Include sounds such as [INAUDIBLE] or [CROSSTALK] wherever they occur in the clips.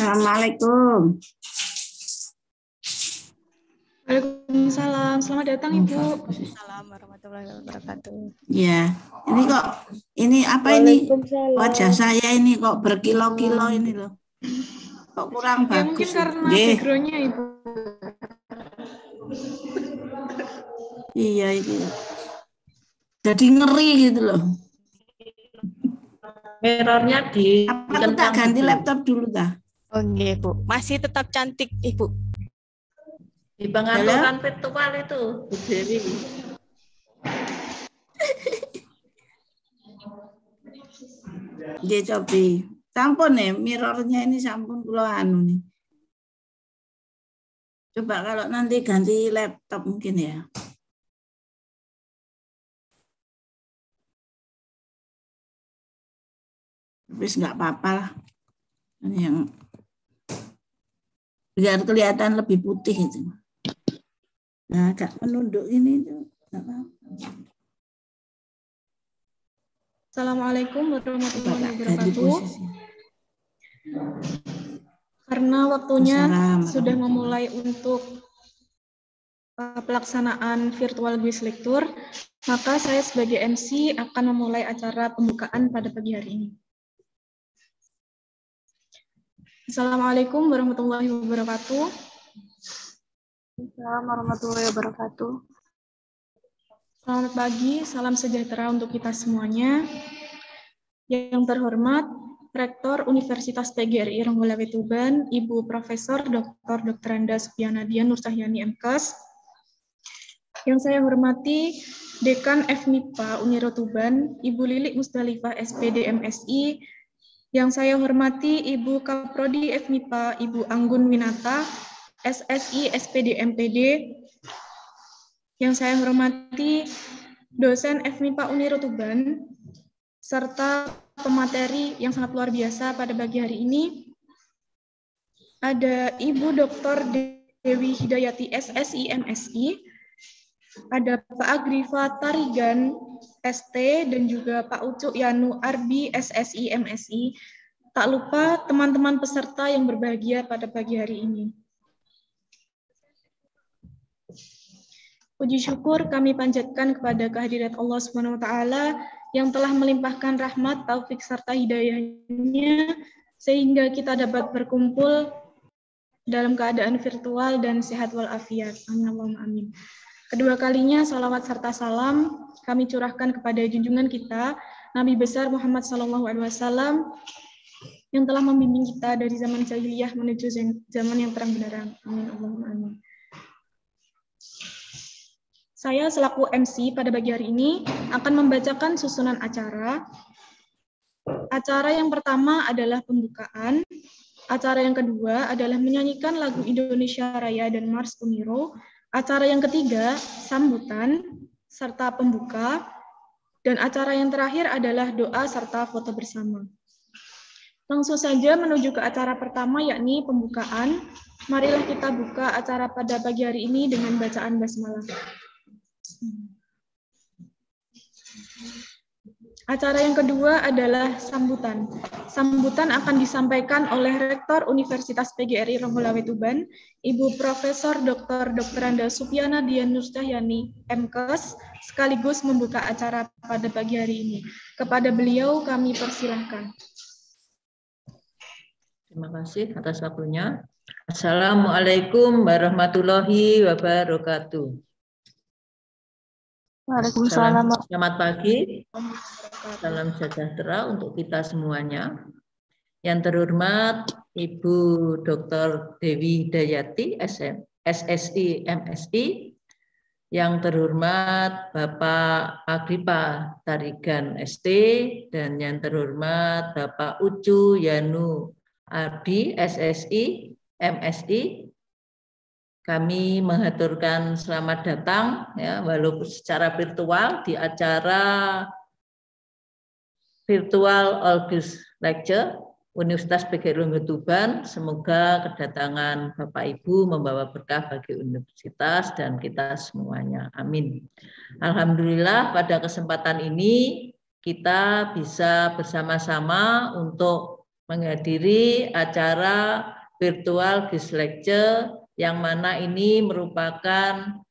Assalamualaikum. Waalaikumsalam. Selamat datang Ibu. Waalaikumsalam warahmatullahi wabarakatuh. Ya, ini kok ini apa ini? Wajah saya ini kok berkilo-kilo ini loh. Kok kurang ya, bagus. Mungkin karena background-nya Ibu. iya ini. Iya. Jadi ngeri gitu loh. Mirrornya di apa tak ganti laptop dulu dah. Oke oh, iya, Bu. Masih tetap cantik, Ibu. Di pengaturan virtual itu, Bu Dewi. Dia coba. Sampun nih, eh, mirrornya ini sampun kula anu nih. Coba kalau nanti ganti laptop mungkin ya. Tapi nggak apa-apa lah. Yang biar kelihatan lebih putih itu. Nah, agak menunduk ini tuh Assalamualaikum warahmatullahi wabarakatuh. Karena waktunya sudah memulai untuk uh, pelaksanaan virtual guest lecture, maka saya sebagai MC akan memulai acara pembukaan pada pagi hari ini. Assalamualaikum warahmatullahi wabarakatuh. Waalaikumsalam warahmatullahi wabarakatuh. Selamat pagi, salam sejahtera untuk kita semuanya. Yang terhormat, Rektor Universitas TGRI Ronggolawe Tuban, Ibu Profesor Dr. Dr. Anda Supiana Dian Nursahyani MKes. Yang saya hormati, Dekan FMIPA Uniro Tuban, Ibu Lilik Musdalifah SPD MSI. Yang saya hormati, Ibu Kaprodi FMIPA, Ibu Anggun Winata, SSI, SPD, MPD. Yang saya hormati dosen FMIPA Uniru Tuban, serta pemateri yang sangat luar biasa pada pagi hari ini. Ada Ibu Dr. Dewi Hidayati SSI MSI, ada Pak Agrifa Tarigan ST, dan juga Pak Ucu Yanu Arbi SSI MSI. Tak lupa teman-teman peserta yang berbahagia pada pagi hari ini. Puji syukur kami panjatkan kepada kehadirat Allah Subhanahu wa taala yang telah melimpahkan rahmat, taufik serta hidayahnya sehingga kita dapat berkumpul dalam keadaan virtual dan sehat walafiat. Amin Allahumma amin. Kedua kalinya salawat serta salam kami curahkan kepada junjungan kita Nabi besar Muhammad Sallallahu Alaihi Wasallam yang telah membimbing kita dari zaman jahiliyah menuju zaman yang terang benderang. Amin Allahumma Saya selaku MC pada pagi hari ini akan membacakan susunan acara. Acara yang pertama adalah pembukaan, acara yang kedua adalah menyanyikan lagu Indonesia Raya dan Mars Pemiro. acara yang ketiga sambutan serta pembuka, dan acara yang terakhir adalah doa serta foto bersama. Langsung saja menuju ke acara pertama yakni pembukaan. Marilah kita buka acara pada pagi hari ini dengan bacaan basmalah. Acara yang kedua adalah sambutan. Sambutan akan disampaikan oleh Rektor Universitas PGRI Romulawi Tuban, Ibu Profesor Dr. Dr. Randa Supiana Dian Nusdahyani, MKes, sekaligus membuka acara pada pagi hari ini. Kepada beliau kami persilahkan. Terima kasih atas waktunya. Assalamualaikum warahmatullahi wabarakatuh. Waalaikumsalam. selamat pagi. Salam sejahtera untuk kita semuanya. Yang terhormat Ibu Dr. Dewi Dayati, SM, SSI, MSI. Yang terhormat Bapak Agripa Tarigan ST dan yang terhormat Bapak Ucu Yanu Abi SSI, MSI, kami mengaturkan selamat datang ya walaupun secara virtual di acara virtual August Lecture Universitas PGRI Tuban. Semoga kedatangan Bapak Ibu membawa berkah bagi universitas dan kita semuanya. Amin. Alhamdulillah pada kesempatan ini kita bisa bersama-sama untuk menghadiri acara virtual guest Lecture yang mana ini merupakan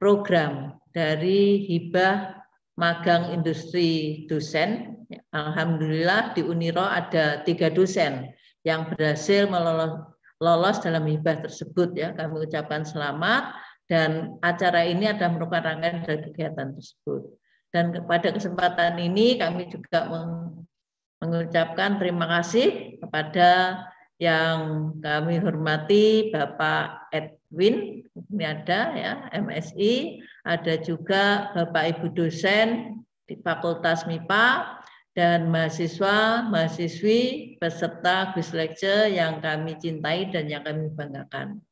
program dari hibah magang industri dosen. Alhamdulillah di Uniro ada tiga dosen yang berhasil melolos lolos dalam hibah tersebut ya kami ucapkan selamat dan acara ini ada merupakan rangkaian dari kegiatan tersebut dan pada kesempatan ini kami juga mengucapkan terima kasih kepada yang kami hormati Bapak Edwin ini ada ya MSI, ada juga Bapak Ibu dosen di Fakultas MIPA dan mahasiswa, mahasiswi peserta Gus Lecture yang kami cintai dan yang kami banggakan.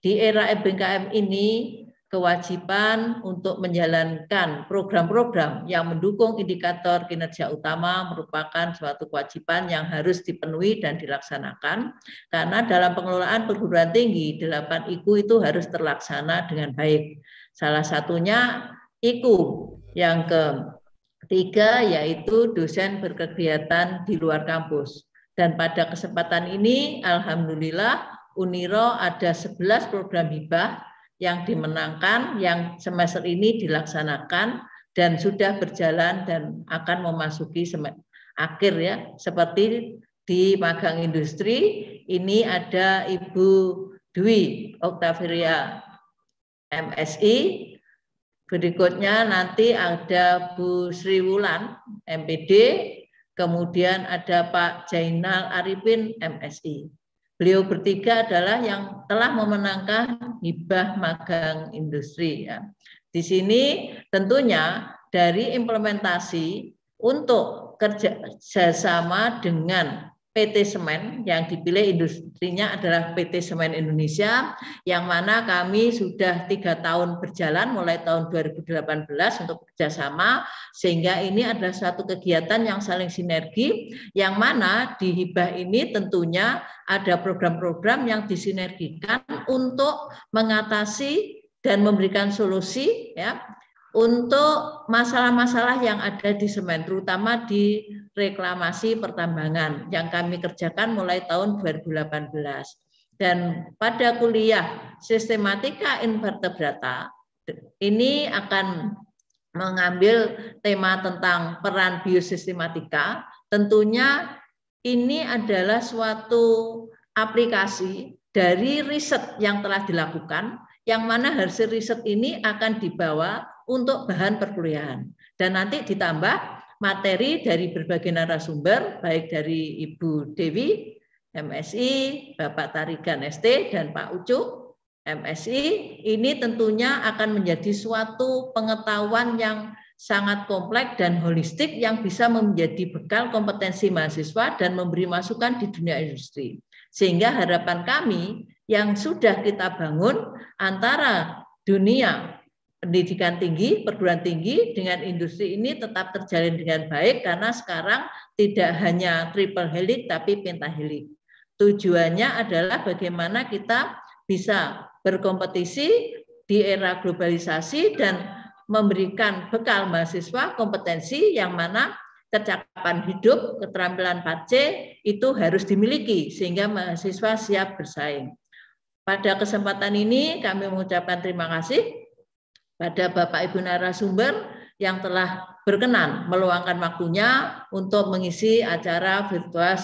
Di era MBKM ini kewajiban untuk menjalankan program-program yang mendukung indikator kinerja utama merupakan suatu kewajiban yang harus dipenuhi dan dilaksanakan karena dalam pengelolaan perguruan tinggi delapan IKU itu harus terlaksana dengan baik. Salah satunya IKU yang ketiga yaitu dosen berkegiatan di luar kampus. Dan pada kesempatan ini alhamdulillah Uniro ada 11 program hibah yang dimenangkan yang semester ini dilaksanakan dan sudah berjalan dan akan memasuki akhir ya seperti di magang industri ini ada Ibu Dwi Oktaviria MSI Berikutnya nanti ada Bu Sri Wulan, MPD, kemudian ada Pak Jainal Arifin, MSI. Beliau bertiga adalah yang telah memenangkan hibah magang industri. Ya. Di sini tentunya dari implementasi untuk kerjasama dengan PT Semen yang dipilih industrinya adalah PT Semen Indonesia yang mana kami sudah tiga tahun berjalan mulai tahun 2018 untuk kerjasama sehingga ini adalah satu kegiatan yang saling sinergi yang mana di hibah ini tentunya ada program-program yang disinergikan untuk mengatasi dan memberikan solusi ya untuk masalah-masalah yang ada di Semen, terutama di reklamasi pertambangan yang kami kerjakan mulai tahun 2018. Dan pada kuliah sistematika invertebrata ini akan mengambil tema tentang peran biosistematika. Tentunya ini adalah suatu aplikasi dari riset yang telah dilakukan, yang mana hasil riset ini akan dibawa untuk bahan perkuliahan. Dan nanti ditambah materi dari berbagai narasumber, baik dari Ibu Dewi, MSI, Bapak Tarigan ST, dan Pak Ucu, MSI, ini tentunya akan menjadi suatu pengetahuan yang sangat kompleks dan holistik yang bisa menjadi bekal kompetensi mahasiswa dan memberi masukan di dunia industri. Sehingga harapan kami yang sudah kita bangun antara dunia pendidikan tinggi, perguruan tinggi dengan industri ini tetap terjalin dengan baik karena sekarang tidak hanya triple helix tapi pentahelix. Tujuannya adalah bagaimana kita bisa berkompetisi di era globalisasi dan memberikan bekal mahasiswa kompetensi yang mana kecakapan hidup, keterampilan 4C itu harus dimiliki sehingga mahasiswa siap bersaing. Pada kesempatan ini kami mengucapkan terima kasih pada Bapak Ibu narasumber yang telah berkenan meluangkan waktunya untuk mengisi acara virtual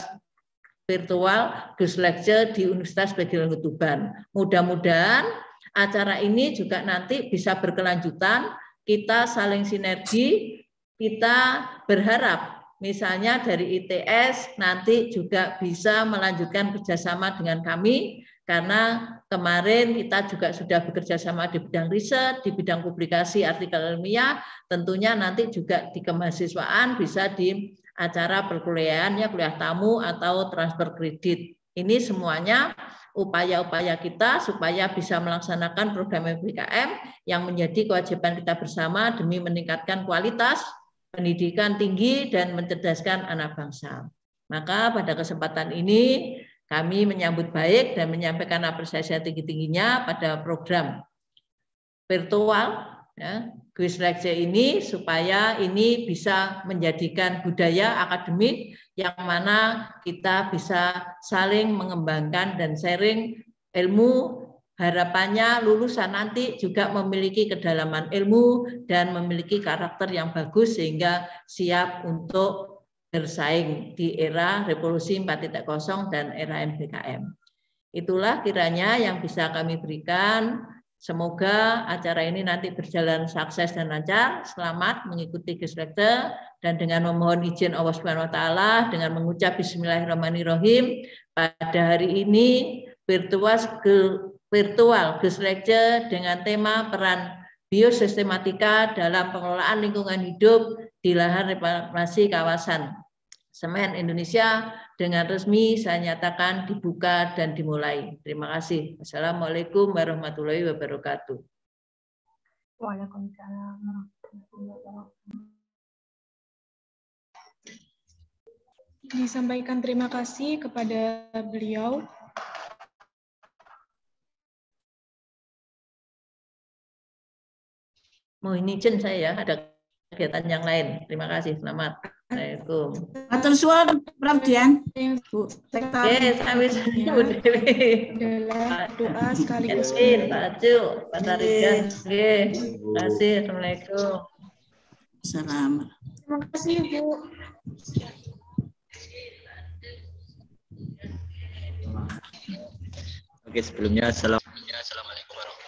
virtual Gus Lecture di Universitas Bagilangu Mudah-mudahan acara ini juga nanti bisa berkelanjutan, kita saling sinergi, kita berharap misalnya dari ITS nanti juga bisa melanjutkan kerjasama dengan kami karena kemarin kita juga sudah bekerja sama di bidang riset, di bidang publikasi artikel ilmiah, tentunya nanti juga di kemahasiswaan bisa di acara perkuliahan, ya kuliah tamu atau transfer kredit. Ini semuanya upaya-upaya kita supaya bisa melaksanakan program MBKM yang menjadi kewajiban kita bersama demi meningkatkan kualitas pendidikan tinggi dan mencerdaskan anak bangsa. Maka pada kesempatan ini kami menyambut baik dan menyampaikan apresiasi tinggi-tingginya pada program virtual ya, quiz lecture ini supaya ini bisa menjadikan budaya akademik yang mana kita bisa saling mengembangkan dan sharing ilmu harapannya lulusan nanti juga memiliki kedalaman ilmu dan memiliki karakter yang bagus sehingga siap untuk bersaing di era revolusi 4.0 dan era MBKM. Itulah kiranya yang bisa kami berikan. Semoga acara ini nanti berjalan sukses dan lancar. Selamat mengikuti Gesrekte dan dengan memohon izin Allah Subhanahu wa taala dengan mengucap bismillahirrahmanirrahim pada hari ini virtual virtual Gesrekte dengan tema peran biosistematika dalam pengelolaan lingkungan hidup di lahan reklamasi kawasan. Semen Indonesia dengan resmi saya nyatakan dibuka dan dimulai. Terima kasih. Assalamualaikum warahmatullahi wabarakatuh. Waalaikumsalam warahmatullahi wabarakatuh. Disampaikan terima kasih kepada beliau. Mau ini izin saya ya, ada kegiatan yang lain. Terima kasih, selamat. Assalamualaikum. Matur suwun, Prof Dian. Bu, tekta. Iya. [LAUGHS] Bu Dewi. Doa sekaligus. Yasin, Pak Acu, Pak iya. Tarija. Iya. Terima kasih, Assalamualaikum. Salam. Terima kasih, Bu. Oke, sebelumnya assalamualaikum warahmatullahi wabarakatuh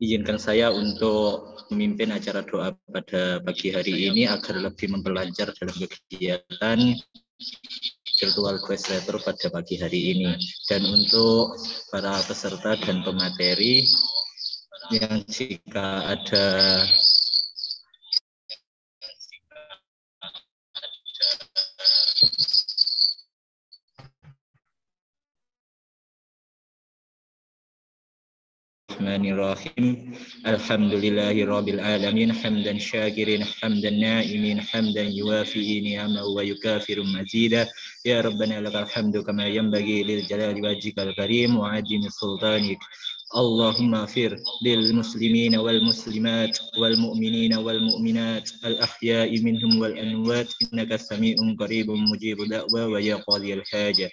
izinkan saya untuk memimpin acara doa pada pagi hari ini agar lebih mempelajar dalam kegiatan virtual quest letter pada pagi hari ini. Dan untuk para peserta dan pemateri yang jika ada الرحمن الرحيم الحمد لله رب العالمين حمدا شاكرا حمدا نائما حمدا يوافي نعما ويكافر مزيدا يا ربنا لك الحمد كما ينبغي للجلال وجهك الكريم وعدم سلطانك اللهم اغفر للمسلمين والمسلمات والمؤمنين والمؤمنات الأحياء منهم والأموات إنك سميع قريب مجيب دعوى ويا قاضي الحاجة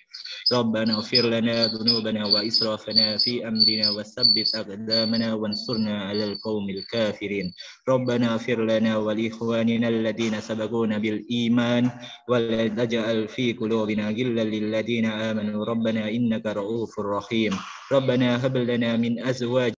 ربنا اغفر لنا ذنوبنا وإسرافنا في أمرنا وثبت أقدامنا وانصرنا على القوم الكافرين ربنا اغفر لنا ولإخواننا الذين سبقونا بالإيمان ولا تجعل في قلوبنا غلا للذين آمنوا ربنا إنك رؤوف رحيم ربنا هب لنا من أزواج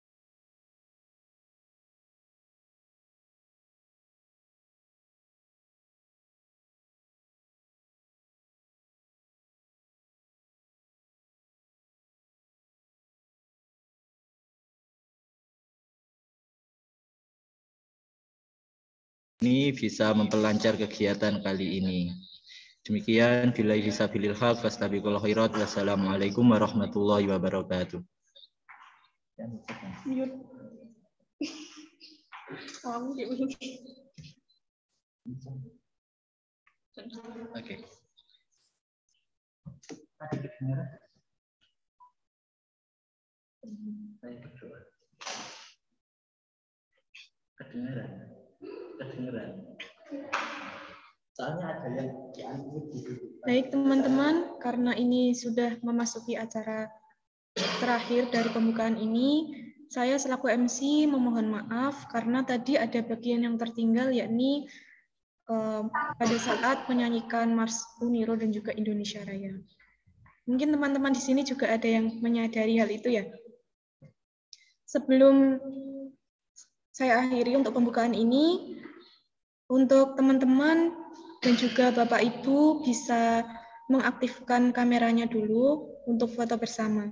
ini bisa memperlancar kegiatan kali ini. Demikian bila disabilil haq fastabiqul khairat wassalamualaikum warahmatullahi wabarakatuh. Oke. Okay. Kedengaran. Kedengaran. Soalnya ada yang Baik teman-teman, karena ini sudah memasuki acara terakhir dari pembukaan ini, saya selaku MC memohon maaf karena tadi ada bagian yang tertinggal yakni eh, pada saat menyanyikan Mars Uniro dan juga Indonesia Raya. Mungkin teman-teman di sini juga ada yang menyadari hal itu ya. Sebelum saya akhiri untuk pembukaan ini, untuk teman-teman dan juga Bapak Ibu bisa mengaktifkan kameranya dulu untuk foto bersama.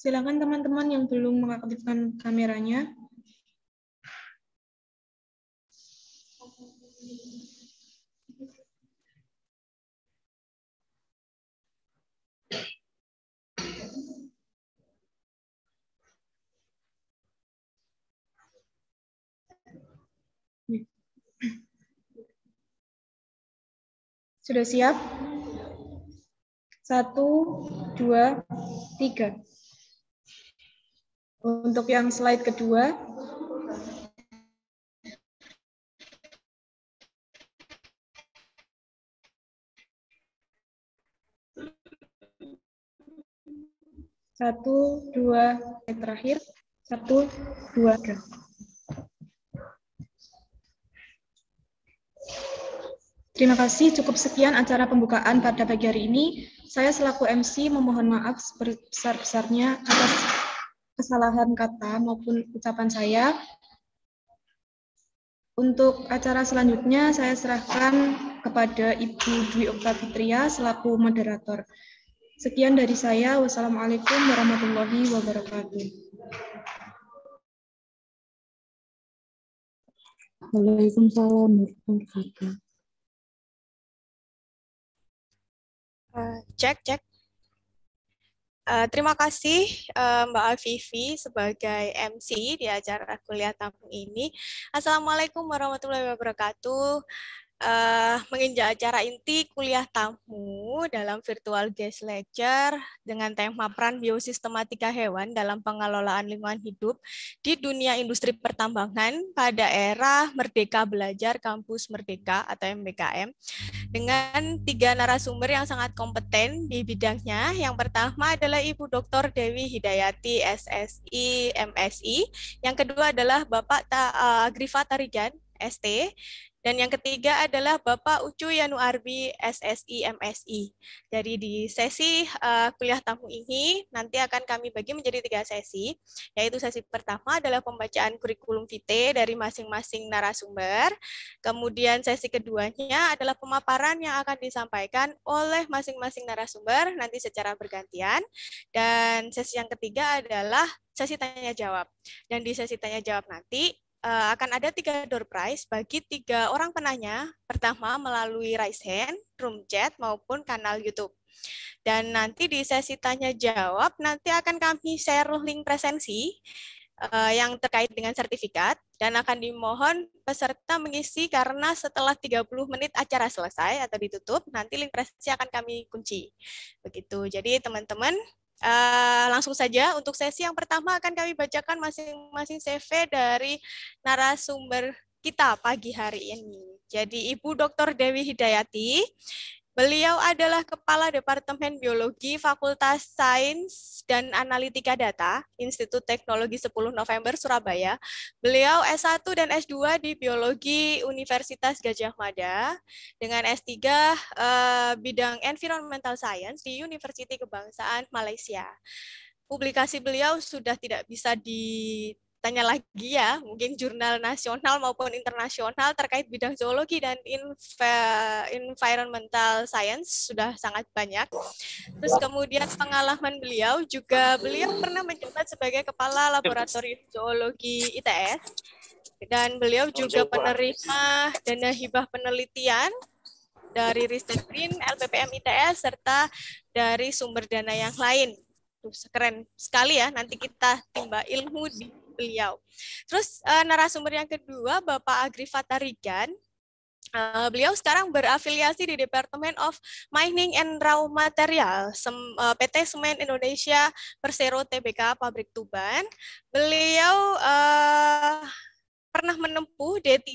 Silakan teman-teman yang belum mengaktifkan kameranya Sudah siap? Satu, dua, tiga. Untuk yang slide kedua, satu dua yang terakhir satu dua tiga. Terima kasih, cukup sekian acara pembukaan pada pagi hari ini. Saya selaku MC memohon maaf sebesar-besarnya atas kesalahan kata maupun ucapan saya. Untuk acara selanjutnya, saya serahkan kepada Ibu Dwi Okta selaku moderator. Sekian dari saya. Wassalamualaikum warahmatullahi wabarakatuh. Waalaikumsalam warahmatullahi wabarakatuh. Uh, cek, cek. Uh, terima kasih uh, Mbak Afifi sebagai MC di acara kuliah tamu ini. Assalamualaikum warahmatullahi wabarakatuh uh, menginjak acara inti kuliah tamu dalam virtual guest lecture dengan tema peran biosistematika hewan dalam pengelolaan lingkungan hidup di dunia industri pertambangan pada era Merdeka Belajar Kampus Merdeka atau MBKM dengan tiga narasumber yang sangat kompeten di bidangnya. Yang pertama adalah Ibu Dr. Dewi Hidayati SSI MSI, yang kedua adalah Bapak Ta, uh, eh, Grifa Tarigan ST dan yang ketiga adalah Bapak Ucu Arbi, SSI MSI. Jadi di sesi uh, kuliah tamu ini nanti akan kami bagi menjadi tiga sesi, yaitu sesi pertama adalah pembacaan kurikulum vitae dari masing-masing narasumber. Kemudian sesi keduanya adalah pemaparan yang akan disampaikan oleh masing-masing narasumber nanti secara bergantian. Dan sesi yang ketiga adalah sesi tanya jawab. Dan di sesi tanya jawab nanti Eh, akan ada tiga door prize bagi tiga orang penanya. Pertama melalui raise hand, room chat maupun kanal YouTube. Dan nanti di sesi tanya jawab nanti akan kami share link presensi uh, yang terkait dengan sertifikat dan akan dimohon peserta mengisi karena setelah 30 menit acara selesai atau ditutup nanti link presensi akan kami kunci. Begitu. Jadi teman-teman Uh, langsung saja untuk sesi yang pertama akan kami bacakan masing-masing CV dari narasumber kita pagi hari ini. Jadi Ibu Dr. Dewi Hidayati, Beliau adalah Kepala Departemen Biologi Fakultas Sains dan Analitika Data, Institut Teknologi 10 November, Surabaya. Beliau S1 dan S2 di Biologi Universitas Gajah Mada, dengan S3 uh, eh, bidang Environmental Science di university Kebangsaan Malaysia. Publikasi beliau sudah tidak bisa di tanya lagi ya, mungkin jurnal nasional maupun internasional terkait bidang zoologi dan environmental science sudah sangat banyak. Terus kemudian pengalaman beliau juga beliau pernah menjabat sebagai kepala laboratorium zoologi ITS dan beliau juga penerima dana hibah penelitian dari Ristek Green, LPPM ITS, serta dari sumber dana yang lain. keren sekali ya, nanti kita timba ilmu di beliau. Terus uh, narasumber yang kedua Bapak Agri Fatarigan. Uh, eh, beliau sekarang berafiliasi di Departemen of Mining and Raw Material Sem, uh, eh, PT Semen Indonesia Persero TBK Pabrik Tuban. Beliau uh, pernah menempuh D3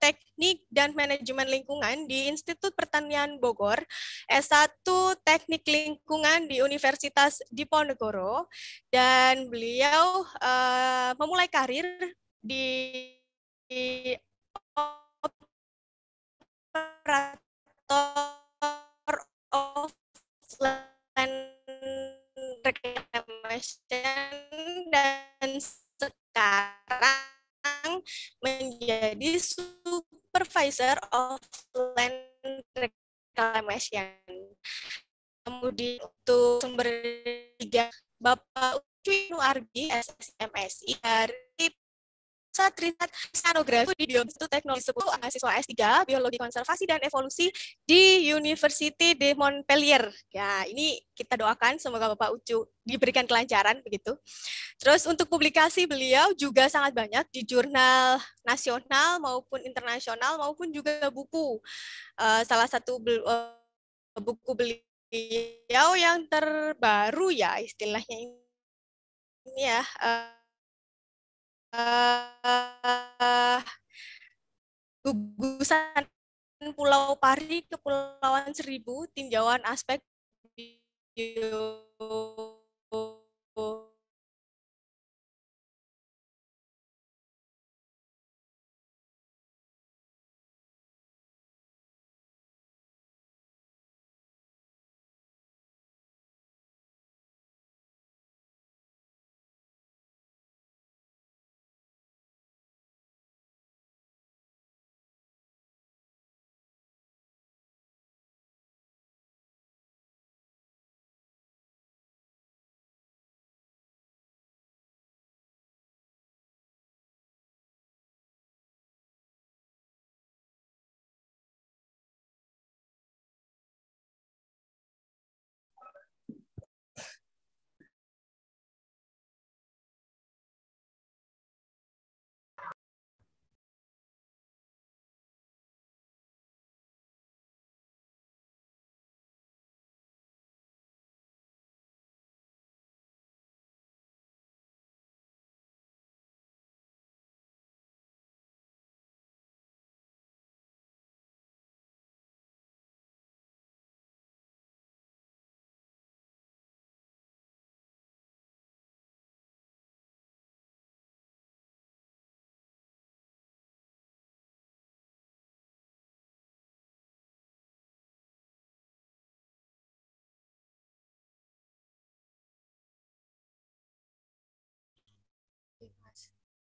Teknik dan Manajemen Lingkungan di Institut Pertanian Bogor, S1 Teknik Lingkungan di Universitas Diponegoro, dan beliau uh, memulai karir di, operator offline reclamation dan sekarang menjadi supervisor of land reclamation. Kemudian untuk sumber tiga Bapak Cuy Nuardi SSMSI dari pusat riset Sanografi di Bioinstitut Teknologi 10 mahasiswa S3 Biologi Konservasi dan Evolusi di University de Montpellier. Ya, ini kita doakan semoga Bapak Ucu diberikan kelancaran begitu. Terus untuk publikasi beliau juga sangat banyak di jurnal nasional maupun internasional maupun juga buku. Uh, salah satu uh, buku beliau yang terbaru ya istilahnya ini ya uh, uh, gugusan Pulau Pari Pulauan Seribu tinjauan aspek bio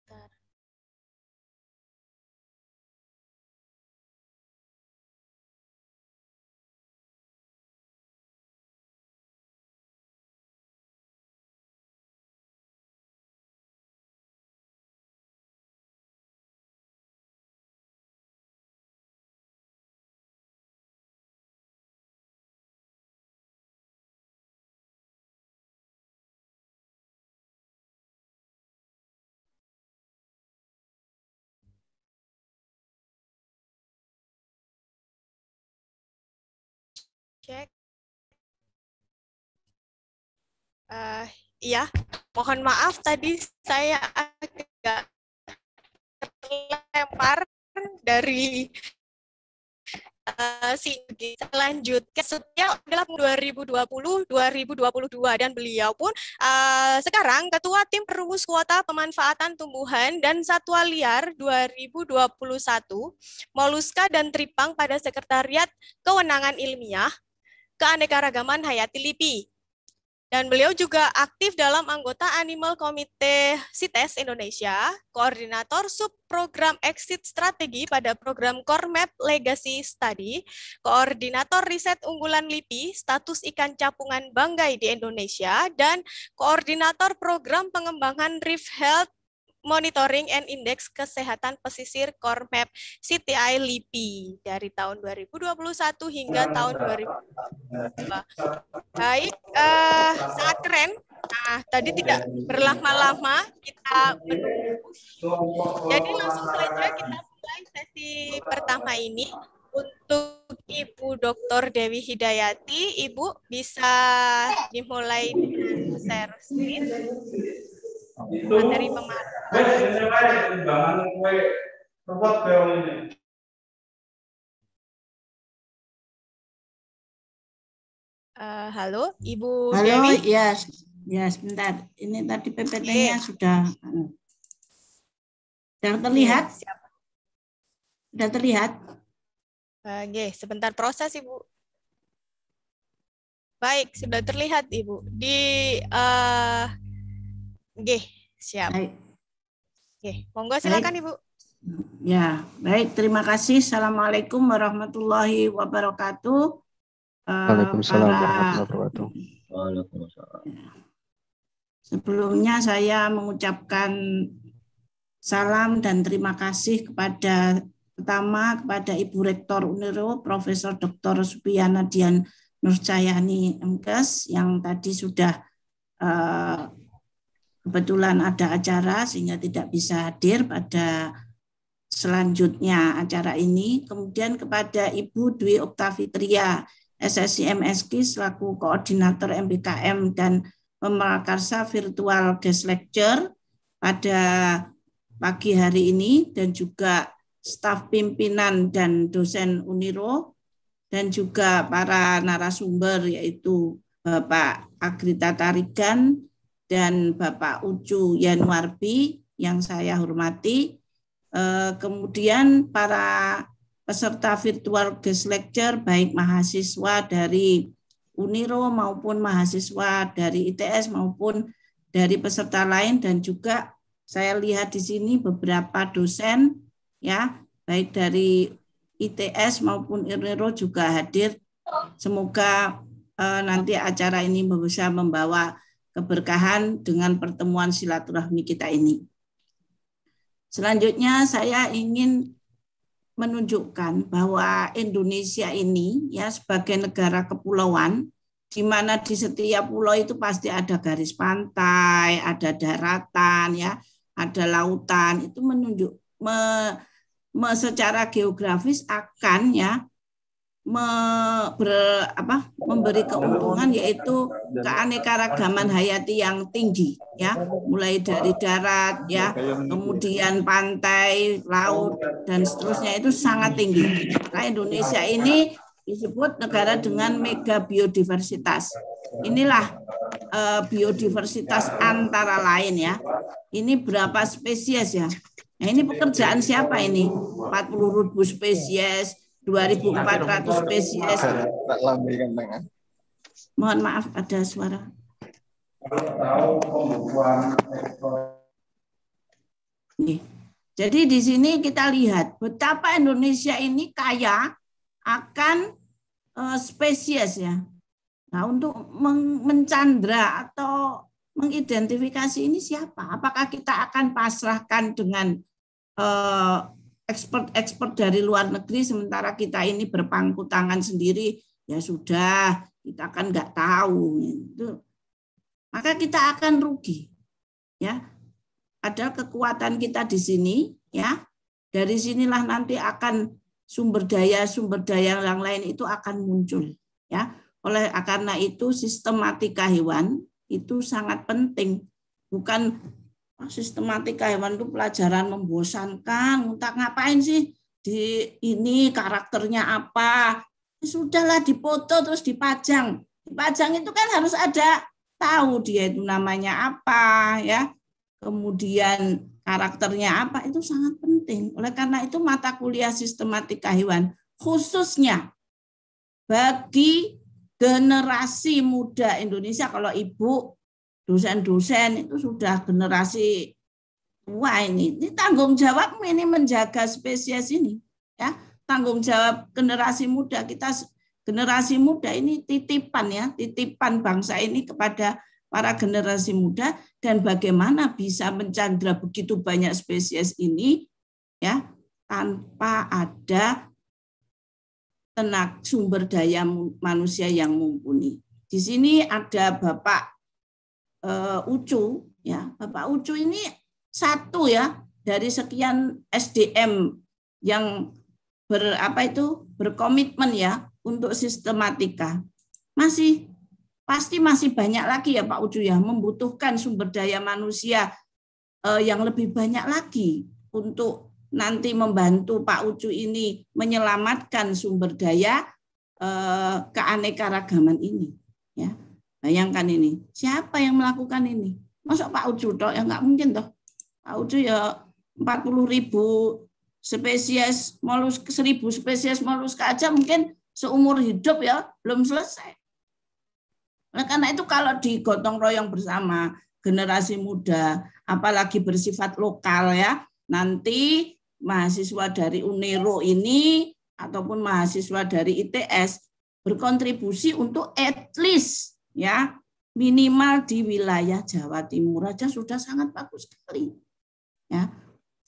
that cek. Uh, iya, mohon maaf tadi saya agak terlempar dari uh, eh, si lanjutkan setia adalah 2020 2022 dan beliau pun uh, sekarang ketua tim perumus kuota pemanfaatan tumbuhan dan satwa liar 2021 Moluska dan Tripang pada sekretariat kewenangan ilmiah keanekaragaman hayati Lipi. Dan beliau juga aktif dalam anggota Animal Committee CITES Indonesia, koordinator subprogram exit strategi pada program Map Legacy Study, koordinator riset unggulan LIPI, status ikan capungan banggai di Indonesia, dan koordinator program pengembangan Reef Health Monitoring and Index Kesehatan Pesisir Core Map CTI LIPI dari tahun 2021 hingga nah, tahun 2022. Nah, nah. Baik, uh, eh, sangat keren. Nah, tadi tidak berlama-lama kita menunggu. Jadi langsung saja kita mulai sesi pertama ini untuk Ibu Dr. Dewi Hidayati, Ibu bisa dimulai dengan share screen itu materi pemahaman. Uh, eh, halo, Ibu halo, Dewi. Halo, ya, ya sebentar. Ini tadi PPT-nya yeah. sudah anu. sudah terlihat. Yeah, Sudah terlihat. Uh, yeah, sebentar proses, Ibu. Baik, sudah terlihat, Ibu. Di uh, Oke, siap. Baik. Oke, monggo silakan Ibu. Ya, baik. Terima kasih. Assalamualaikum warahmatullahi wabarakatuh. Eh, Waalaikumsalam para... warahmatullahi wabarakatuh. Waalaikumsalam. Ya. Sebelumnya saya mengucapkan salam dan terima kasih kepada pertama kepada Ibu Rektor Uniro Profesor Dr. Supiana Dian Nurcayani MKes yang tadi sudah uh, kebetulan ada acara sehingga tidak bisa hadir pada selanjutnya acara ini. Kemudian kepada Ibu Dwi Oktavitria, SSIMSK selaku Koordinator MBKM dan Pemerakarsa Virtual Guest Lecture pada pagi hari ini dan juga staf pimpinan dan dosen Uniro dan juga para narasumber yaitu Bapak Agrita Tarigan, dan Bapak Ucu Yanwarbi yang saya hormati. Eh, kemudian para peserta virtual guest lecture baik mahasiswa dari Uniro maupun mahasiswa dari ITS maupun dari peserta lain dan juga saya lihat di sini beberapa dosen ya baik dari ITS maupun Uniro juga hadir. Semoga eh, nanti acara ini bisa membawa keberkahan dengan pertemuan silaturahmi kita ini. Selanjutnya saya ingin menunjukkan bahwa Indonesia ini ya sebagai negara kepulauan di mana di setiap pulau itu pasti ada garis pantai, ada daratan ya, ada lautan itu menunjuk me, me, secara geografis akan ya me, ber, apa, memberi keuntungan yaitu keanekaragaman hayati yang tinggi ya mulai dari darat ya kemudian pantai laut dan seterusnya itu sangat tinggi nah Indonesia ini disebut negara dengan mega biodiversitas inilah uh, biodiversitas antara lain ya ini berapa spesies ya nah, ini pekerjaan siapa ini 40 ribu spesies 2.400 spesies. Kan, ya? Mohon maaf ada suara. Nih, Jadi di sini kita lihat betapa Indonesia ini kaya akan eh, spesies ya. Nah untuk mencandra atau mengidentifikasi ini siapa? Apakah kita akan pasrahkan dengan eh, ekspor-ekspor dari luar negeri sementara kita ini berpangku tangan sendiri ya sudah kita kan nggak tahu itu maka kita akan rugi ya ada kekuatan kita di sini ya dari sinilah nanti akan sumber daya sumber daya yang lain itu akan muncul ya oleh karena itu sistematika hewan itu sangat penting bukan sistematika hewan itu pelajaran membosankan. Entah ngapain sih di ini karakternya apa. Ya sudahlah dipoto terus dipajang. Dipajang itu kan harus ada tahu dia itu namanya apa ya. Kemudian karakternya apa itu sangat penting. Oleh karena itu mata kuliah sistematika hewan khususnya bagi generasi muda Indonesia kalau ibu dosen-dosen itu sudah generasi tua ini. Ini tanggung jawab ini menjaga spesies ini, ya. Tanggung jawab generasi muda kita generasi muda ini titipan ya, titipan bangsa ini kepada para generasi muda dan bagaimana bisa mencandra begitu banyak spesies ini ya tanpa ada tenaga sumber daya manusia yang mumpuni. Di sini ada Bapak Eh, Ucu ya Bapak Ucu ini satu ya dari sekian SDM yang ber apa itu berkomitmen ya untuk sistematika masih pasti masih banyak lagi ya Pak Ucu ya membutuhkan sumber daya manusia eh, yang lebih banyak lagi untuk nanti membantu Pak Ucu ini menyelamatkan sumber daya eh, keanekaragaman ini ya Bayangkan ini, siapa yang melakukan ini? Masuk Pak Ucu toh, ya nggak mungkin toh. Pak Ucu ya 40 ribu spesies mollusk, 1000 spesies molluska aja mungkin seumur hidup ya, belum selesai. Nah, karena itu kalau digotong royong bersama generasi muda, apalagi bersifat lokal ya, nanti mahasiswa dari UNERO ini ataupun mahasiswa dari ITS berkontribusi untuk at least ya minimal di wilayah Jawa Timur aja sudah sangat bagus sekali. Ya.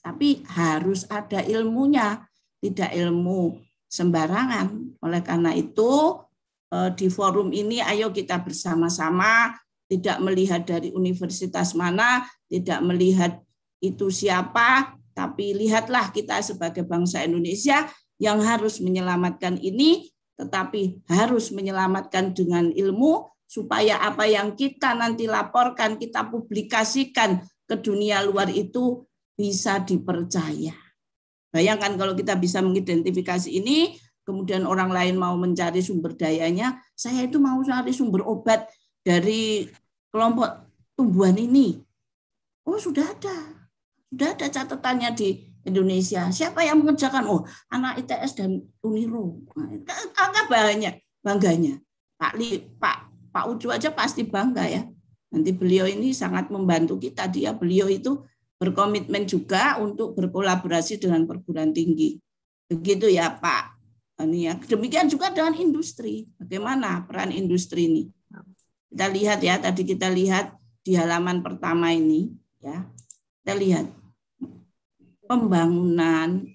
Tapi harus ada ilmunya, tidak ilmu sembarangan. Oleh karena itu eh, di forum ini ayo kita bersama-sama tidak melihat dari universitas mana, tidak melihat itu siapa, tapi lihatlah kita sebagai bangsa Indonesia yang harus menyelamatkan ini tetapi harus menyelamatkan dengan ilmu supaya apa yang kita nanti laporkan, kita publikasikan ke dunia luar itu bisa dipercaya. Bayangkan kalau kita bisa mengidentifikasi ini, kemudian orang lain mau mencari sumber dayanya, saya itu mau cari sumber obat dari kelompok tumbuhan ini. Oh, sudah ada. Sudah ada catatannya di Indonesia. Siapa yang mengerjakan? Oh, anak ITS dan Uniro. Angka banyak bangganya. Pak Li, Pak Pak Ucu aja pasti bangga ya. Nanti beliau ini sangat membantu kita. Dia beliau itu berkomitmen juga untuk berkolaborasi dengan perguruan tinggi. Begitu ya Pak. Ini ya. Demikian juga dengan industri. Bagaimana peran industri ini? Kita lihat ya, tadi kita lihat di halaman pertama ini ya. Kita lihat pembangunan,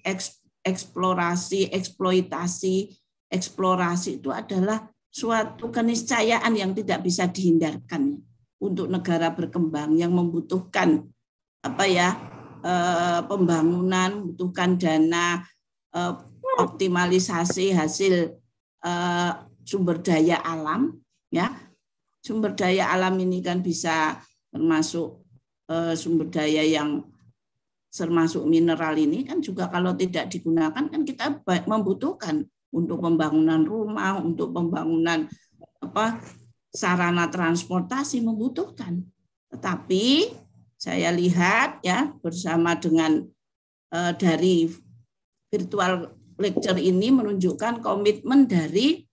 eksplorasi, eksploitasi, eksplorasi itu adalah suatu keniscayaan yang tidak bisa dihindarkan untuk negara berkembang yang membutuhkan apa ya eh, pembangunan, membutuhkan dana eh, optimalisasi hasil eh, sumber daya alam ya. Sumber daya alam ini kan bisa termasuk sumber daya yang termasuk mineral ini kan juga kalau tidak digunakan kan kita membutuhkan untuk pembangunan rumah, untuk pembangunan apa sarana transportasi membutuhkan. Tetapi saya lihat ya bersama dengan eh, dari virtual lecture ini menunjukkan komitmen dari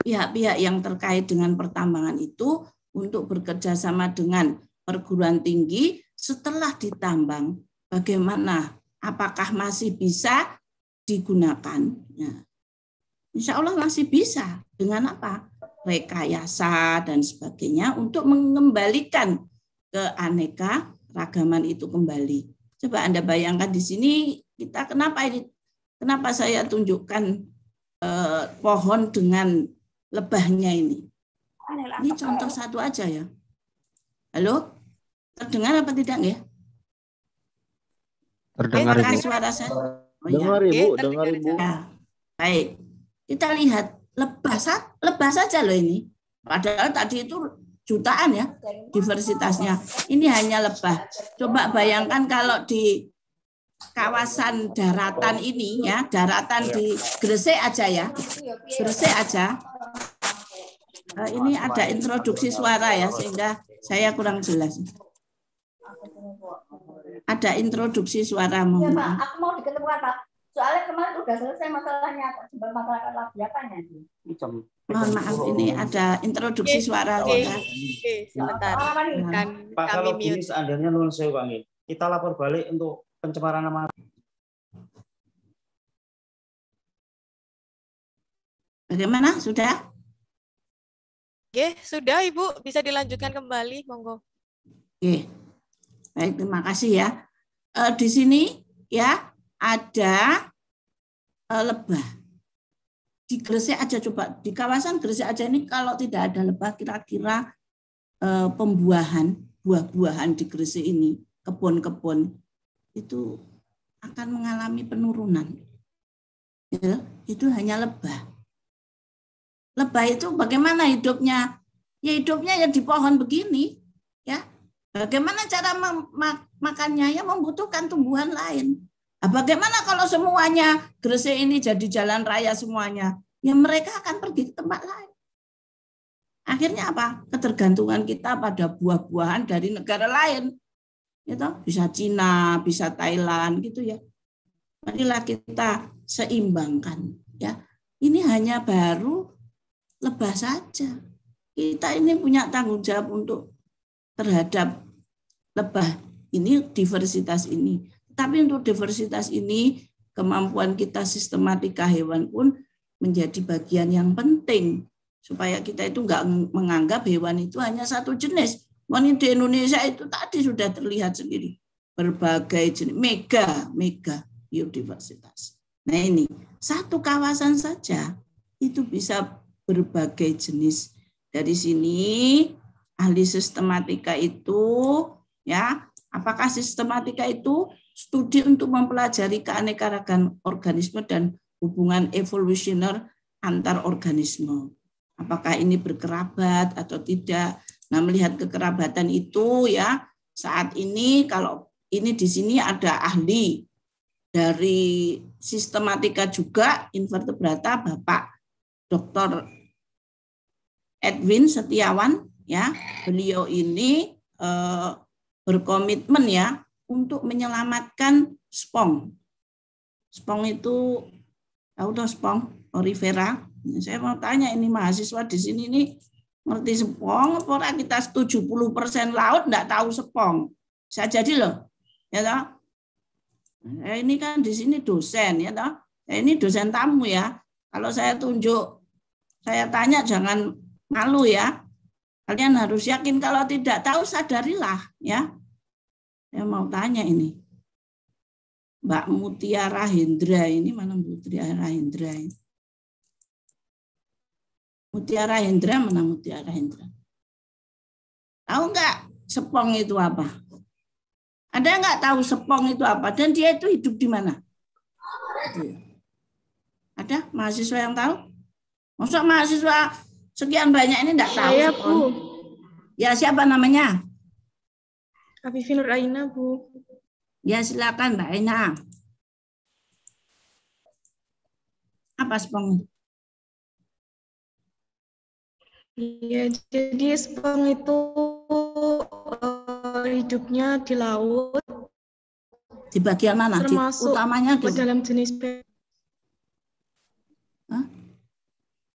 pihak-pihak yang terkait dengan pertambangan itu untuk bekerja sama dengan perguruan tinggi setelah ditambang. Bagaimana? Apakah masih bisa digunakan. Ya. insya Allah masih bisa dengan apa rekayasa dan sebagainya untuk mengembalikan keaneka ragaman itu kembali. Coba Anda bayangkan di sini kita kenapa ini kenapa saya tunjukkan eh, pohon dengan lebahnya ini. Ini contoh satu aja ya. Halo? Terdengar apa tidak ya? Terdengar. Apakah suara saya? dengar ibu, dengar ibu. Baik, kita lihat lebah lebah saja loh ini. Padahal tadi itu jutaan ya diversitasnya. Ini hanya lebah. Coba bayangkan kalau di kawasan daratan ini ya, daratan di Gresik aja ya. Gresik aja. Eh, ini ada introduksi suara ya sehingga saya kurang jelas ada introduksi suaramu. Iya, Pak. Aku mau diketemukan, Pak. Soalnya kemarin udah selesai masalahnya jembal masyarakat labiakannya. Mohon maaf ini ada introduksi suara. Oke, oke. sebentar. Kan Pak, kalau ini seandainya nulis saya panggil, kita lapor balik untuk pencemaran nama. Bagaimana? Sudah? Oke, sudah Ibu. Bisa dilanjutkan kembali, monggo. Oke. Baik, terima kasih ya. E, di sini ya ada e, lebah. Di Gresik aja coba di kawasan Gresik aja ini kalau tidak ada lebah kira-kira e, pembuahan buah-buahan di Gresik ini, kebun-kebun itu akan mengalami penurunan. Ya, itu hanya lebah. Lebah itu bagaimana hidupnya? Ya hidupnya ya di pohon begini, Bagaimana cara makannya? Ya membutuhkan tumbuhan lain. Nah, bagaimana kalau semuanya Gresik ini jadi jalan raya semuanya? Ya mereka akan pergi ke tempat lain. Akhirnya apa? Ketergantungan kita pada buah-buahan dari negara lain. Gitu? Bisa Cina, bisa Thailand gitu ya. Marilah kita seimbangkan ya. Ini hanya baru lebah saja. Kita ini punya tanggung jawab untuk terhadap lebah ini diversitas ini. Tapi untuk diversitas ini kemampuan kita sistematika hewan pun menjadi bagian yang penting supaya kita itu nggak menganggap hewan itu hanya satu jenis. Mohon di Indonesia itu tadi sudah terlihat sendiri berbagai jenis mega mega biodiversitas. Nah ini satu kawasan saja itu bisa berbagai jenis. Dari sini ahli sistematika itu ya apakah sistematika itu studi untuk mempelajari keanekaragaman organisme dan hubungan evolusioner antar organisme apakah ini berkerabat atau tidak nah melihat kekerabatan itu ya saat ini kalau ini di sini ada ahli dari sistematika juga invertebrata Bapak Dr. Edwin Setiawan ya beliau ini e, berkomitmen ya untuk menyelamatkan spong. Spong itu tahu ya dong spong orifera. Saya mau tanya ini mahasiswa di sini ini ngerti spong pora kita 70% persen laut nggak tahu spong. Saya jadi loh. Ya toh? Saya eh, ini kan di sini dosen ya toh. Saya eh, ini dosen tamu ya. Kalau saya tunjuk saya tanya jangan malu ya. Kalian harus yakin kalau tidak tahu sadarilah ya. Saya mau tanya ini. Mbak Mutiara Hendra ini mana Mutiara Hendra ini? Mutiara Hendra mana Mutiara Hendra? Tahu nggak sepong itu apa? Ada nggak tahu sepong itu apa? Dan dia itu hidup di mana? Ada mahasiswa yang tahu? Masa mahasiswa Sekian banyak ini enggak tahu. Iya, Bu. Ya, siapa namanya? Afifin Nur Aina, Bu. Ya, silakan Mbak Aina. Apa spong? Ya, jadi spong itu uh, hidupnya di laut. Di bagian mana? Termasuk di, utamanya di dalam jenis Hah?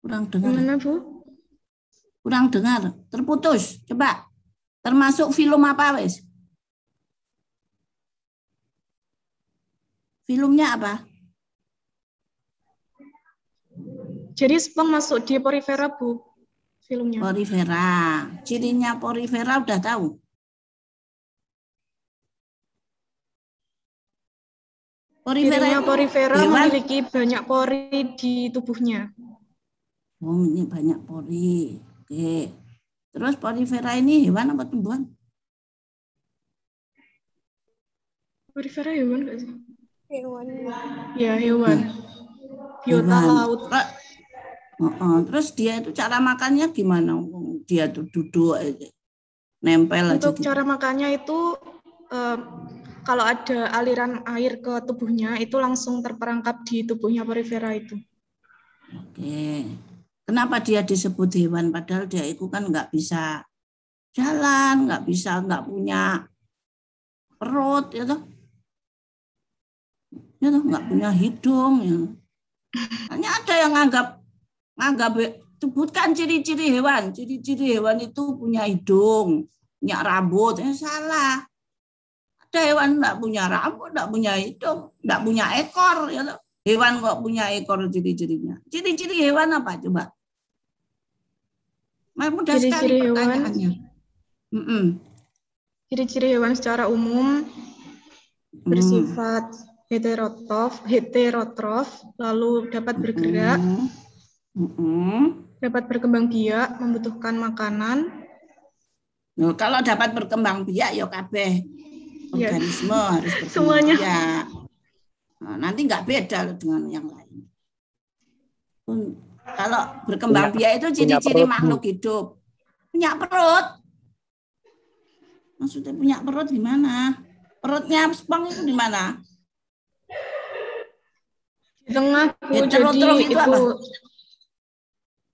Kurang dengar. Mana, Bu? Kurang dengar, terputus. Coba. Termasuk film apa wes? Filmnya apa? Jadi sepeng masuk di porifera, Bu. Filmnya. Porifera. Cirinya porifera udah tahu? Porifera Cirinya porifera hewan. memiliki banyak pori di tubuhnya. Oh, ini banyak pori. Oke. Terus porifera ini hewan apa tumbuhan? Porifera hewan gak sih? Hewan. Ya, hewan. Biota laut. Uh -uh. Terus dia itu cara makannya gimana? Dia tuh duduk eh, Nempel Untuk aja. Untuk gitu. cara makannya itu eh, kalau ada aliran air ke tubuhnya itu langsung terperangkap di tubuhnya porifera itu. Oke. Okay. Kenapa dia disebut hewan padahal dia itu kan nggak bisa jalan, nggak bisa, nggak punya perut, ya toh, ya toh nggak punya hidung. Ya. Hanya ada yang anggap, anggap, sebutkan ciri-ciri hewan, ciri-ciri hewan itu punya hidung, punya rambut, ya salah. Ada hewan nggak punya rambut, nggak punya hidung, nggak punya ekor, ya toh. Hewan kok punya ekor ciri-cirinya. Ciri-ciri hewan apa coba? Nah, mudah ciri -ciri sekali pertanyaannya. Mm -mm. Ciri-ciri hewan secara umum mm. bersifat mm. heterotrof, heterotrof, lalu dapat bergerak, mm -mm. dapat berkembang biak, membutuhkan makanan. Nah, kalau dapat berkembang biak, ya kabeh iya. organisme yeah. harus berkembang Semuanya. biak. Nah, nanti nggak beda dengan yang lain. Kalau berkembang punya, biak itu ciri-ciri makhluk hidup. Punya perut. Maksudnya punya perut di mana? Perutnya spong itu di mana? Di tengah, itu, itu apa?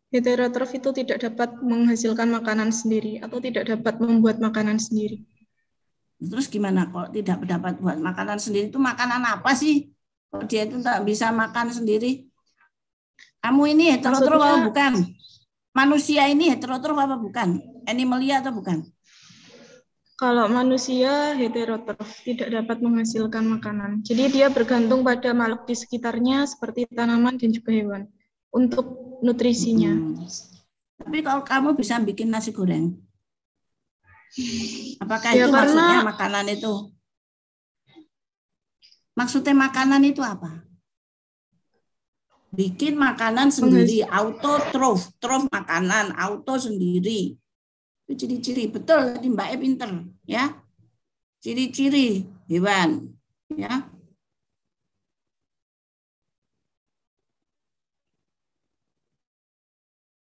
Heterotrof itu tidak dapat menghasilkan makanan sendiri atau tidak dapat membuat makanan sendiri. Terus gimana kok tidak dapat buat makanan sendiri itu makanan apa sih? Kalau dia itu tak bisa makan sendiri, kamu ini heterotrof apa bukan? Manusia ini heterotrof apa bukan? Animalia atau bukan? Kalau manusia heterotrof tidak dapat menghasilkan makanan. Jadi dia bergantung pada makhluk di sekitarnya seperti tanaman dan juga hewan untuk nutrisinya. Hmm. Tapi kalau kamu bisa bikin nasi goreng, apakah ya, itu karena... maksudnya makanan itu? Maksudnya makanan itu apa? bikin makanan sendiri, auto trof, trof makanan, auto sendiri. Itu ciri-ciri, betul tadi Mbak E pinter, ya. Ciri-ciri hewan, ya.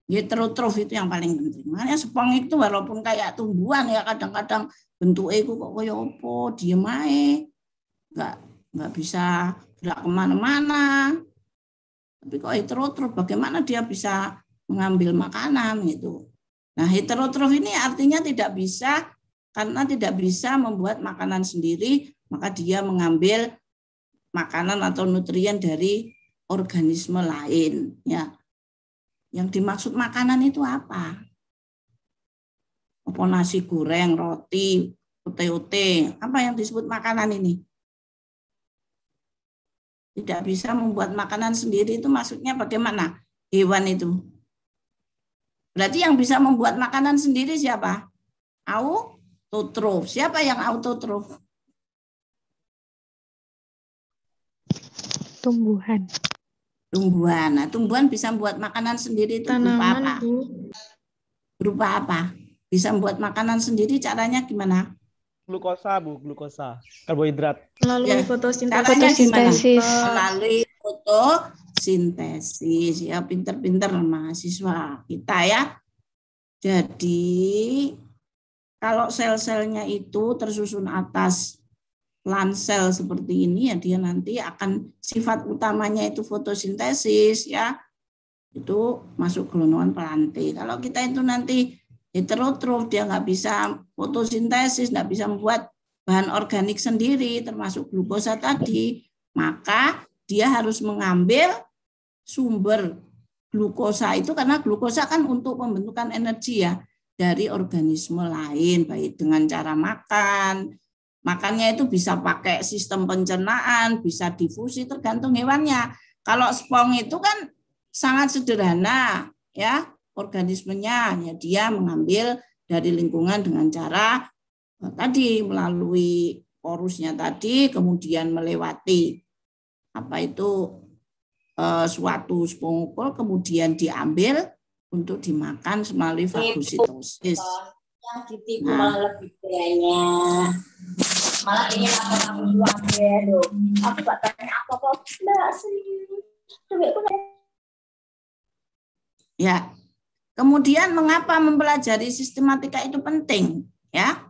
Heterotrof itu yang paling penting. Makanya sepong itu walaupun kayak tumbuhan ya kadang-kadang bentuknya itu kok kaya opo diem aja. nggak enggak bisa gerak kemana-mana, tapi kok heterotrof, bagaimana dia bisa mengambil makanan gitu. Nah heterotrof ini artinya tidak bisa karena tidak bisa membuat makanan sendiri, maka dia mengambil makanan atau nutrien dari organisme lain. Ya, yang dimaksud makanan itu apa? Apa nasi goreng, roti, ote-ote, apa yang disebut makanan ini? tidak bisa membuat makanan sendiri itu maksudnya bagaimana hewan itu? Berarti yang bisa membuat makanan sendiri siapa? Autotrof. Siapa yang autotrof? Tumbuhan. Tumbuhan. Nah, tumbuhan bisa membuat makanan sendiri itu Tanaman, berupa apa? Bu. Berupa apa? Bisa membuat makanan sendiri caranya gimana? glukosa bu glukosa karbohidrat melalui ya. fotosintesis melalui fotosintesis ya pinter-pinter mahasiswa kita ya jadi kalau sel-selnya itu tersusun atas lansel seperti ini ya dia nanti akan sifat utamanya itu fotosintesis ya itu masuk golongan pelanti kalau kita itu nanti heterotrof, dia nggak bisa fotosintesis, nggak bisa membuat bahan organik sendiri, termasuk glukosa tadi, maka dia harus mengambil sumber glukosa itu karena glukosa kan untuk pembentukan energi ya dari organisme lain, baik dengan cara makan, makannya itu bisa pakai sistem pencernaan, bisa difusi tergantung hewannya. Kalau spong itu kan sangat sederhana ya organismenya. hanya dia mengambil dari lingkungan dengan cara eh, tadi melalui porusnya tadi, kemudian melewati apa itu eh, suatu spongkol, kemudian diambil untuk dimakan melalui fagositosis. Yang nah. lebih banyak. Malah ini apa kamu buang dong. Aku gak tanya apa sih. Coba aku Ya, Kemudian mengapa mempelajari sistematika itu penting, ya?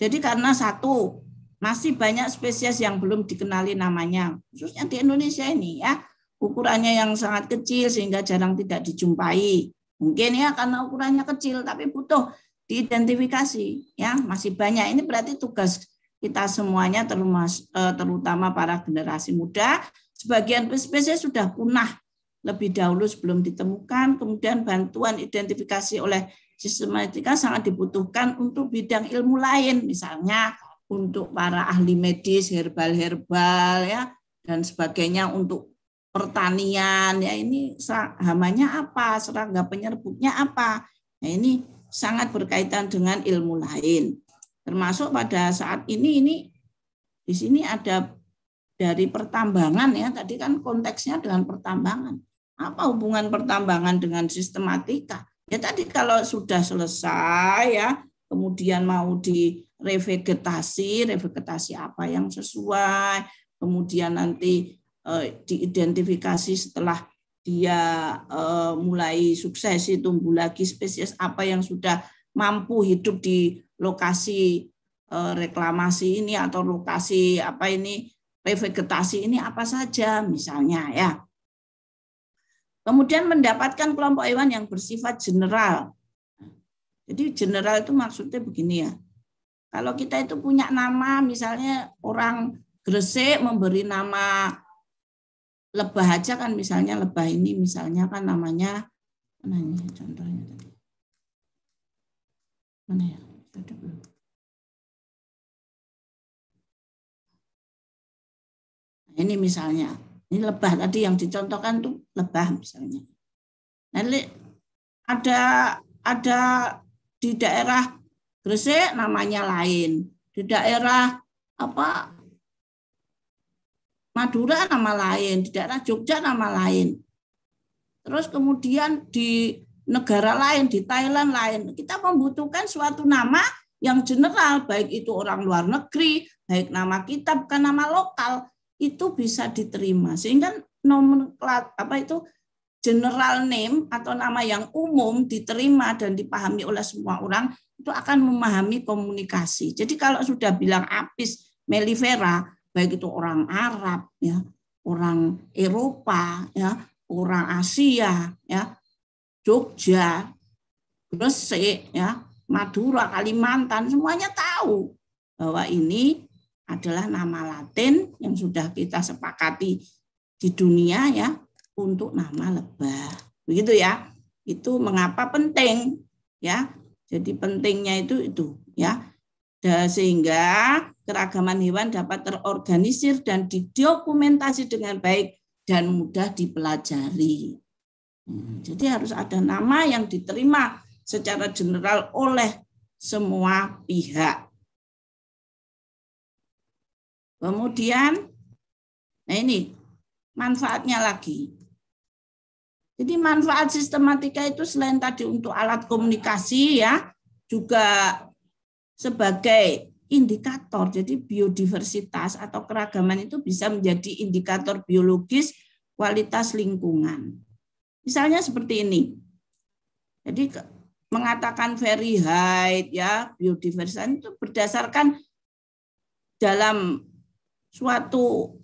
Jadi karena satu, masih banyak spesies yang belum dikenali namanya, khususnya di Indonesia ini ya. Ukurannya yang sangat kecil sehingga jarang tidak dijumpai. Mungkin ya karena ukurannya kecil tapi butuh diidentifikasi ya, masih banyak. Ini berarti tugas kita semuanya eh, terutama para generasi muda sebagian spesies sudah punah lebih dahulu sebelum ditemukan, kemudian bantuan identifikasi oleh sistematika sangat dibutuhkan untuk bidang ilmu lain, misalnya untuk para ahli medis, herbal-herbal ya dan sebagainya untuk pertanian ya ini hamanya apa, serangga penyerbuknya apa. Ya ini sangat berkaitan dengan ilmu lain. Termasuk pada saat ini ini di sini ada dari pertambangan ya tadi kan konteksnya dengan pertambangan apa hubungan pertambangan dengan sistematika? Ya tadi kalau sudah selesai ya, kemudian mau di revegetasi, revegetasi apa yang sesuai, kemudian nanti eh, diidentifikasi setelah dia eh, mulai suksesi tumbuh lagi spesies apa yang sudah mampu hidup di lokasi eh, reklamasi ini atau lokasi apa ini revegetasi ini apa saja misalnya ya Kemudian mendapatkan kelompok hewan yang bersifat general. Jadi general itu maksudnya begini ya. Kalau kita itu punya nama, misalnya orang Gresik memberi nama lebah aja kan misalnya lebah ini misalnya kan namanya mana ini contohnya Mana ya? Nah, ini misalnya ini lebah tadi yang dicontohkan tuh lebah misalnya. Nanti ada ada di daerah Gresik namanya lain, di daerah apa Madura nama lain, di daerah Jogja nama lain. Terus kemudian di negara lain, di Thailand lain. Kita membutuhkan suatu nama yang general, baik itu orang luar negeri, baik nama kita, bukan nama lokal itu bisa diterima. Sehingga nomenklat apa itu general name atau nama yang umum diterima dan dipahami oleh semua orang itu akan memahami komunikasi. Jadi kalau sudah bilang apis mellifera baik itu orang Arab ya, orang Eropa ya, orang Asia ya, Jogja, Gresik ya, Madura, Kalimantan semuanya tahu bahwa ini adalah nama Latin yang sudah kita sepakati di dunia ya untuk nama lebah. Begitu ya. Itu mengapa penting ya. Jadi pentingnya itu itu ya. Dan sehingga keragaman hewan dapat terorganisir dan didokumentasi dengan baik dan mudah dipelajari. Hmm, jadi harus ada nama yang diterima secara general oleh semua pihak. Kemudian, nah ini manfaatnya lagi. Jadi manfaat sistematika itu selain tadi untuk alat komunikasi ya, juga sebagai indikator. Jadi biodiversitas atau keragaman itu bisa menjadi indikator biologis kualitas lingkungan. Misalnya seperti ini. Jadi mengatakan very high ya biodiversitas itu berdasarkan dalam suatu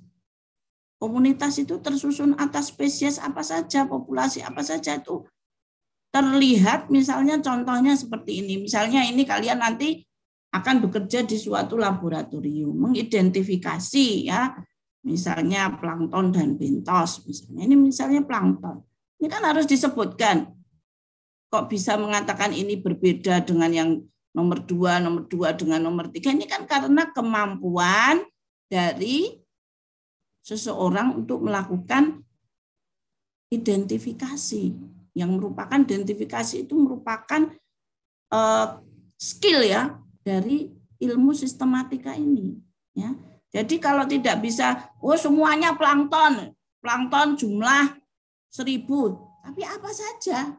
komunitas itu tersusun atas spesies apa saja, populasi apa saja itu terlihat misalnya contohnya seperti ini. Misalnya ini kalian nanti akan bekerja di suatu laboratorium mengidentifikasi ya misalnya plankton dan bentos misalnya ini misalnya plankton ini kan harus disebutkan kok bisa mengatakan ini berbeda dengan yang nomor dua nomor dua dengan nomor tiga ini kan karena kemampuan dari seseorang untuk melakukan identifikasi yang merupakan identifikasi itu merupakan uh, skill ya dari ilmu sistematika ini ya. Jadi kalau tidak bisa oh semuanya plankton, plankton jumlah seribu, tapi apa saja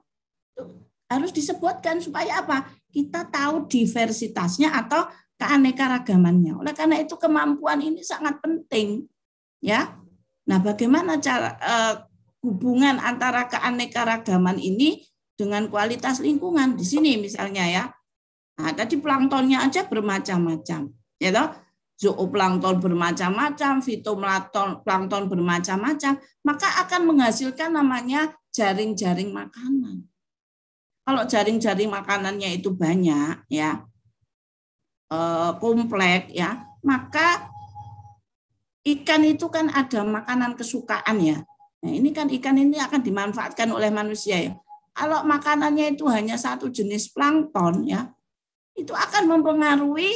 itu harus disebutkan supaya apa? Kita tahu diversitasnya atau keanekaragamannya. Oleh karena itu kemampuan ini sangat penting, ya. Nah, bagaimana cara eh, hubungan antara keanekaragaman ini dengan kualitas lingkungan di sini misalnya ya. Nah, tadi planktonnya aja bermacam-macam, ya toh. Zooplankton bermacam-macam, fitoplankton plankton bermacam-macam, maka akan menghasilkan namanya jaring-jaring makanan. Kalau jaring-jaring makanannya itu banyak, ya Eh, komplek ya, maka ikan itu kan ada makanan kesukaan ya. Nah, ini kan ikan ini akan dimanfaatkan oleh manusia ya. Kalau makanannya itu hanya satu jenis plankton ya, itu akan mempengaruhi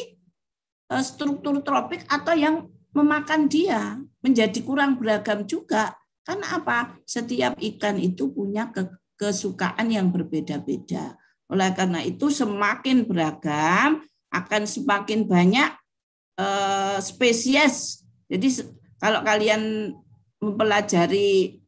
eh, struktur tropik atau yang memakan dia menjadi kurang beragam juga. Karena apa? Setiap ikan itu punya ke kesukaan yang berbeda-beda. Oleh karena itu semakin beragam, akan semakin banyak uh, spesies. Jadi kalau kalian mempelajari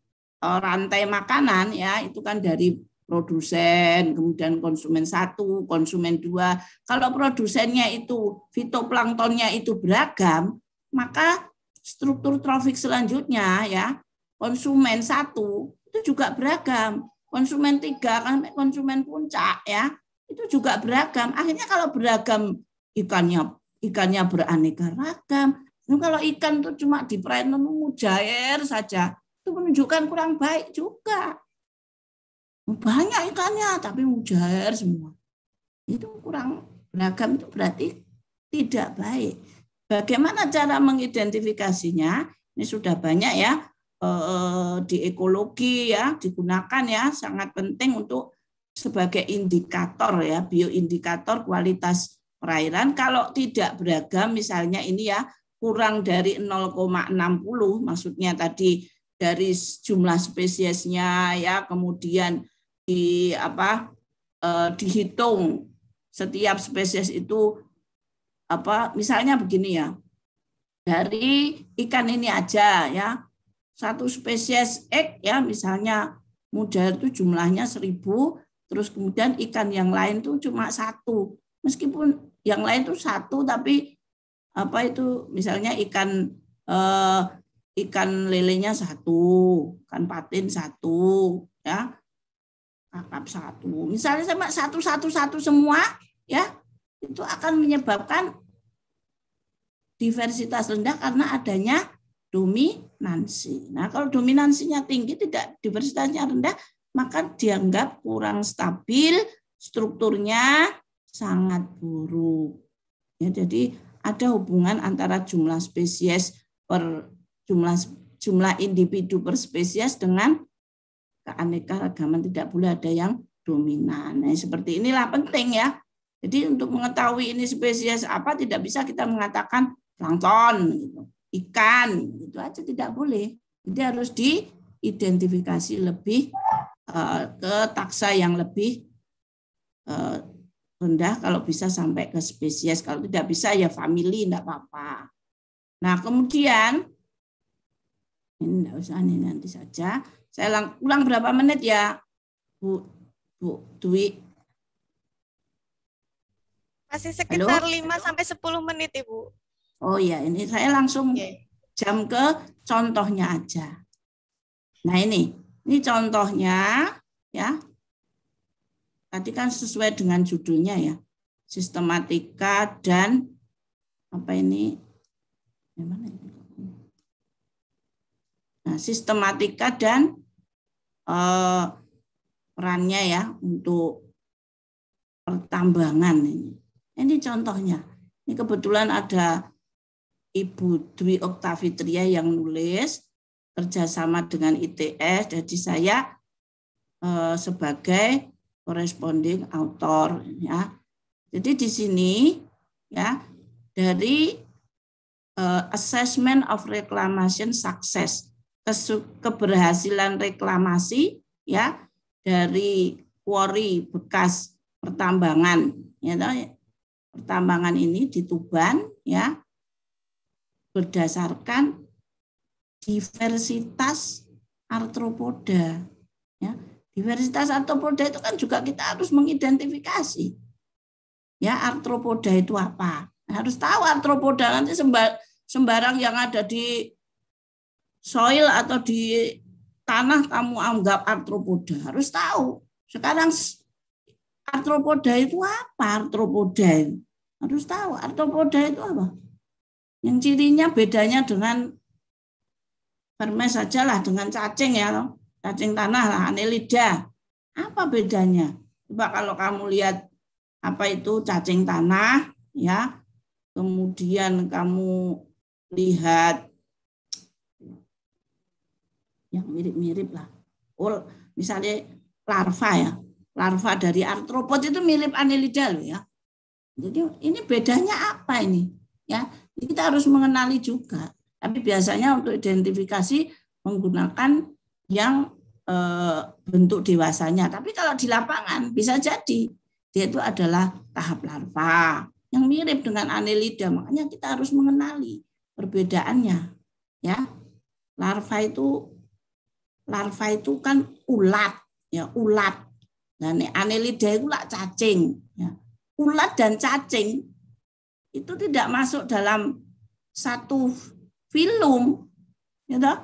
uh, rantai makanan ya itu kan dari produsen, kemudian konsumen satu, konsumen dua. Kalau produsennya itu fitoplanktonnya itu beragam, maka struktur trofik selanjutnya ya konsumen satu itu juga beragam, konsumen tiga kan konsumen puncak ya itu juga beragam. Akhirnya kalau beragam ikannya ikannya beraneka ragam. Nah, kalau ikan tuh cuma di nemu mujair saja, itu menunjukkan kurang baik juga. Banyak ikannya tapi mujair semua. Itu kurang beragam itu berarti tidak baik. Bagaimana cara mengidentifikasinya? Ini sudah banyak ya eh, di ekologi ya digunakan ya sangat penting untuk sebagai indikator ya, bioindikator kualitas perairan. Kalau tidak beragam misalnya ini ya kurang dari 0,60 maksudnya tadi dari jumlah spesiesnya ya kemudian di apa eh, dihitung setiap spesies itu apa misalnya begini ya dari ikan ini aja ya satu spesies X ya misalnya muda itu jumlahnya seribu Terus kemudian ikan yang lain tuh cuma satu. Meskipun yang lain tuh satu tapi apa itu misalnya ikan eh, ikan lelenya satu, ikan patin satu, ya kakap satu. Misalnya sama satu satu satu semua, ya itu akan menyebabkan diversitas rendah karena adanya dominansi. Nah, kalau dominansinya tinggi tidak diversitasnya rendah, maka dianggap kurang stabil, strukturnya sangat buruk. Ya, jadi ada hubungan antara jumlah spesies per jumlah jumlah individu per spesies dengan keanekaragaman tidak boleh ada yang dominan. Nah, seperti inilah penting ya. Jadi untuk mengetahui ini spesies apa tidak bisa kita mengatakan plankton gitu, ikan itu aja tidak boleh. Jadi harus diidentifikasi lebih Eh, ke taksa yang lebih eh, rendah kalau bisa sampai ke spesies kalau tidak bisa ya family tidak apa-apa nah kemudian ini tidak usah ini nanti saja saya ulang, ulang berapa menit ya Bu Bu Dwi masih sekitar Halo? 5 sampai 10 menit Ibu Oh ya ini saya langsung okay. jam ke contohnya aja nah ini ini contohnya ya. Tadi kan sesuai dengan judulnya ya. Sistematika dan apa ini? Nah, sistematika dan eh, perannya ya untuk pertambangan ini. Ini contohnya. Ini kebetulan ada Ibu Dwi Oktavitria yang nulis kerjasama dengan ITS. Jadi saya eh, sebagai corresponding author ya. Jadi di sini ya dari eh, assessment of reclamation success keberhasilan reklamasi ya dari quarry bekas pertambangan ya, ya. pertambangan ini di Tuban ya berdasarkan diversitas artropoda. Ya, diversitas artropoda itu kan juga kita harus mengidentifikasi. Ya, artropoda itu apa? Harus tahu artropoda nanti sembarang yang ada di soil atau di tanah kamu anggap artropoda harus tahu. Sekarang artropoda itu apa? Artropoda harus tahu artropoda itu apa. Yang cirinya bedanya dengan permes sajalah dengan cacing ya, loh. cacing tanah lah, anelida Apa bedanya? Coba kalau kamu lihat apa itu cacing tanah, ya. Kemudian kamu lihat yang mirip-mirip lah. Oh, misalnya larva ya, larva dari arthropod itu mirip anelida loh ya. Jadi ini bedanya apa ini? Ya, kita harus mengenali juga. Tapi biasanya untuk identifikasi menggunakan yang e, bentuk dewasanya. Tapi kalau di lapangan bisa jadi dia itu adalah tahap larva yang mirip dengan anelida. Makanya kita harus mengenali perbedaannya. Ya, larva itu larva itu kan ulat, ya ulat. Dan anelida itu lah cacing. Ya. Ulat dan cacing itu tidak masuk dalam satu film, ya toh?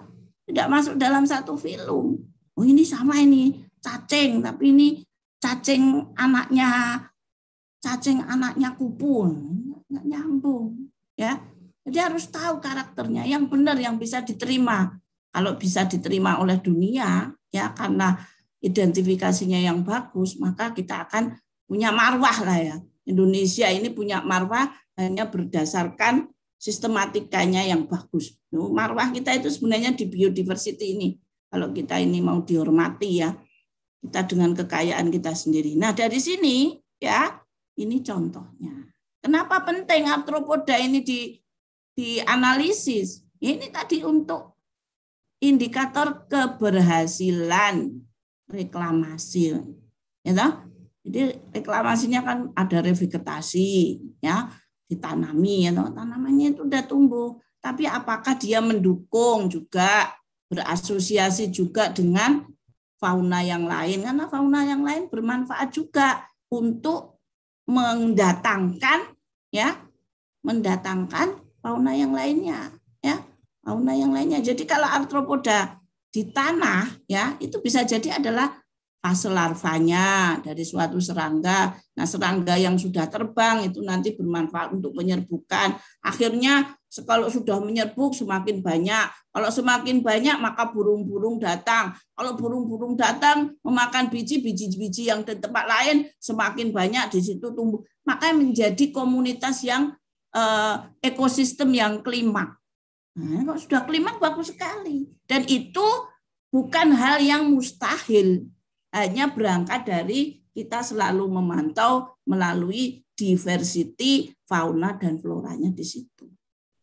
tidak masuk dalam satu film. Oh ini sama ini cacing, tapi ini cacing anaknya cacing anaknya kupun, nggak nyambung, ya. Jadi harus tahu karakternya yang benar yang bisa diterima. Kalau bisa diterima oleh dunia, ya karena identifikasinya yang bagus, maka kita akan punya marwah lah ya. Indonesia ini punya marwah hanya berdasarkan sistematikanya yang bagus. Marwah kita itu sebenarnya di biodiversity ini. Kalau kita ini mau dihormati ya, kita dengan kekayaan kita sendiri. Nah dari sini ya, ini contohnya. Kenapa penting arthropoda ini di dianalisis? Ini tadi untuk indikator keberhasilan reklamasi. Ya, Jadi reklamasinya kan ada revegetasi, ya ditanami ya know? tanamannya itu udah tumbuh tapi apakah dia mendukung juga berasosiasi juga dengan fauna yang lain karena fauna yang lain bermanfaat juga untuk mendatangkan ya mendatangkan fauna yang lainnya ya fauna yang lainnya jadi kalau arthropoda di tanah ya itu bisa jadi adalah fase larvanya dari suatu serangga. Nah, serangga yang sudah terbang itu nanti bermanfaat untuk menyerbukan, Akhirnya kalau sudah menyerbuk semakin banyak. Kalau semakin banyak maka burung-burung datang. Kalau burung-burung datang memakan biji, biji-biji yang di tempat lain semakin banyak di situ tumbuh. Maka menjadi komunitas yang eh, ekosistem yang klimak. Nah, kalau sudah klimak bagus sekali. Dan itu bukan hal yang mustahil hanya berangkat dari kita selalu memantau melalui diversity fauna dan floranya di situ.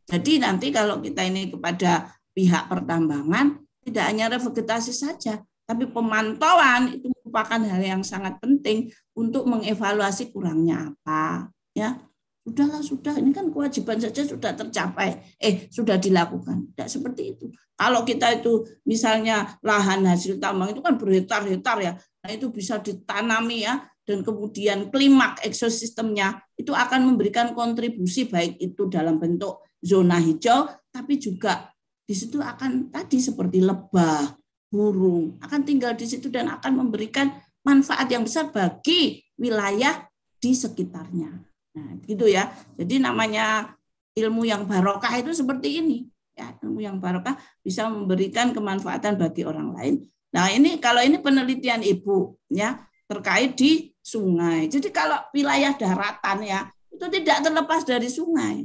Jadi nanti kalau kita ini kepada pihak pertambangan, tidak hanya revegetasi saja, tapi pemantauan itu merupakan hal yang sangat penting untuk mengevaluasi kurangnya apa, ya Sudahlah, sudah. Ini kan kewajiban saja sudah tercapai. Eh, sudah dilakukan. Tidak seperti itu. Kalau kita itu misalnya lahan hasil tambang itu kan berhektar-hektar ya. Nah, itu bisa ditanami ya. Dan kemudian klimak ekosistemnya itu akan memberikan kontribusi baik itu dalam bentuk zona hijau, tapi juga di situ akan tadi seperti lebah, burung, akan tinggal di situ dan akan memberikan manfaat yang besar bagi wilayah di sekitarnya. Nah, gitu ya. Jadi namanya ilmu yang barokah itu seperti ini. Ya, ilmu yang barokah bisa memberikan kemanfaatan bagi orang lain. Nah, ini kalau ini penelitian Ibu ya terkait di sungai. Jadi kalau wilayah daratan ya itu tidak terlepas dari sungai.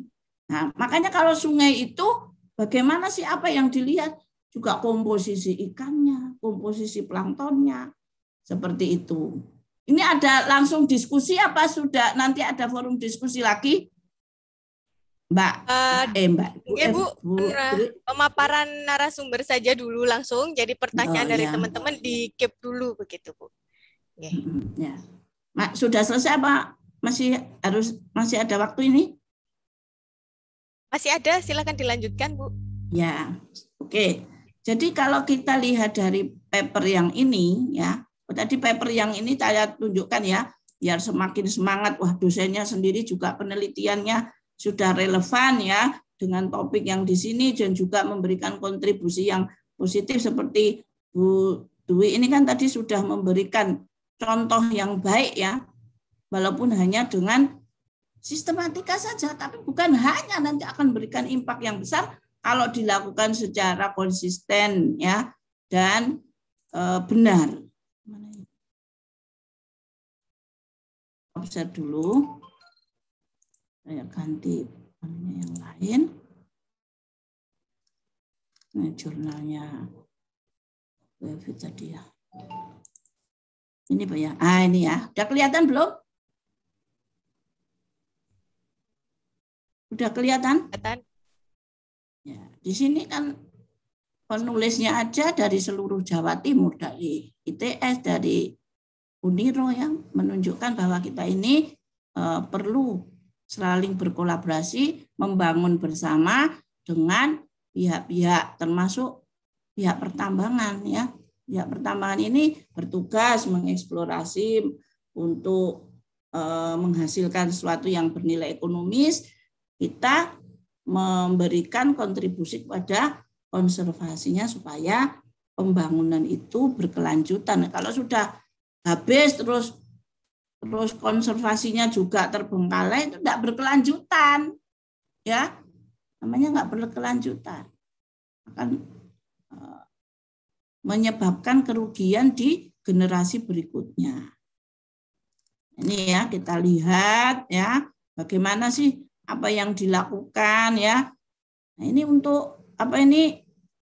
Nah, makanya kalau sungai itu bagaimana sih apa yang dilihat? juga komposisi ikannya, komposisi planktonnya, seperti itu. Ini ada langsung diskusi apa sudah nanti ada forum diskusi lagi? Mbak, uh, eh Mbak. Ya Bu, Bu, pemaparan narasumber saja dulu langsung. Jadi pertanyaan oh, dari iya. teman-teman ya. di keep dulu begitu Bu. Okay. Ya. Ma, sudah selesai Pak? Masih harus masih ada waktu ini? Masih ada, silakan dilanjutkan Bu. Ya, oke. Okay. Jadi kalau kita lihat dari paper yang ini ya, Tadi paper yang ini saya tunjukkan ya, biar semakin semangat. Wah, dosennya sendiri juga penelitiannya sudah relevan ya dengan topik yang di sini dan juga memberikan kontribusi yang positif seperti Bu Dwi ini kan tadi sudah memberikan contoh yang baik ya, walaupun hanya dengan sistematika saja, tapi bukan hanya nanti akan memberikan impak yang besar kalau dilakukan secara konsisten ya dan e, benar. Observe dulu. Saya ganti warnanya yang lain. Ini jurnalnya tadi ya. Ini Pak ya. Ah ini ya. Udah kelihatan belum? Udah kelihatan? Kelihatan. Ya, di sini kan penulisnya aja dari seluruh Jawa Timur, dari ITS, dari Uniro yang menunjukkan bahwa kita ini uh, perlu saling berkolaborasi, membangun bersama dengan pihak-pihak termasuk pihak pertambangan ya. Pihak pertambangan ini bertugas mengeksplorasi untuk uh, menghasilkan sesuatu yang bernilai ekonomis, kita memberikan kontribusi kepada konservasinya supaya pembangunan itu berkelanjutan. Nah, kalau sudah habis terus terus konservasinya juga terbengkalai itu tidak berkelanjutan ya namanya nggak berkelanjutan akan eh, menyebabkan kerugian di generasi berikutnya ini ya kita lihat ya bagaimana sih apa yang dilakukan ya nah, ini untuk apa ini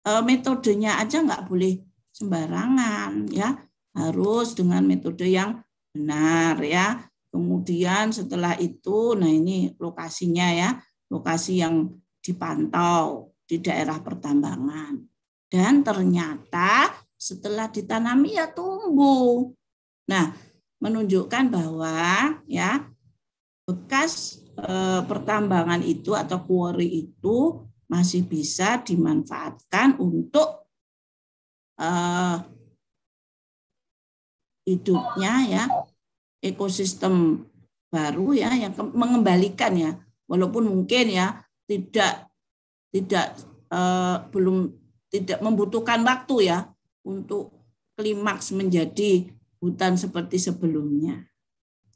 eh, metodenya aja nggak boleh sembarangan ya harus dengan metode yang benar ya. Kemudian setelah itu, nah ini lokasinya ya, lokasi yang dipantau di daerah pertambangan. Dan ternyata setelah ditanami ya tumbuh. Nah, menunjukkan bahwa ya bekas e, pertambangan itu atau quarry itu masih bisa dimanfaatkan untuk e, hidupnya ya ekosistem baru ya yang mengembalikan ya walaupun mungkin ya tidak tidak uh, belum tidak membutuhkan waktu ya untuk klimaks menjadi hutan seperti sebelumnya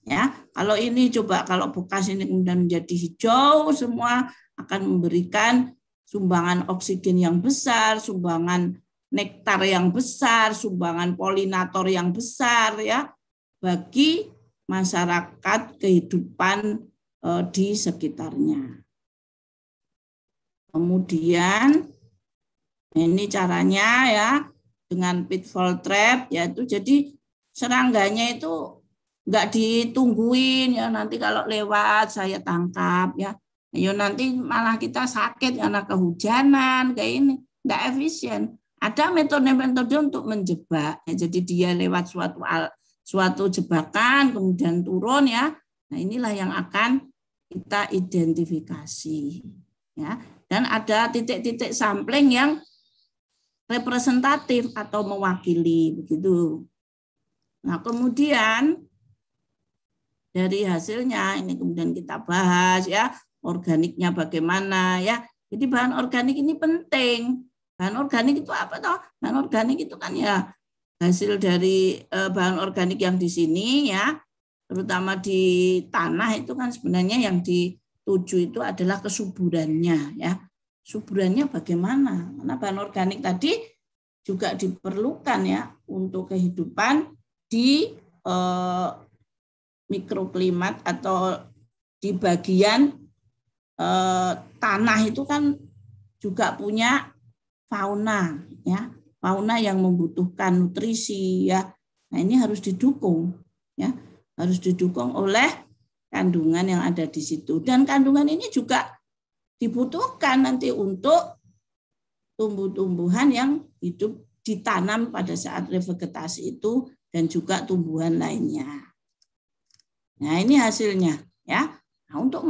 ya kalau ini coba kalau bekas ini kemudian menjadi hijau semua akan memberikan sumbangan oksigen yang besar sumbangan nektar yang besar, sumbangan polinator yang besar ya bagi masyarakat kehidupan eh, di sekitarnya. Kemudian ini caranya ya dengan pitfall trap yaitu jadi serangganya itu nggak ditungguin ya nanti kalau lewat saya tangkap ya. Ya nanti malah kita sakit karena kehujanan kayak ini nggak efisien. Ada metode-metode untuk menjebak. Ya, jadi dia lewat suatu al, suatu jebakan kemudian turun ya. Nah, inilah yang akan kita identifikasi ya. Dan ada titik-titik sampling yang representatif atau mewakili begitu. Nah, kemudian dari hasilnya ini kemudian kita bahas ya, organiknya bagaimana ya. Jadi bahan organik ini penting Bahan organik itu apa toh? Bahan organik itu kan ya hasil dari e, bahan organik yang di sini ya, terutama di tanah itu kan sebenarnya yang dituju itu adalah kesuburannya ya. Suburannya bagaimana? Karena bahan organik tadi juga diperlukan ya untuk kehidupan di eh, mikroklimat atau di bagian eh, tanah itu kan juga punya fauna ya fauna yang membutuhkan nutrisi ya nah ini harus didukung ya harus didukung oleh kandungan yang ada di situ dan kandungan ini juga dibutuhkan nanti untuk tumbuh-tumbuhan yang hidup ditanam pada saat revegetasi itu dan juga tumbuhan lainnya. Nah, ini hasilnya ya. Nah, untuk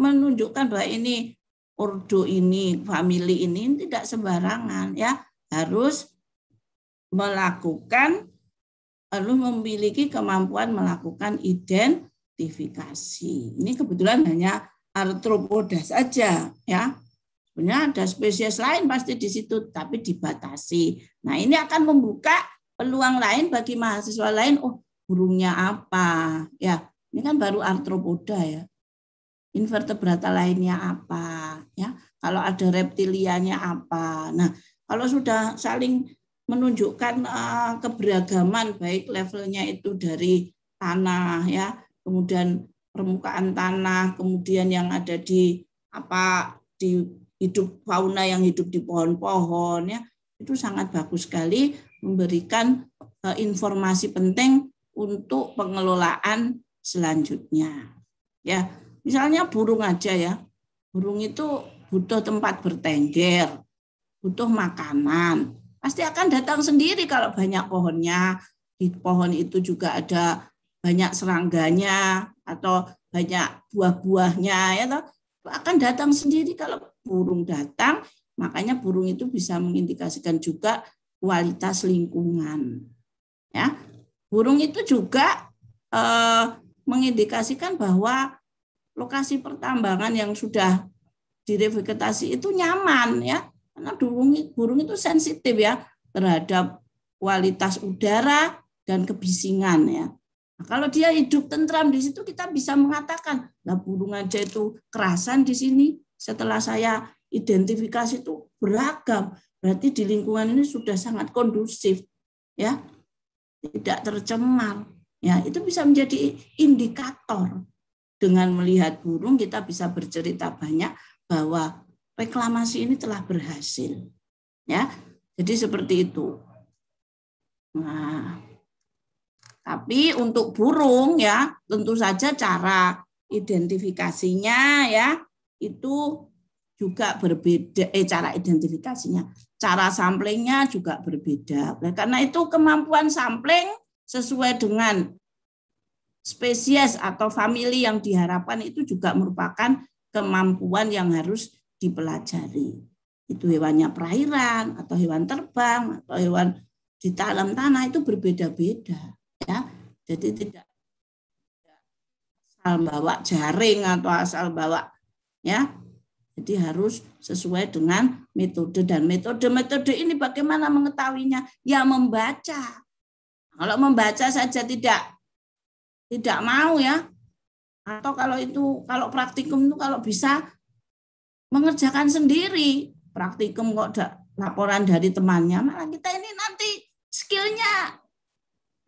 menunjukkan bahwa ini ordo ini, family ini tidak sembarangan ya, harus melakukan lalu memiliki kemampuan melakukan identifikasi. Ini kebetulan hanya arthropoda saja ya. Sebenarnya ada spesies lain pasti di situ tapi dibatasi. Nah, ini akan membuka peluang lain bagi mahasiswa lain oh burungnya apa ya. Ini kan baru arthropoda ya invertebrata lainnya apa, ya. Kalau ada reptilianya apa. Nah, kalau sudah saling menunjukkan eh, keberagaman baik levelnya itu dari tanah ya, kemudian permukaan tanah, kemudian yang ada di apa di hidup fauna yang hidup di pohon-pohon ya. Itu sangat bagus sekali memberikan eh, informasi penting untuk pengelolaan selanjutnya. Ya, Misalnya burung aja ya. Burung itu butuh tempat bertengger, butuh makanan. Pasti akan datang sendiri kalau banyak pohonnya. Di pohon itu juga ada banyak serangganya atau banyak buah-buahnya ya toh. akan datang sendiri kalau burung datang makanya burung itu bisa mengindikasikan juga kualitas lingkungan ya burung itu juga eh, mengindikasikan bahwa lokasi pertambangan yang sudah direvegetasi itu nyaman ya karena burung burung itu sensitif ya terhadap kualitas udara dan kebisingan ya nah, kalau dia hidup tentram di situ kita bisa mengatakan lah burung aja itu kerasan di sini setelah saya identifikasi itu beragam berarti di lingkungan ini sudah sangat kondusif ya tidak tercemar ya itu bisa menjadi indikator dengan melihat burung kita bisa bercerita banyak bahwa reklamasi ini telah berhasil. Ya. Jadi seperti itu. Nah, tapi untuk burung ya tentu saja cara identifikasinya ya itu juga berbeda eh cara identifikasinya, cara samplingnya juga berbeda. Nah, karena itu kemampuan sampling sesuai dengan spesies atau famili yang diharapkan itu juga merupakan kemampuan yang harus dipelajari. Itu hewannya perairan atau hewan terbang atau hewan di dalam tanah itu berbeda-beda ya. Jadi tidak asal bawa jaring atau asal bawa ya. Jadi harus sesuai dengan metode dan metode-metode ini bagaimana mengetahuinya? Ya membaca. Kalau membaca saja tidak tidak mau ya atau kalau itu kalau praktikum itu kalau bisa mengerjakan sendiri praktikum kok ada laporan dari temannya malah kita ini nanti skillnya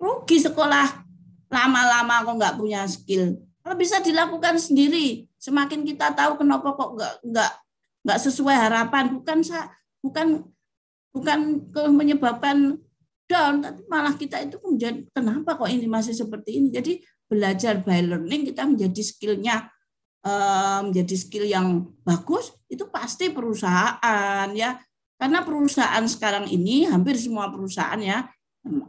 rugi sekolah lama-lama kok nggak punya skill kalau bisa dilakukan sendiri semakin kita tahu kenapa kok nggak nggak nggak sesuai harapan bukan bukan bukan ke menyebabkan down tapi malah kita itu menjadi kenapa kok ini masih seperti ini jadi belajar by learning kita menjadi skillnya eh, menjadi skill yang bagus itu pasti perusahaan ya karena perusahaan sekarang ini hampir semua perusahaan ya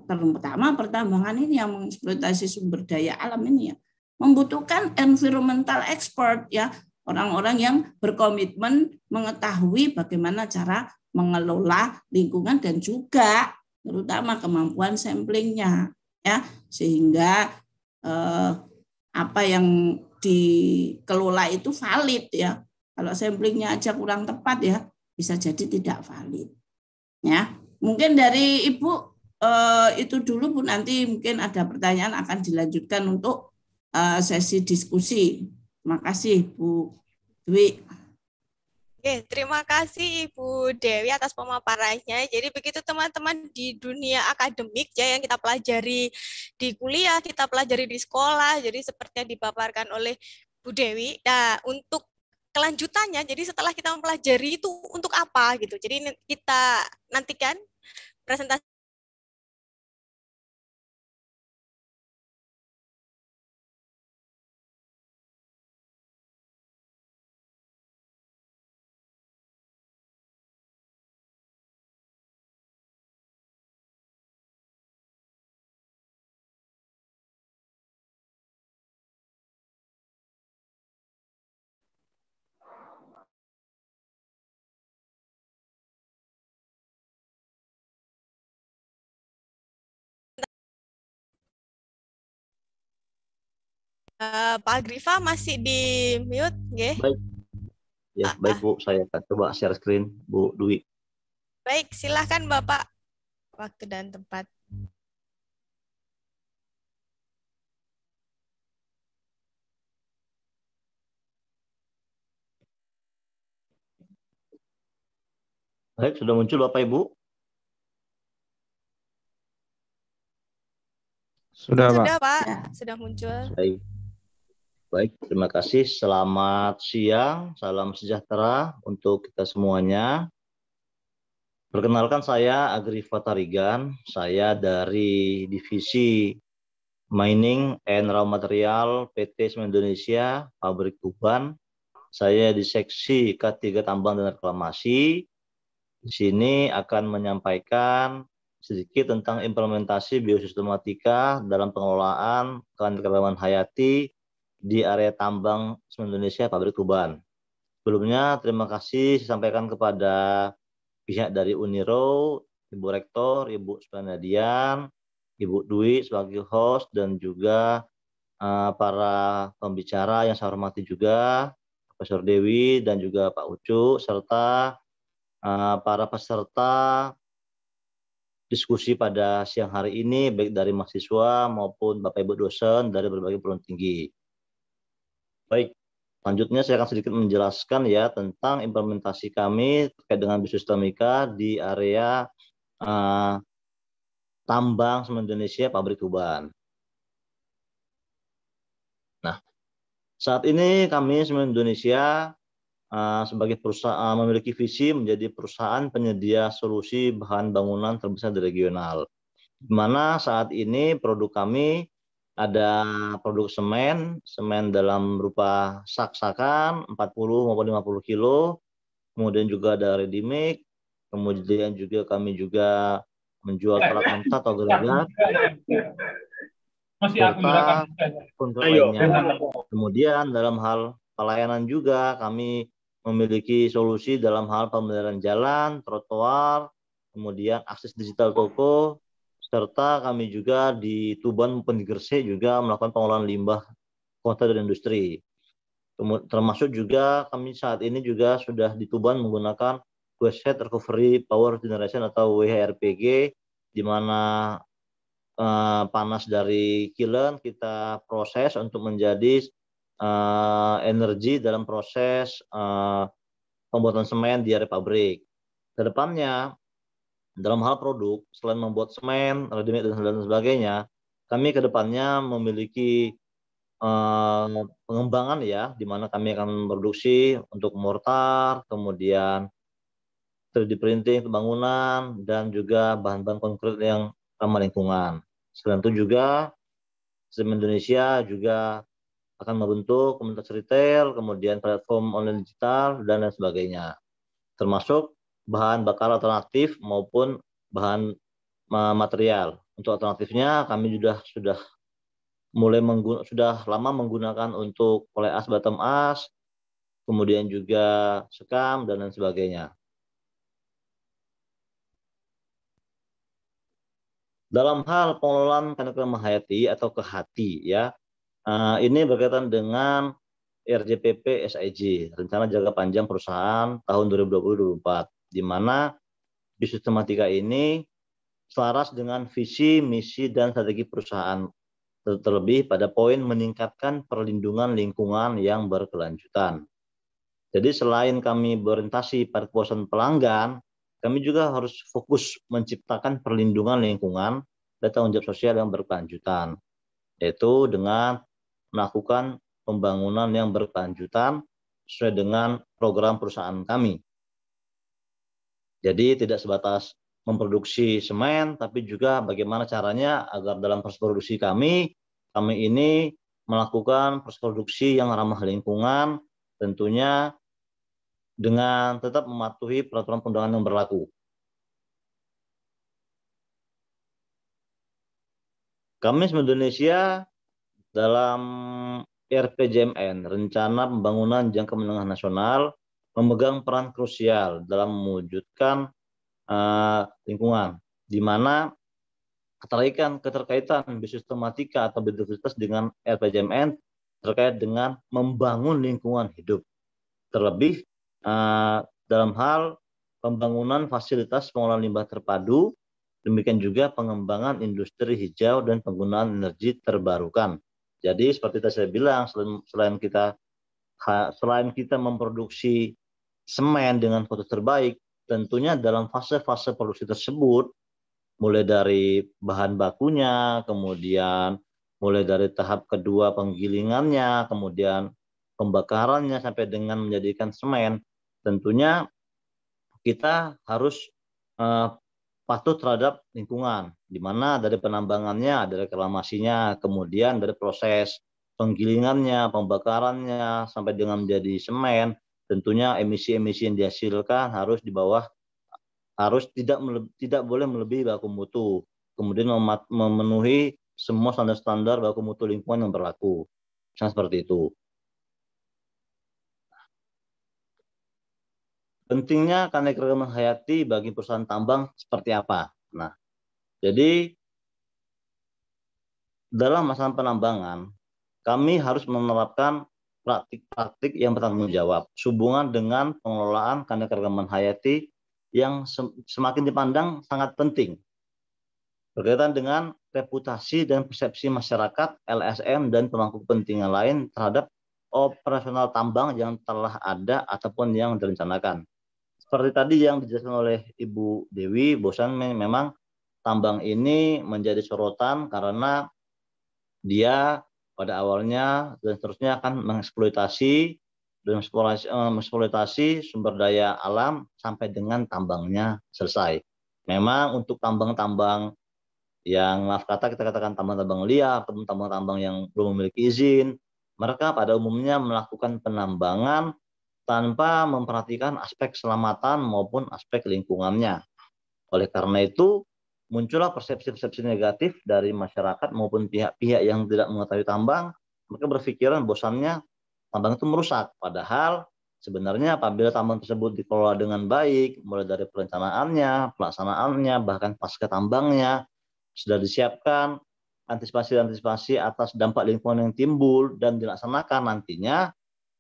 terutama pertambangan ini yang mengeksploitasi sumber daya alam ini ya membutuhkan environmental expert ya orang-orang yang berkomitmen mengetahui bagaimana cara mengelola lingkungan dan juga terutama kemampuan samplingnya ya sehingga eh, apa yang dikelola itu valid ya. Kalau samplingnya aja kurang tepat ya, bisa jadi tidak valid. Ya, mungkin dari Ibu eh, itu dulu Bu nanti mungkin ada pertanyaan akan dilanjutkan untuk eh, sesi diskusi. Terima kasih Bu Dwi. Oke, terima kasih Ibu Dewi atas pemaparannya. Jadi begitu teman-teman di dunia akademik ya yang kita pelajari di kuliah, kita pelajari di sekolah, jadi seperti yang dipaparkan oleh Bu Dewi. Nah, untuk kelanjutannya, jadi setelah kita mempelajari itu untuk apa gitu. Jadi kita nantikan presentasi Eh, Pak Griva masih di mute, nggih? Baik. Ya, ah, baik Bu, ah. saya akan coba share screen Bu Dwi. Baik, silahkan Bapak. Waktu dan tempat. Baik, sudah muncul Bapak Ibu? Sudah, sudah Pak. Sudah, Pak. Ya. Sudah muncul. Baik. Baik, terima kasih. Selamat siang, salam sejahtera untuk kita semuanya. Perkenalkan saya Agri Fatarigan, saya dari Divisi Mining and Raw Material PT Semen Indonesia, Pabrik Tuban. Saya di seksi K3 Tambang dan Reklamasi. Di sini akan menyampaikan sedikit tentang implementasi biosistematika dalam pengelolaan kelanjutan hayati di area tambang Semen Indonesia Pabrik Tuban. Sebelumnya terima kasih saya sampaikan kepada pihak dari Uniro, Ibu Rektor, Ibu Supanadian, Ibu Dwi sebagai host dan juga uh, para pembicara yang saya hormati juga Profesor Dewi dan juga Pak Ucu serta uh, para peserta diskusi pada siang hari ini baik dari mahasiswa maupun Bapak Ibu dosen dari berbagai perguruan tinggi. Baik, Selanjutnya saya akan sedikit menjelaskan ya tentang implementasi kami terkait dengan bisnis termika di area uh, tambang semen Indonesia pabrik Tuban. Nah, saat ini kami semen Indonesia eh, sebagai perusahaan eh, memiliki visi menjadi perusahaan penyedia solusi bahan bangunan terbesar di regional. Di mana saat ini produk kami ada produk semen, semen dalam rupa sak-sakan 40 maupun 50 kilo, kemudian juga ada ready make, kemudian juga kami juga menjual eh, eh, alat mentah atau eh, gelagat, serta ya. untuk lainnya. Kemudian dalam hal pelayanan juga kami memiliki solusi dalam hal pemeliharaan jalan, trotoar, kemudian akses digital toko, serta kami juga di Tuban maupun di juga melakukan pengolahan limbah kota dan industri. Termasuk juga kami saat ini juga sudah di Tuban menggunakan Waste Recovery Power Generation atau WHRPG di mana eh, panas dari kilen kita proses untuk menjadi eh, energi dalam proses eh, pembuatan semen di area pabrik. Kedepannya dalam hal produk, selain membuat semen, ready-made, dan sebagainya, kami ke depannya memiliki uh, pengembangan ya, di mana kami akan memproduksi untuk mortar, kemudian 3D printing, bangunan, dan juga bahan-bahan konkret yang ramah lingkungan. Selain itu juga, Semen Indonesia juga akan membentuk komunitas retail, kemudian platform online digital, dan lain sebagainya. Termasuk bahan bakar alternatif maupun bahan material. Untuk alternatifnya kami sudah sudah mulai sudah lama menggunakan untuk oleh as bottom as, kemudian juga sekam dan lain sebagainya. Dalam hal pengelolaan teknik mahayati atau kehati ya, eh, ini berkaitan dengan RJPP SIG, Rencana Jangka Panjang Perusahaan tahun 2024 di mana di sistematika ini selaras dengan visi, misi, dan strategi perusahaan terlebih pada poin meningkatkan perlindungan lingkungan yang berkelanjutan. Jadi selain kami berorientasi pada kepuasan pelanggan, kami juga harus fokus menciptakan perlindungan lingkungan dan tanggung jawab sosial yang berkelanjutan, yaitu dengan melakukan pembangunan yang berkelanjutan sesuai dengan program perusahaan kami. Jadi tidak sebatas memproduksi semen, tapi juga bagaimana caranya agar dalam proses produksi kami, kami ini melakukan proses produksi yang ramah lingkungan, tentunya dengan tetap mematuhi peraturan perundangan yang berlaku. Kami Indonesia dalam RPJMN, Rencana Pembangunan Jangka Menengah Nasional, memegang peran krusial dalam mewujudkan uh, lingkungan, di mana keterkaitan keterkaitan biosistematika atau biodiversitas dengan RPJMN terkait dengan membangun lingkungan hidup, terlebih uh, dalam hal pembangunan fasilitas pengolahan limbah terpadu, demikian juga pengembangan industri hijau dan penggunaan energi terbarukan. Jadi seperti tadi saya bilang, selain kita selain kita memproduksi semen dengan foto terbaik, tentunya dalam fase-fase produksi tersebut, mulai dari bahan bakunya, kemudian mulai dari tahap kedua penggilingannya, kemudian pembakarannya sampai dengan menjadikan semen, tentunya kita harus uh, patuh terhadap lingkungan, di mana dari penambangannya, dari reklamasinya, kemudian dari proses penggilingannya, pembakarannya, sampai dengan menjadi semen, tentunya emisi-emisi yang dihasilkan harus di bawah harus tidak tidak boleh melebihi baku mutu. Kemudian memenuhi semua standar-standar baku mutu lingkungan yang berlaku. Misalnya seperti itu. Pentingnya karena keragaman hayati bagi perusahaan tambang seperti apa? Nah, jadi dalam masalah penambangan, kami harus menerapkan praktik-praktik yang bertanggung jawab, sehubungan dengan pengelolaan kandang keragaman hayati yang semakin dipandang sangat penting. Berkaitan dengan reputasi dan persepsi masyarakat, LSM, dan pemangku kepentingan lain terhadap operasional tambang yang telah ada ataupun yang direncanakan. Seperti tadi yang dijelaskan oleh Ibu Dewi, bosan memang tambang ini menjadi sorotan karena dia pada awalnya dan seterusnya akan mengeksploitasi dan eh, mengeksploitasi sumber daya alam sampai dengan tambangnya selesai. Memang untuk tambang-tambang yang maaf kata kita katakan tambang-tambang liar, atau tambang-tambang yang belum memiliki izin, mereka pada umumnya melakukan penambangan tanpa memperhatikan aspek keselamatan maupun aspek lingkungannya. Oleh karena itu, muncullah persepsi-persepsi negatif dari masyarakat maupun pihak-pihak yang tidak mengetahui tambang, mereka berpikiran bosannya tambang itu merusak. Padahal sebenarnya apabila tambang tersebut dikelola dengan baik, mulai dari perencanaannya, pelaksanaannya, bahkan pasca tambangnya, sudah disiapkan antisipasi-antisipasi atas dampak lingkungan yang timbul dan dilaksanakan nantinya,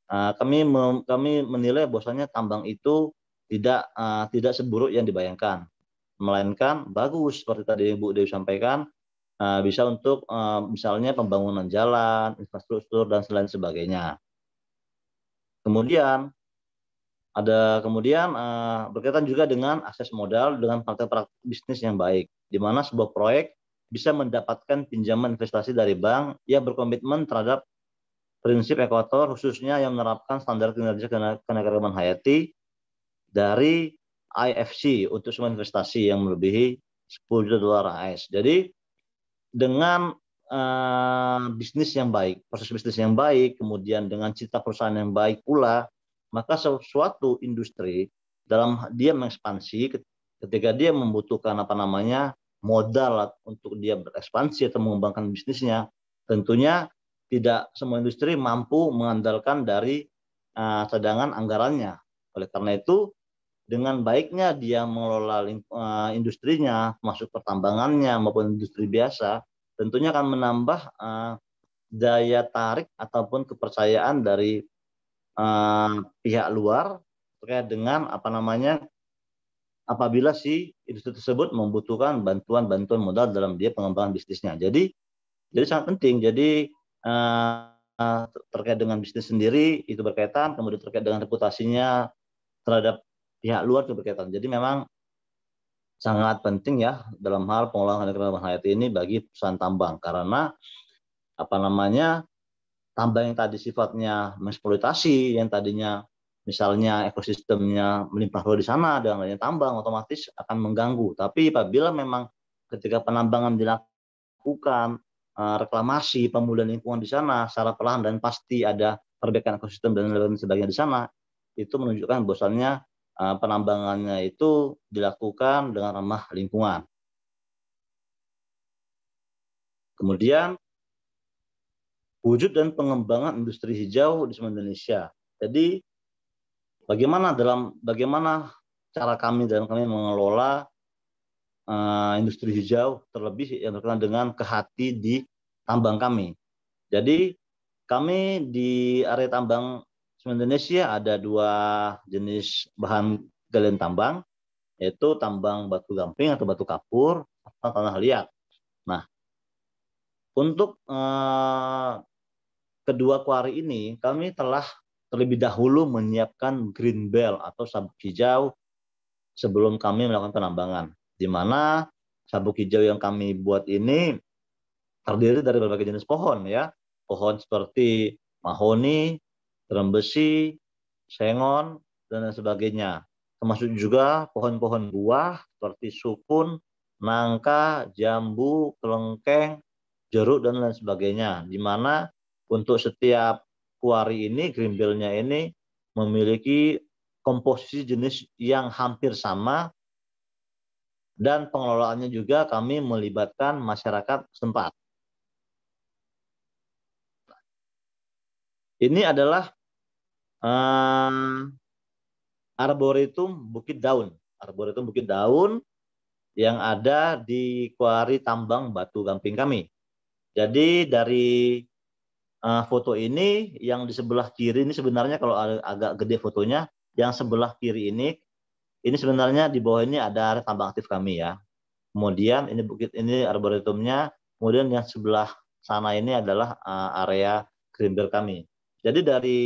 eh, kami kami menilai bosannya tambang itu tidak eh, tidak seburuk yang dibayangkan melainkan bagus seperti tadi Bu Dewi sampaikan eh, bisa untuk eh, misalnya pembangunan jalan, infrastruktur dan selain sebagainya. Kemudian ada kemudian eh, berkaitan juga dengan akses modal dengan praktek-praktek bisnis yang baik, di mana sebuah proyek bisa mendapatkan pinjaman investasi dari bank yang berkomitmen terhadap prinsip ekuator khususnya yang menerapkan standar kinerja kenegaraan hayati dari IFC untuk semua investasi yang melebihi 10 juta dolar AS. Jadi dengan uh, bisnis yang baik, proses bisnis yang baik, kemudian dengan cita perusahaan yang baik pula, maka suatu industri dalam dia mengekspansi ketika dia membutuhkan apa namanya modal untuk dia berekspansi atau mengembangkan bisnisnya, tentunya tidak semua industri mampu mengandalkan dari uh, cadangan anggarannya. Oleh karena itu, dengan baiknya dia mengelola eh, industrinya, masuk pertambangannya maupun industri biasa, tentunya akan menambah eh, daya tarik ataupun kepercayaan dari eh, pihak luar terkait dengan apa namanya apabila si industri tersebut membutuhkan bantuan-bantuan modal dalam dia pengembangan bisnisnya. Jadi jadi sangat penting. Jadi terkait dengan bisnis sendiri itu berkaitan, kemudian terkait dengan reputasinya terhadap pihak luar itu berkaitan. Jadi memang sangat penting ya dalam hal pengelolaan kearifan hayati ini bagi perusahaan tambang karena apa namanya tambang yang tadi sifatnya mengeksploitasi yang tadinya misalnya ekosistemnya melimpah ruah di sana dengan adanya tambang otomatis akan mengganggu. Tapi apabila memang ketika penambangan dilakukan eh, reklamasi pemulihan lingkungan di sana secara perlahan dan pasti ada perbaikan ekosistem dan lain sebagainya di sana itu menunjukkan bosannya Eh, penambangannya itu dilakukan dengan ramah lingkungan. Kemudian wujud dan pengembangan industri hijau di seluruh Indonesia. Jadi bagaimana dalam bagaimana cara kami dan kami mengelola uh, industri hijau terlebih yang berkenaan dengan kehati di tambang kami. Jadi kami di area tambang Indonesia ada dua jenis bahan galian tambang, yaitu tambang batu gamping atau batu kapur atau tanah liat. Nah, untuk eh, kedua kuari ini kami telah terlebih dahulu menyiapkan green bell atau sabuk hijau sebelum kami melakukan penambangan, di mana sabuk hijau yang kami buat ini terdiri dari berbagai jenis pohon ya, pohon seperti mahoni, rembesi, sengon, dan lain sebagainya. Termasuk juga pohon-pohon buah seperti sukun, nangka, jambu, kelengkeng, jeruk, dan lain sebagainya. Di mana untuk setiap kuari ini, green ini memiliki komposisi jenis yang hampir sama dan pengelolaannya juga kami melibatkan masyarakat setempat. Ini adalah um, arboretum Bukit Daun. Arboretum Bukit Daun yang ada di Kuari Tambang Batu Gamping kami. Jadi dari uh, foto ini yang di sebelah kiri ini sebenarnya kalau agak gede fotonya, yang sebelah kiri ini ini sebenarnya di bawah ini ada tambang aktif kami ya. Kemudian ini bukit ini arboretumnya, kemudian yang sebelah sana ini adalah uh, area grinder kami. Jadi dari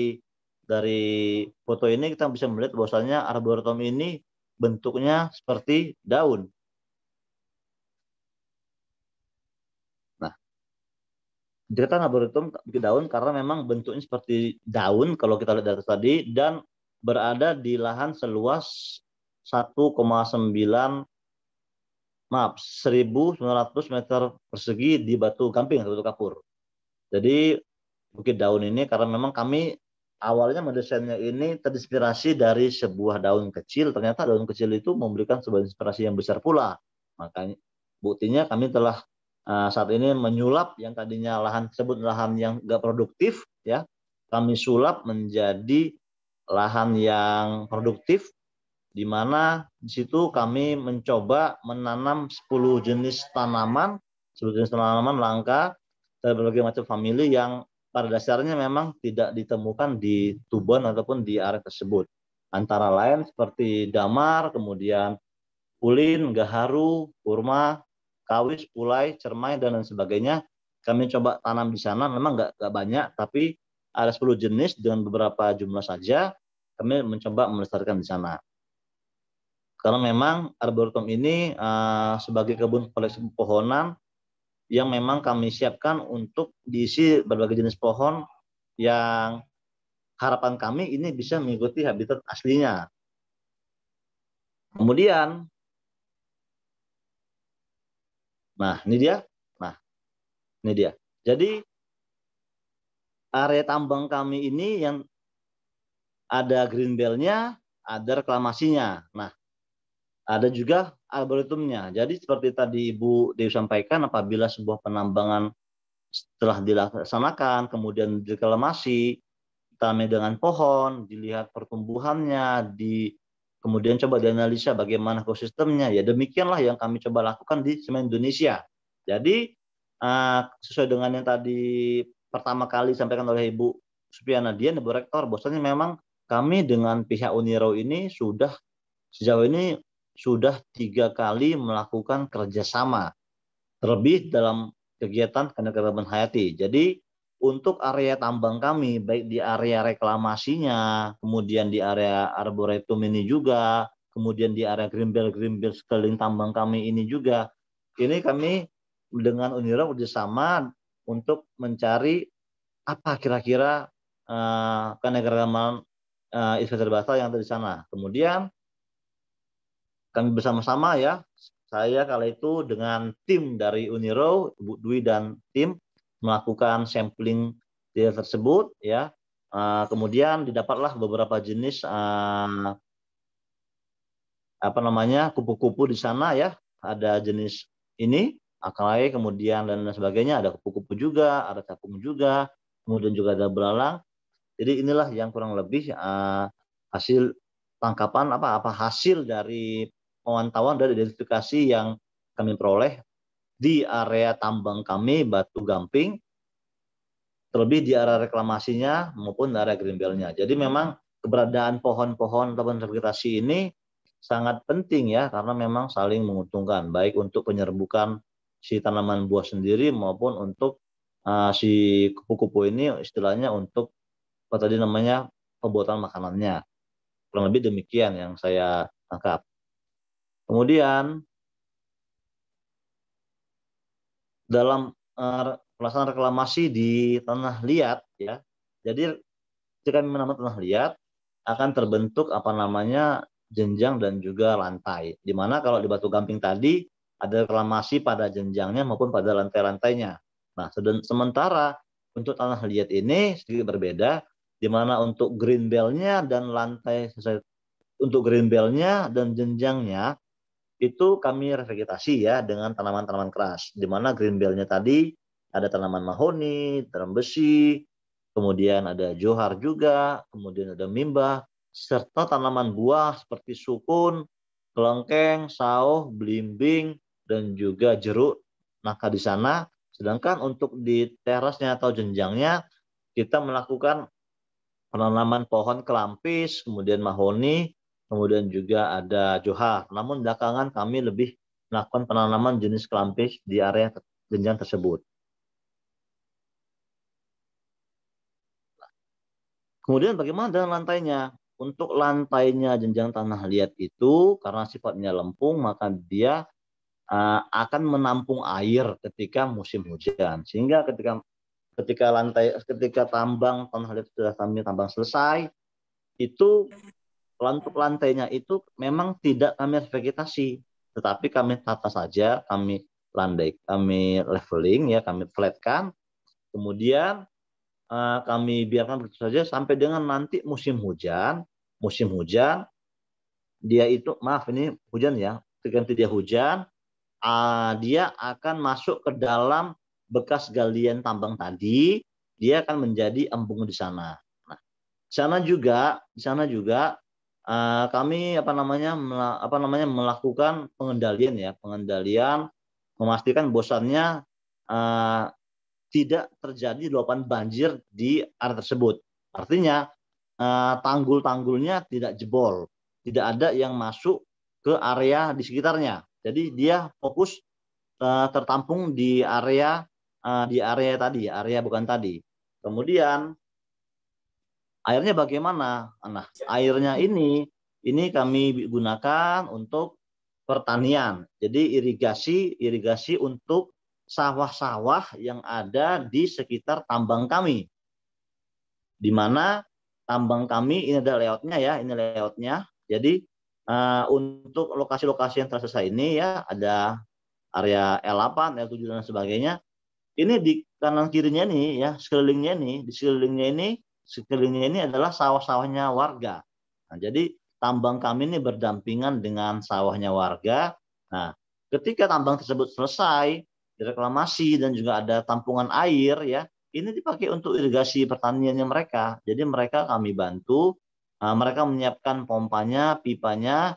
dari foto ini kita bisa melihat bahwasanya arboretum ini bentuknya seperti daun. Nah, dikatakan arboretum daun karena memang bentuknya seperti daun kalau kita lihat dari tadi dan berada di lahan seluas 1,9 maaf 1900 meter persegi di Batu Gamping, Batu Kapur. Jadi Bukit Daun ini karena memang kami awalnya mendesainnya ini terinspirasi dari sebuah daun kecil. Ternyata daun kecil itu memberikan sebuah inspirasi yang besar pula. Makanya buktinya kami telah eh, saat ini menyulap yang tadinya lahan tersebut lahan yang nggak produktif, ya kami sulap menjadi lahan yang produktif di mana di situ kami mencoba menanam 10 jenis tanaman, sepuluh jenis tanaman langka dari berbagai macam family yang pada dasarnya memang tidak ditemukan di Tuban ataupun di area tersebut. Antara lain seperti damar, kemudian ulin, gaharu, kurma, kawis, pulai, cermai, dan lain sebagainya. Kami coba tanam di sana, memang nggak, nggak banyak, tapi ada 10 jenis dengan beberapa jumlah saja. Kami mencoba melestarikan di sana. Karena memang arboretum ini uh, sebagai kebun koleksi pepohonan yang memang kami siapkan untuk diisi berbagai jenis pohon yang harapan kami ini bisa mengikuti habitat aslinya. Kemudian, nah ini dia, nah ini dia. Jadi area tambang kami ini yang ada green bell-nya, ada reklamasinya. Nah, ada juga algoritmnya. Jadi seperti tadi Ibu Dewi sampaikan, apabila sebuah penambangan setelah dilaksanakan, kemudian direklamasi, ditanami dengan pohon, dilihat pertumbuhannya, di kemudian coba dianalisa bagaimana ekosistemnya. Ya demikianlah yang kami coba lakukan di semen Indonesia. Jadi eh, sesuai dengan yang tadi pertama kali disampaikan oleh Ibu Supiana Dian, Ibu Rektor, bosannya memang kami dengan pihak Uniro ini sudah sejauh ini sudah tiga kali melakukan kerjasama terlebih dalam kegiatan kenegaraan hayati. Jadi untuk area tambang kami baik di area reklamasinya, kemudian di area arboretum ini juga, kemudian di area grimbel-grimbel sekeliling tambang kami ini juga, ini kami dengan Unira kerjasama untuk mencari apa kira-kira uh, kenegaraan uh, eh, investor basal yang ada di sana. Kemudian kami bersama-sama ya. Saya kala itu dengan tim dari Uniro, Bu Dwi dan tim melakukan sampling dia tersebut ya. Ah, kemudian didapatlah beberapa jenis ah, apa namanya kupu-kupu di sana ya. Ada jenis ini akalai kemudian dan sebagainya ada kupu-kupu juga, ada capung juga, kemudian juga ada belalang. Jadi inilah yang kurang lebih ah, hasil tangkapan apa apa hasil dari pemantauan dan identifikasi yang kami peroleh di area tambang kami Batu Gamping terlebih di area reklamasinya maupun area gerimbelnya. Jadi memang keberadaan pohon-pohon ataupun vegetasi ini sangat penting ya karena memang saling menguntungkan baik untuk penyerbukan si tanaman buah sendiri maupun untuk uh, si kupu-kupu ini istilahnya untuk apa tadi namanya pembuatan makanannya. Kurang lebih demikian yang saya tangkap. Kemudian dalam uh, pelaksanaan reklamasi di tanah liat ya. Jadi jika menambah tanah liat akan terbentuk apa namanya jenjang dan juga lantai. Dimana kalau di Batu Gamping tadi ada reklamasi pada jenjangnya maupun pada lantai-lantainya. Nah, sementara untuk tanah liat ini sedikit berbeda, di mana untuk green bell-nya dan lantai untuk green bell-nya dan jenjangnya itu kami revegetasi ya dengan tanaman-tanaman keras, di mana green bell-nya tadi ada tanaman mahoni, tanaman besi, kemudian ada johar juga, kemudian ada mimba, serta tanaman buah seperti sukun, kelengkeng, sauh, belimbing, dan juga jeruk naka di sana. Sedangkan untuk di terasnya atau jenjangnya, kita melakukan penanaman pohon kelampis, kemudian mahoni, kemudian juga ada johar. Namun belakangan kami lebih melakukan penanaman jenis kelampis di area jenjang tersebut. Kemudian bagaimana dengan lantainya? Untuk lantainya jenjang tanah liat itu karena sifatnya lempung maka dia eh, akan menampung air ketika musim hujan. Sehingga ketika ketika lantai ketika tambang tanah liat sudah kami tambang selesai itu lantainya itu memang tidak kami vegetasi, tetapi kami tata saja, kami landai, kami leveling ya, kami flatkan. Kemudian uh, kami biarkan begitu saja sampai dengan nanti musim hujan. Musim hujan dia itu maaf ini hujan ya, ketika dia hujan uh, dia akan masuk ke dalam bekas galian tambang tadi, dia akan menjadi embung di sana. Nah, di sana juga, di sana juga Eh, kami apa namanya apa namanya melakukan pengendalian ya pengendalian memastikan bosannya uh, tidak terjadi luapan banjir di area tersebut artinya uh, tanggul-tanggulnya tidak jebol tidak ada yang masuk ke area di sekitarnya jadi dia fokus uh, tertampung di area uh, di area tadi area bukan tadi kemudian Airnya bagaimana? Nah, airnya ini ini kami gunakan untuk pertanian. Jadi irigasi irigasi untuk sawah-sawah yang ada di sekitar tambang kami. Di mana tambang kami ini ada layoutnya ya, ini layoutnya. Jadi uh, untuk lokasi-lokasi yang tersisa ini ya ada area L8, L7 dan sebagainya. Ini di kanan kirinya nih ya, sekelilingnya nih, di sekelilingnya ini sekelilingnya ini adalah sawah-sawahnya warga. Nah, jadi tambang kami ini berdampingan dengan sawahnya warga. Nah, ketika tambang tersebut selesai direklamasi dan juga ada tampungan air ya, ini dipakai untuk irigasi pertaniannya mereka. Jadi mereka kami bantu, nah, mereka menyiapkan pompanya, pipanya,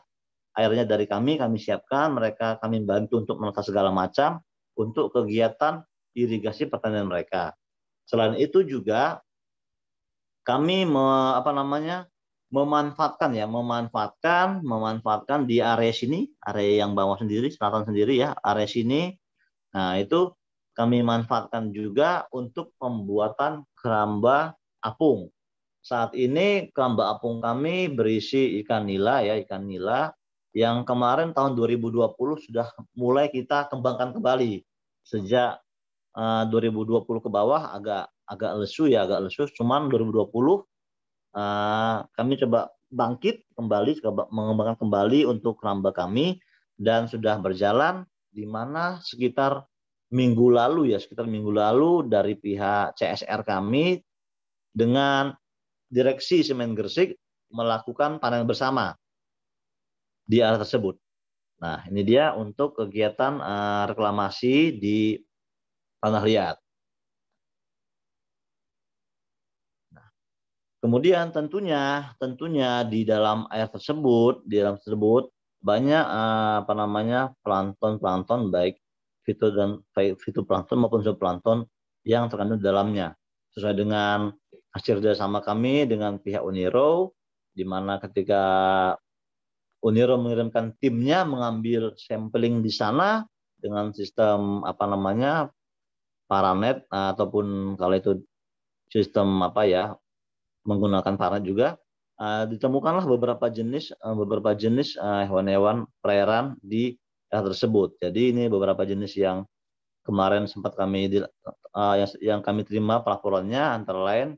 airnya dari kami, kami siapkan, mereka kami bantu untuk menata segala macam untuk kegiatan irigasi pertanian mereka. Selain itu juga kami me, apa namanya memanfaatkan ya memanfaatkan memanfaatkan di area sini area yang bawah sendiri selatan sendiri ya area sini nah itu kami manfaatkan juga untuk pembuatan keramba apung saat ini keramba apung kami berisi ikan nila ya ikan nila yang kemarin tahun 2020 sudah mulai kita kembangkan kembali sejak 2020 eh, ke bawah agak agak lesu ya agak lesu cuman 2020 eh, kami coba bangkit kembali coba mengembangkan kembali untuk ramba kami dan sudah berjalan di mana sekitar minggu lalu ya sekitar minggu lalu dari pihak CSR kami dengan direksi Semen Gresik melakukan panen bersama di area tersebut. Nah, ini dia untuk kegiatan eh, reklamasi di tanah liat. Kemudian tentunya tentunya di dalam air tersebut di dalam tersebut banyak eh, apa namanya plankton plankton baik fito dan fitoplankton maupun zooplankton yang terkandung dalamnya sesuai dengan hasil kerjasama kami dengan pihak Uniro di mana ketika Uniro mengirimkan timnya mengambil sampling di sana dengan sistem apa namanya paranet ataupun kalau itu sistem apa ya menggunakan para juga uh, ditemukanlah beberapa jenis uh, beberapa jenis eh, hewan-hewan uh, perairan di daerah tersebut. Jadi ini beberapa jenis yang kemarin sempat kami di, uh, yang, yang kami terima pelaporannya antara lain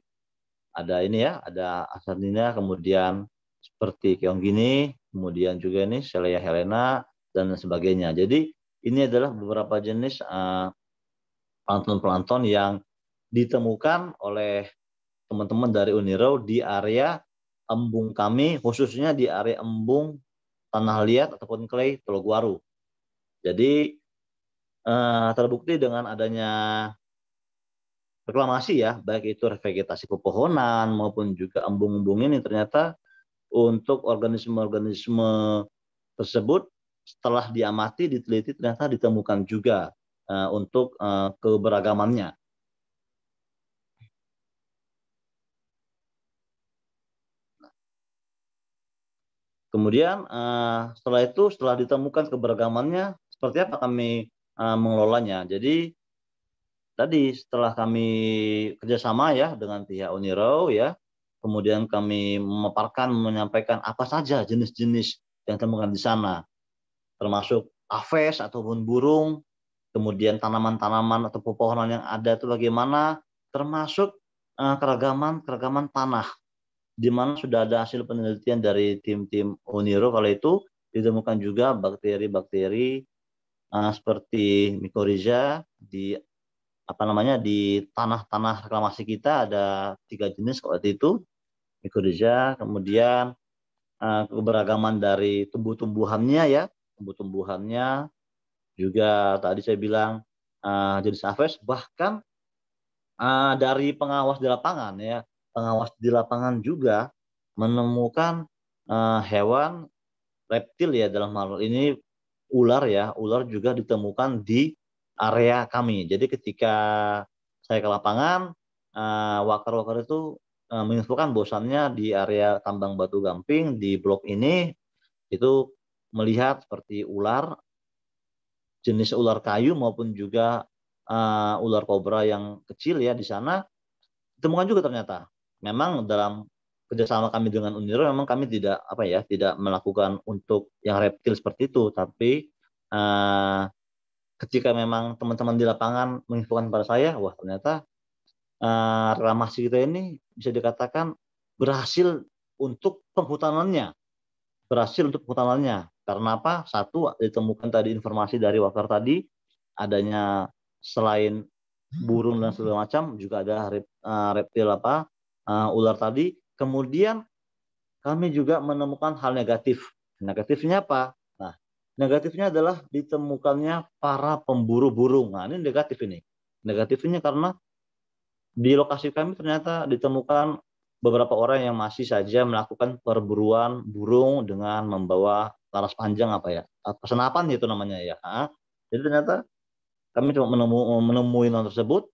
ada ini ya, ada Asardina, kemudian seperti keong gini, kemudian juga ini Celia Helena dan sebagainya. Jadi ini adalah beberapa jenis uh, plankton yang ditemukan oleh teman-teman dari Uniro di area embung kami, khususnya di area embung tanah liat ataupun clay Teluk Waru. Jadi eh, terbukti dengan adanya reklamasi ya, baik itu revegetasi pepohonan maupun juga embung-embung ini ternyata untuk organisme-organisme tersebut setelah diamati, diteliti ternyata ditemukan juga eh, untuk eh, keberagamannya. Kemudian uh, setelah itu setelah ditemukan keberagamannya seperti apa kami uh, mengelolanya. Jadi tadi setelah kami kerjasama ya dengan pihak Uniro ya, kemudian kami memaparkan menyampaikan apa saja jenis-jenis yang temukan di sana, termasuk aves ataupun burung, kemudian tanaman-tanaman atau pepohonan yang ada itu bagaimana, termasuk eh, keragaman keragaman keragaman tanah di mana sudah ada hasil penelitian dari tim-tim Uniro kalau itu ditemukan juga bakteri-bakteri uh, seperti Mycorrhiza di apa namanya di tanah-tanah reklamasi kita ada tiga jenis waktu itu Mycorrhiza, kemudian uh, keberagaman dari tumbuh-tumbuhannya ya tumbuh-tumbuhannya juga tadi saya bilang uh, jenis aves bahkan uh, dari pengawas di lapangan ya pengawas di lapangan juga menemukan uh, hewan reptil ya dalam hal ini ular ya, ular juga ditemukan di area kami. Jadi ketika saya ke lapangan, uh, eh, wakar-wakar itu uh, menginfokan bosannya di area tambang batu gamping di blok ini itu melihat seperti ular jenis ular kayu maupun juga uh, ular kobra yang kecil ya di sana ditemukan juga ternyata memang dalam kerjasama kami dengan Uniro memang kami tidak apa ya tidak melakukan untuk yang reptil seperti itu tapi uh, ketika memang teman-teman di lapangan menginfokan kepada saya wah ternyata uh, eh, reklamasi kita ini bisa dikatakan berhasil untuk penghutanannya berhasil untuk penghutanannya karena apa satu ditemukan tadi informasi dari wakar tadi adanya selain burung dan segala macam juga ada eh, reptil apa uh, ular tadi. Kemudian kami juga menemukan hal negatif. Negatifnya apa? Nah, negatifnya adalah ditemukannya para pemburu burung. Nah, ini negatif ini. Negatifnya karena di lokasi kami ternyata ditemukan beberapa orang yang masih saja melakukan perburuan burung dengan membawa laras panjang apa ya? pesenapan itu namanya ya. Ah, jadi ternyata kami cuma menemui, menemui non tersebut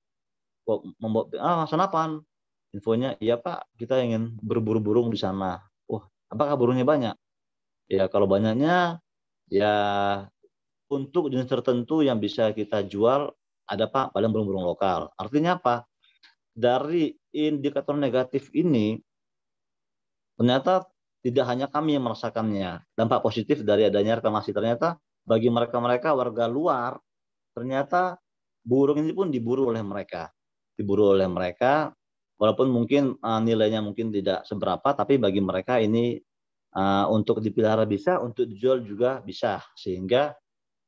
membawa ah, senapan infonya iya Pak kita ingin berburu burung di sana wah apakah burungnya banyak ya kalau banyaknya ya untuk jenis tertentu yang bisa kita jual ada Pak paling burung-burung lokal artinya apa dari indikator negatif ini ternyata tidak hanya kami yang merasakannya dampak positif dari adanya reklamasi ternyata bagi mereka-mereka warga luar ternyata burung ini pun diburu oleh mereka diburu oleh mereka walaupun mungkin uh, nilainya mungkin tidak seberapa tapi bagi mereka ini uh, untuk dipelihara bisa untuk dijual juga bisa sehingga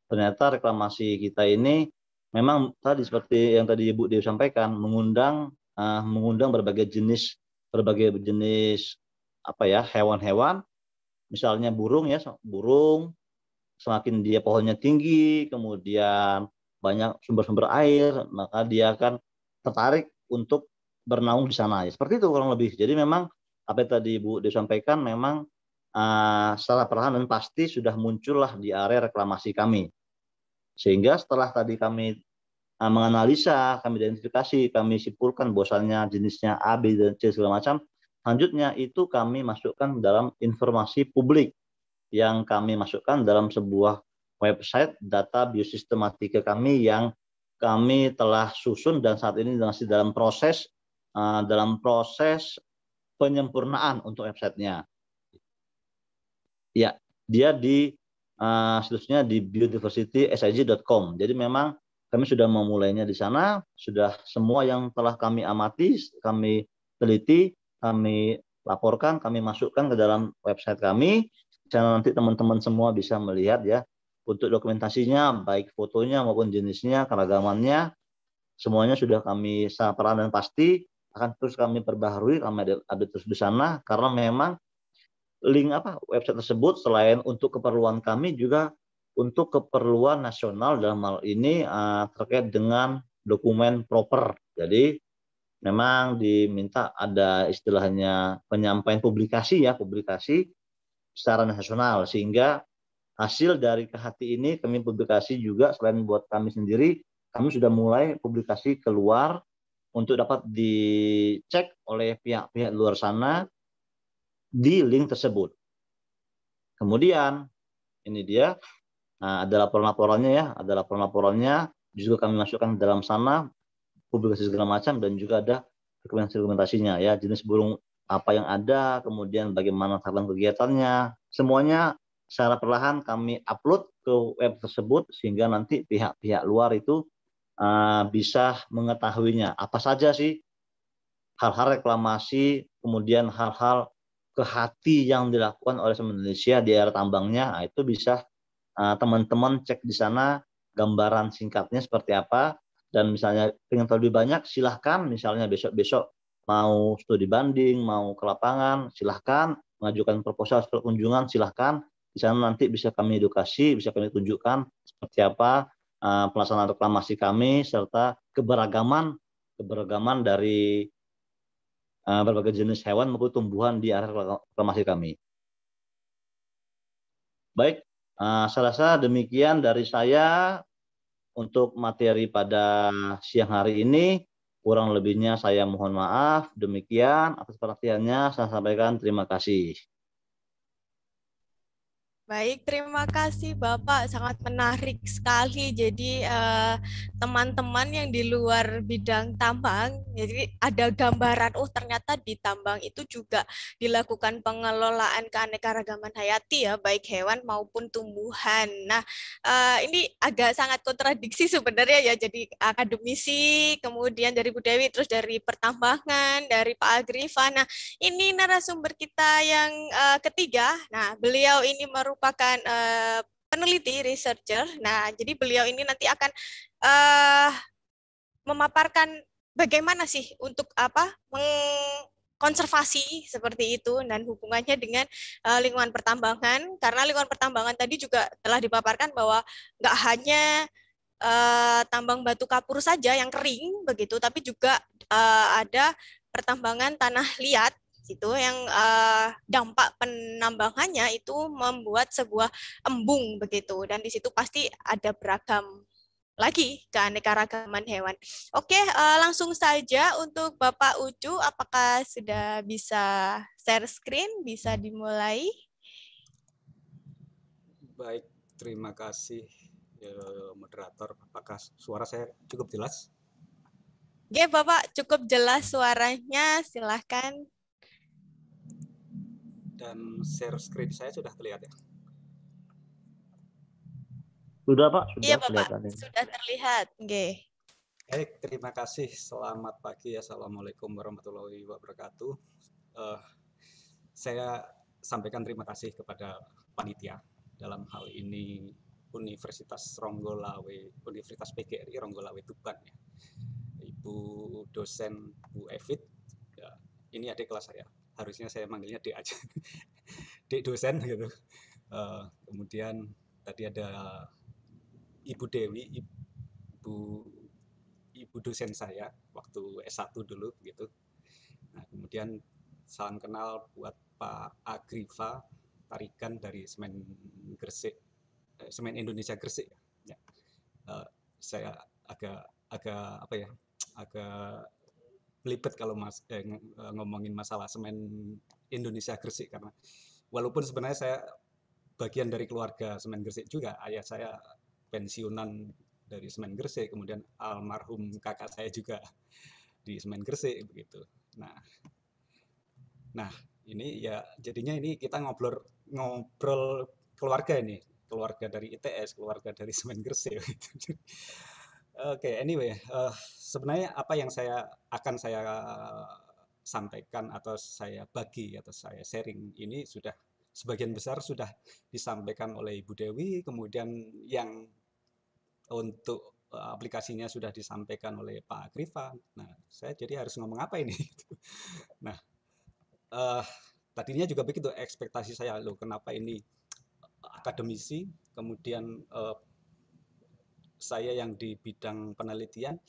ternyata reklamasi kita ini memang tadi seperti yang tadi Ibu Dewi sampaikan mengundang uh, mengundang berbagai jenis berbagai jenis apa ya hewan-hewan misalnya burung ya burung semakin dia pohonnya tinggi kemudian banyak sumber-sumber air maka dia akan tertarik untuk bernaung di sana. Ya, seperti itu kurang lebih. Jadi memang apa yang tadi Bu disampaikan memang uh, secara perlahan dan pasti sudah muncullah di area reklamasi kami. Sehingga setelah tadi kami uh, menganalisa, kami identifikasi, kami simpulkan bosannya jenisnya A, B, dan C segala macam, selanjutnya itu kami masukkan dalam informasi publik yang kami masukkan dalam sebuah website data biosistematika kami yang kami telah susun dan saat ini masih dalam proses Eh, dalam proses penyempurnaan untuk websitenya. Ya, dia di uh, eh, situsnya di biodiversitysig.com. Jadi memang kami sudah memulainya di sana, sudah semua yang telah kami amati, kami teliti, kami laporkan, kami masukkan ke dalam website kami. Channel nanti teman-teman semua bisa melihat ya untuk dokumentasinya, baik fotonya maupun jenisnya, keragamannya, semuanya sudah kami sapra dan pasti akan terus kami perbaharui kami ada, ada terus di sana karena memang link apa website tersebut selain untuk keperluan kami juga untuk keperluan nasional dalam hal ini uh, terkait dengan dokumen proper jadi memang diminta ada istilahnya penyampaian publikasi ya publikasi secara nasional sehingga hasil dari kehati ini kami publikasi juga selain buat kami sendiri kami sudah mulai publikasi keluar untuk dapat dicek oleh pihak-pihak luar sana di link tersebut. Kemudian ini dia nah, ada laporan-laporannya ya, ada laporan-laporannya juga kami masukkan dalam sana publikasi segala macam dan juga ada dokumentasi-dokumentasinya ya jenis burung apa yang ada, kemudian bagaimana tahapan kegiatannya, semuanya secara perlahan kami upload ke web tersebut sehingga nanti pihak-pihak luar itu Eh, bisa mengetahuinya. Apa saja sih hal-hal reklamasi, kemudian hal-hal kehati yang dilakukan oleh Indonesia di era tambangnya, nah, itu bisa eh, teman-teman uh, cek di sana gambaran singkatnya seperti apa. Dan misalnya ingin tahu lebih banyak, silahkan misalnya besok-besok mau studi banding, mau ke lapangan, silahkan mengajukan proposal kunjungan, silahkan di sana nanti bisa kami edukasi, bisa kami tunjukkan seperti apa Eh, pelaksanaan reklamasi kami serta keberagaman keberagaman dari eh, berbagai jenis hewan maupun tumbuhan di area reklamasi kami. Baik, eh, saya rasa demikian dari saya untuk materi pada siang hari ini. Kurang lebihnya saya mohon maaf. Demikian atas perhatiannya saya sampaikan terima kasih. Baik, terima kasih Bapak. Sangat menarik sekali. Jadi eh, teman-teman eh, yang di luar bidang tambang, jadi ada gambaran, oh ternyata di tambang itu juga dilakukan pengelolaan keanekaragaman hayati ya, baik hewan maupun tumbuhan. Nah, eh, ini agak sangat kontradiksi sebenarnya ya. Jadi akademisi, kemudian dari Bu Dewi, terus dari pertambangan, dari Pak Agrifa. Nah, ini narasumber kita yang eh, ketiga. Nah, beliau ini merupakan merupakan uh, peneliti researcher. Nah, jadi beliau ini nanti akan uh, memaparkan bagaimana sih untuk apa mengkonservasi seperti itu dan hubungannya dengan uh, lingkungan pertambangan karena lingkungan pertambangan tadi juga telah dipaparkan bahwa nggak hanya uh, tambang batu kapur saja yang kering begitu tapi juga uh, ada pertambangan tanah liat gitu yang uh, dampak penambangannya itu membuat sebuah embung begitu dan di situ pasti ada beragam lagi keanekaragaman hewan. Oke, uh, langsung saja untuk Bapak Ucu, apakah sudah bisa share screen, bisa dimulai? Baik, terima kasih eh, moderator. Apakah suara saya cukup jelas? Oke, Bapak, cukup jelas suaranya. Silahkan dan share screen saya sudah terlihat ya. Sudah Pak? Sudah iya Bapak, sudah terlihat. Okay. Baik, terima kasih. Selamat pagi. Assalamualaikum warahmatullahi wabarakatuh. Uh, saya sampaikan terima kasih kepada panitia dalam hal ini Universitas Ronggolawe, Universitas PGRI Ronggolawe Tuban ya. Ibu dosen Bu Evit, ya, ini adik kelas saya, harusnya saya manggilnya D aja [LAUGHS] D dosen gitu uh, kemudian tadi ada Ibu Dewi Ibu Ibu dosen saya waktu S1 dulu gitu nah kemudian salam kenal buat Pak Agriva tarikan dari semen Gresik eh, semen Indonesia Gresik ya, ya. Uh, saya agak agak apa ya agak belibet kalau mas eh, eh, ngomongin masalah semen Indonesia Gresik karena walaupun sebenarnya saya bagian dari keluarga semen Gresik juga ayah saya pensiunan dari semen Gresik kemudian almarhum kakak saya juga di semen Gresik begitu nah nah ini ya jadinya ini kita ngobrol ngobrol keluarga ini keluarga dari ITS keluarga dari semen Gresik [LAUGHS] gitu. Oke, okay, anyway, uh, sebenarnya apa yang saya akan saya eh, sampaikan atau saya bagi atau saya sharing ini sudah sebagian besar sudah disampaikan oleh Ibu Dewi, kemudian yang untuk eh, aplikasinya sudah disampaikan oleh Pak Agriva. Nah, saya jadi harus ngomong apa ini? [LAUGHS] nah, uh, tadinya juga begitu ekspektasi saya loh, kenapa ini akademisi, kemudian uh, saya yang di bidang penelitian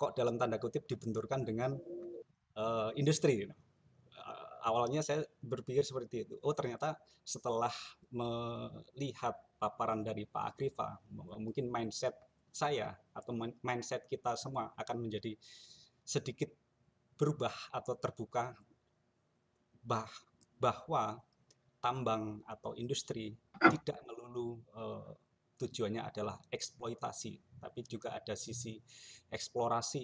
kok dalam tanda kutip dibenturkan dengan uh, industri. uh, awalnya saya berpikir seperti itu. Oh ternyata setelah melihat paparan dari Pak Akrifa, mungkin mindset saya atau mindset kita semua akan menjadi sedikit berubah atau terbuka bah bahwa tambang atau industri tidak melulu uh, tujuannya adalah eksploitasi, tapi juga ada sisi eksplorasi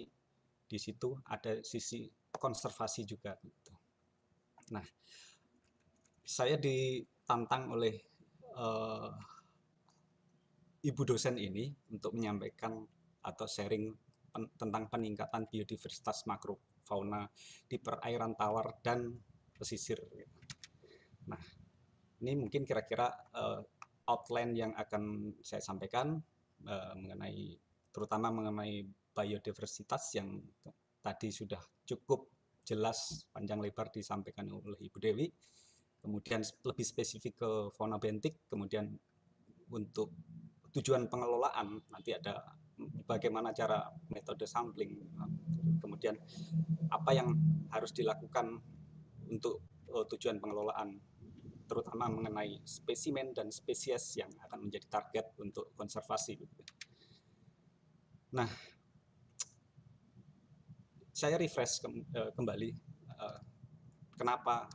di situ, ada sisi konservasi juga. Gitu. Nah, saya ditantang oleh uh, ibu dosen ini untuk menyampaikan atau sharing pen tentang peningkatan biodiversitas makro fauna di perairan tawar dan pesisir. Gitu. Nah, ini mungkin kira-kira uh, outline yang akan saya sampaikan uh, mengenai terutama mengenai biodiversitas yang tadi sudah cukup jelas panjang lebar disampaikan oleh Ibu Dewi. Kemudian lebih spesifik ke fauna bentik, kemudian untuk tujuan pengelolaan nanti ada hmm, bagaimana cara metode sampling, hmm, kemudian apa yang harus dilakukan untuk eh, tujuan pengelolaan terutama mengenai spesimen dan spesies yang akan menjadi target untuk konservasi. Gitu. Nah, saya refresh e, kembali e, kenapa,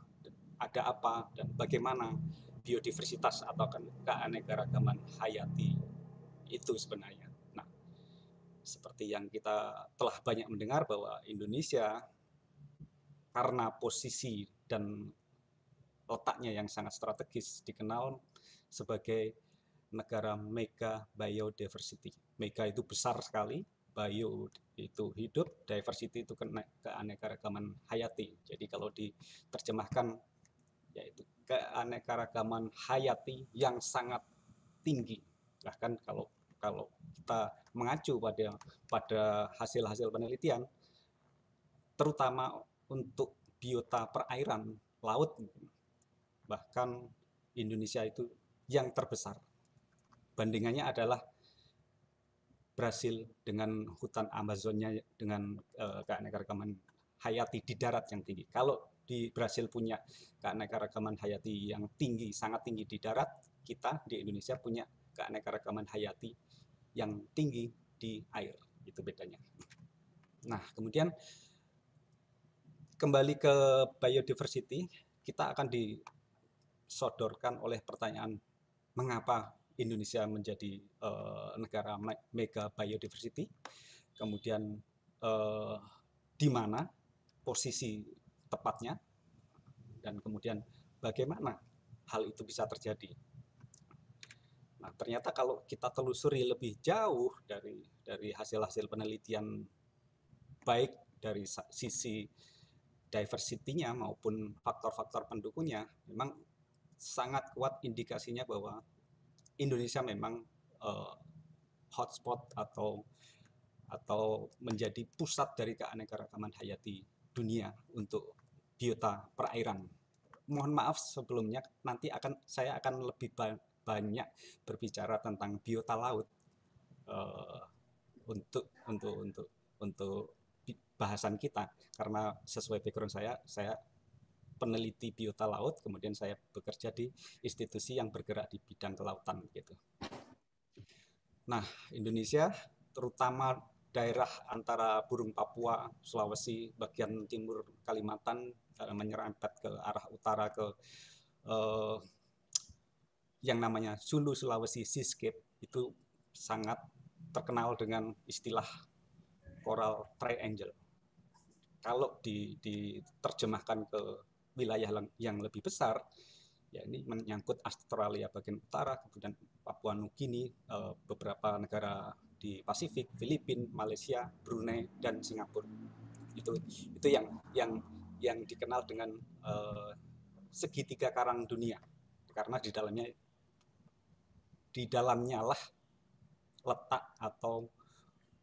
ada apa, dan bagaimana biodiversitas atau keanekaragaman hayati itu sebenarnya. Nah, seperti yang kita telah banyak mendengar bahwa Indonesia karena posisi dan otaknya yang sangat strategis dikenal sebagai negara mega biodiversity. Mega itu besar sekali, bio itu hidup, diversity itu kena keanekaragaman hayati. Jadi kalau diterjemahkan yaitu keanekaragaman hayati yang sangat tinggi. Bahkan kalau kalau kita mengacu pada pada hasil-hasil penelitian terutama untuk biota perairan laut bahkan Indonesia itu yang terbesar. Bandingannya adalah Brasil dengan hutan Amazonnya dengan uh, keanekaragaman hayati di darat yang tinggi. Kalau di Brasil punya keanekaragaman hayati yang tinggi, sangat tinggi di darat, kita di Indonesia punya keanekaragaman hayati yang tinggi di air. Itu bedanya. Nah, kemudian kembali ke biodiversity, kita akan di disodorkan oleh pertanyaan mengapa Indonesia menjadi uh, negara mega biodiversity, kemudian uh, di mana posisi tepatnya, dan kemudian bagaimana hal itu bisa terjadi. Nah, ternyata kalau kita telusuri lebih jauh dari dari hasil-hasil penelitian baik dari sisi diversity-nya maupun faktor-faktor pendukungnya, memang sangat kuat indikasinya bahwa Indonesia memang uh, hotspot atau atau menjadi pusat dari keanekaragaman hayati dunia untuk biota perairan. Mohon maaf sebelumnya nanti akan saya akan lebih ba banyak berbicara tentang biota laut uh, untuk untuk untuk untuk bahasan kita karena sesuai background saya saya peneliti biota laut, kemudian saya bekerja di institusi yang bergerak di bidang kelautan gitu. Nah, Indonesia terutama daerah antara burung Papua, Sulawesi, bagian timur Kalimantan eh, menyerempet ke arah utara ke eh, yang namanya Sulu Sulawesi Seascape itu sangat terkenal dengan istilah coral triangle. Kalau di, diterjemahkan ke wilayah yang lebih besar, ya ini menyangkut Australia bagian utara, kemudian Papua Nugini, eh, beberapa negara di Pasifik, Filipina, Malaysia, Brunei, dan Singapura. Itu itu yang yang yang dikenal dengan uh, segitiga karang dunia, karena di dalamnya di dalamnya lah letak atau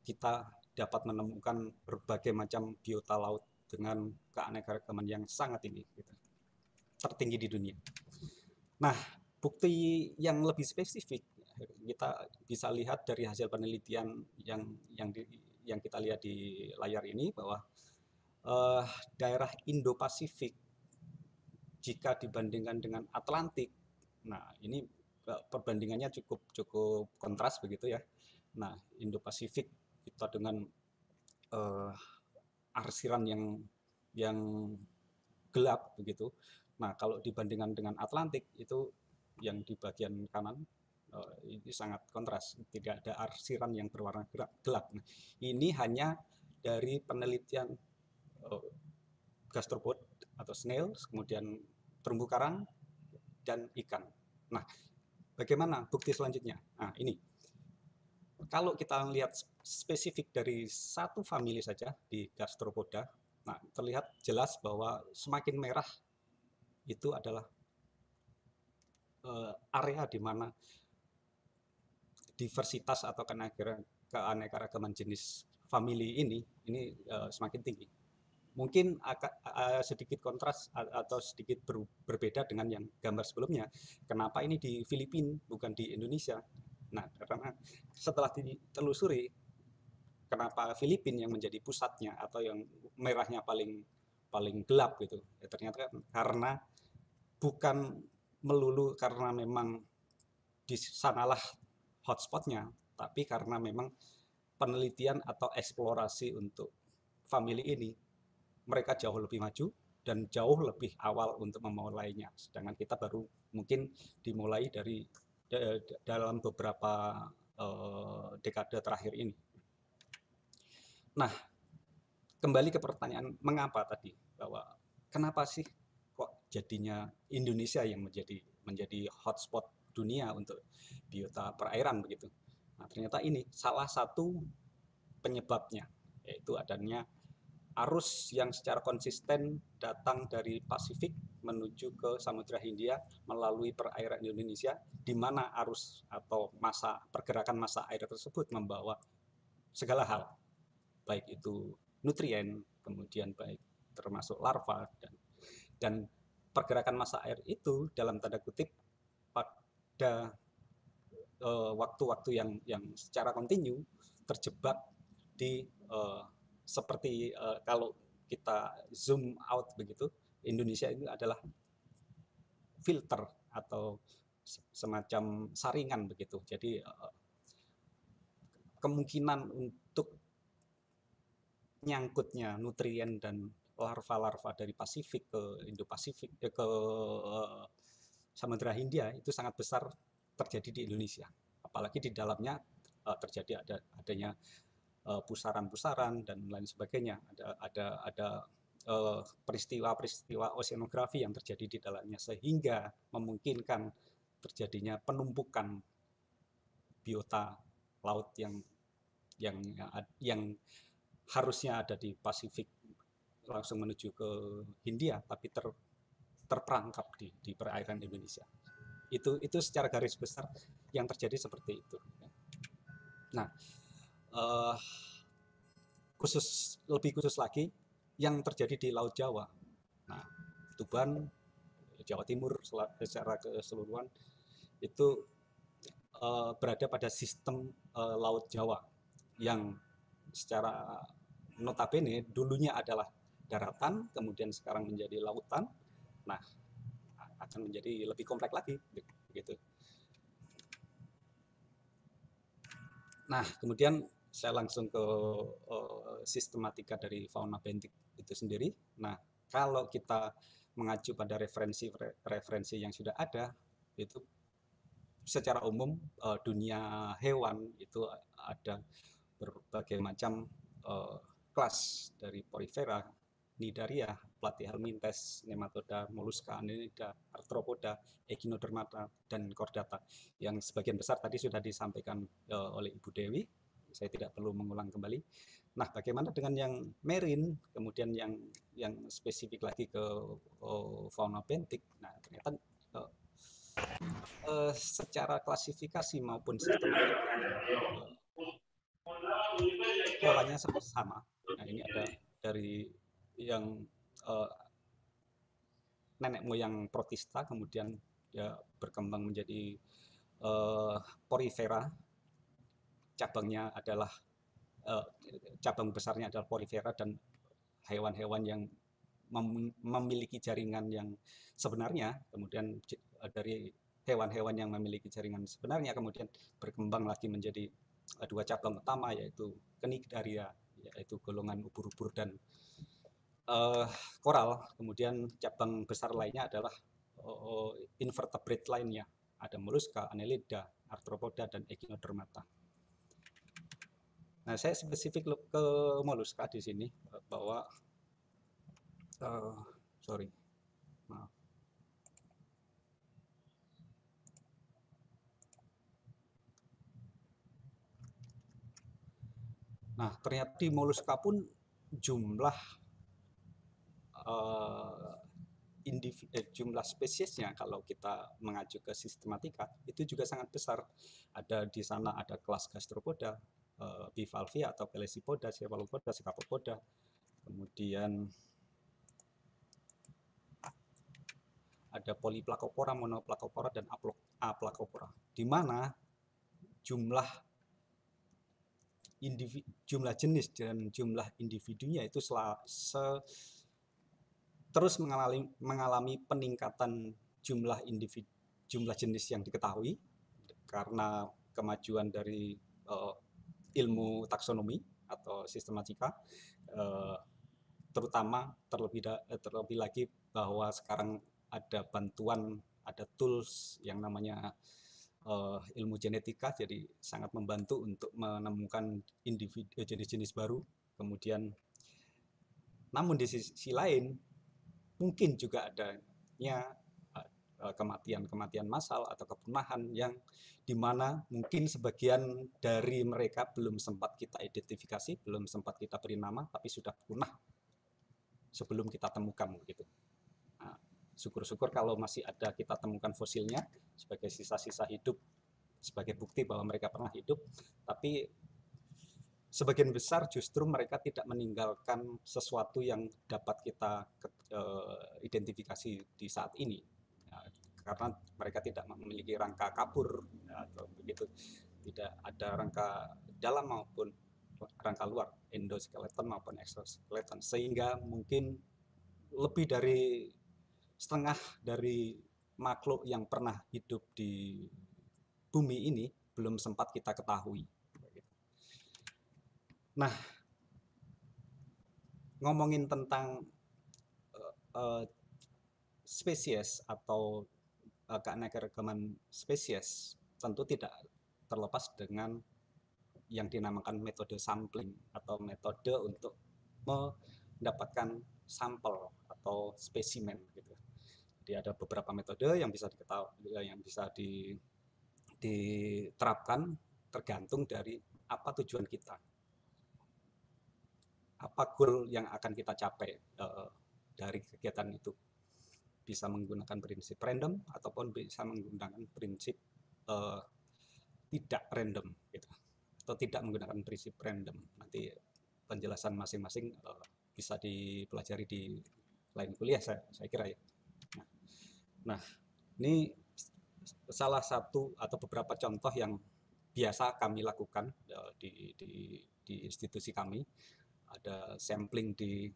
kita dapat menemukan berbagai macam biota laut dengan keanekaragaman yang sangat tinggi, gitu. tertinggi di dunia. Nah, bukti yang lebih spesifik kita bisa lihat dari hasil penelitian yang yang di, yang kita lihat di layar ini bahwa eh, daerah Indo-Pasifik jika dibandingkan dengan Atlantik, nah ini eh, perbandingannya cukup cukup kontras begitu ya. Nah Indo-Pasifik kita dengan eh, arsiran yang yang gelap begitu. Nah, kalau dibandingkan dengan Atlantik itu yang di bagian kanan eh, ini sangat kontras, tidak ada arsiran yang berwarna gelap. Nah, ini hanya dari penelitian uh, eh, gastropod atau snail, kemudian terumbu karang dan ikan. Nah, bagaimana bukti selanjutnya? Nah, ini kalau kita lihat spesifik dari satu famili saja di gastropoda, nah terlihat jelas bahwa semakin merah itu adalah eh, area di mana diversitas atau keanekaragaman jenis famili ini ini eh, semakin tinggi. Mungkin eh, sedikit kontras atau sedikit berbeda dengan yang gambar sebelumnya. Kenapa ini di Filipina bukan di Indonesia? Nah, karena setelah ditelusuri kenapa Filipina yang menjadi pusatnya atau yang merahnya paling paling gelap gitu. Ya ternyata kan karena bukan melulu karena memang di sanalah hotspotnya, tapi karena memang penelitian atau eksplorasi untuk family ini mereka jauh lebih maju dan jauh lebih awal untuk memulainya. Sedangkan kita baru mungkin dimulai dari dalam beberapa eh, dekade terakhir ini. Nah, kembali ke pertanyaan mengapa tadi bahwa kenapa sih kok jadinya Indonesia yang menjadi menjadi hotspot dunia untuk biota perairan begitu. Nah, ternyata ini salah satu penyebabnya yaitu adanya arus yang secara konsisten datang dari Pasifik menuju ke Samudra Hindia melalui perairan Indonesia, di mana arus atau masa pergerakan masa air tersebut membawa segala hal, baik itu nutrien, kemudian baik termasuk larva dan dan pergerakan masa air itu dalam tanda kutip pada eh, waktu-waktu uh, yang yang secara kontinu terjebak di uh, seperti uh, kalau kita zoom out begitu, Indonesia ini adalah filter atau semacam saringan begitu. Jadi uh, kemungkinan untuk nyangkutnya nutrien dan larva-larva dari Pasifik ke Indo-Pasifik eh, ke uh, eh, Samudra Hindia itu sangat besar terjadi di Indonesia. Apalagi di dalamnya uh, terjadi ada adanya Eh, pusaran-pusaran dan lain sebagainya. Ada ada ada eh, peristiwa-peristiwa oceanografi yang terjadi di dalamnya sehingga memungkinkan terjadinya penumpukan biota laut yang yang yang harusnya ada di Pasifik langsung menuju ke Hindia tapi ter, terperangkap di, di perairan Indonesia itu itu secara garis besar yang terjadi seperti itu nah uh, khusus lebih khusus lagi yang terjadi di Laut Jawa. Nah, Tuban, Jawa Timur secara keseluruhan itu uh, berada pada sistem uh, Laut Jawa yang secara notabene dulunya adalah daratan, kemudian sekarang menjadi lautan. Nah, akan menjadi lebih kompleks lagi, begitu. Nah, kemudian saya langsung ke uh, sistematika dari fauna bentik itu sendiri. Nah, kalau kita mengacu pada referensi-referensi yang sudah ada, itu secara umum uh, dunia hewan itu ada berbagai macam uh, kelas dari porifera, nidaria, platyhelminthes, nematoda, Moluska, anelida, arthropoda, echinodermata, dan chordata. Yang sebagian besar tadi sudah disampaikan uh, oleh Ibu Dewi saya tidak perlu mengulang kembali. Nah, bagaimana dengan yang marine, kemudian yang yang spesifik lagi ke oh, fauna bentik? Nah, ternyata oh, eh, secara klasifikasi maupun sistem eh, polanya sama, sama. Nah, ini ada dari yang eh, nenek moyang protista kemudian ya berkembang menjadi eh, porifera cabangnya adalah eh, cabang besarnya adalah porifera dan hewan-hewan yang memiliki jaringan yang sebenarnya kemudian eh, dari hewan-hewan yang memiliki jaringan sebenarnya kemudian berkembang lagi menjadi eh, dua cabang utama yaitu Cnidaria yaitu golongan ubur-ubur dan uh, koral kemudian cabang besar lainnya adalah uh, invertebrate lainnya ada moluska, anelida, arthropoda dan echinodermata. Nah, saya spesifik ke moluska di sini eh, bahwa uh, sorry, maaf. Nah, ternyata di moluska pun jumlah uh, eh, individu, jumlah spesiesnya kalau kita mengacu ke sistematika itu juga sangat besar. Ada di sana ada kelas gastropoda, bivalvia eh, atau pelesipoda, cephalopoda, skapopoda. Kemudian ada poliplakopora, monoplakopora, dan aplakopora. Di mana jumlah individu, jumlah jenis dan jumlah individunya itu se, terus mengalami, mengalami peningkatan jumlah individu jumlah jenis yang diketahui karena kemajuan dari uh, ilmu taksonomi atau sistematika, eh, terutama terlebih, da, eh, terlebih lagi bahwa sekarang ada bantuan, ada tools yang namanya eh, ilmu genetika, jadi sangat membantu untuk menemukan individu eh, jenis-jenis baru. Kemudian, namun di sisi lain mungkin juga adanya Eh, kematian-kematian massal atau kepunahan yang dimana mungkin sebagian dari mereka belum sempat kita identifikasi, belum sempat kita beri nama, tapi sudah punah sebelum kita temukan begitu. syukur nah, syukur-syukur kalau masih ada kita temukan fosilnya sebagai sisa-sisa hidup, sebagai bukti bahwa mereka pernah hidup, tapi sebagian besar justru mereka tidak meninggalkan sesuatu yang dapat kita uh, identifikasi di saat ini karena mereka tidak memiliki rangka kabur ya, atau begitu tidak ada rangka dalam maupun rangka luar endoskeleton maupun exoskeleton sehingga mungkin lebih dari setengah dari makhluk yang pernah hidup di bumi ini belum sempat kita ketahui. Nah, ngomongin tentang uh, uh, spesies atau Eh, keanekaragaman spesies tentu tidak terlepas dengan yang dinamakan metode sampling atau metode untuk mendapatkan sampel atau spesimen gitu. Jadi ada beberapa metode yang bisa diketahui eh, yang bisa diterapkan tergantung dari apa tujuan kita. Apa goal yang akan kita capai uh, dari kegiatan itu bisa menggunakan prinsip random ataupun bisa menggunakan prinsip uh, tidak random gitu atau tidak menggunakan prinsip random nanti penjelasan masing-masing uh, bisa dipelajari di lain kuliah saya, saya kira ya nah, nah ini salah satu atau beberapa contoh yang biasa kami lakukan uh, di, di, di institusi kami ada sampling di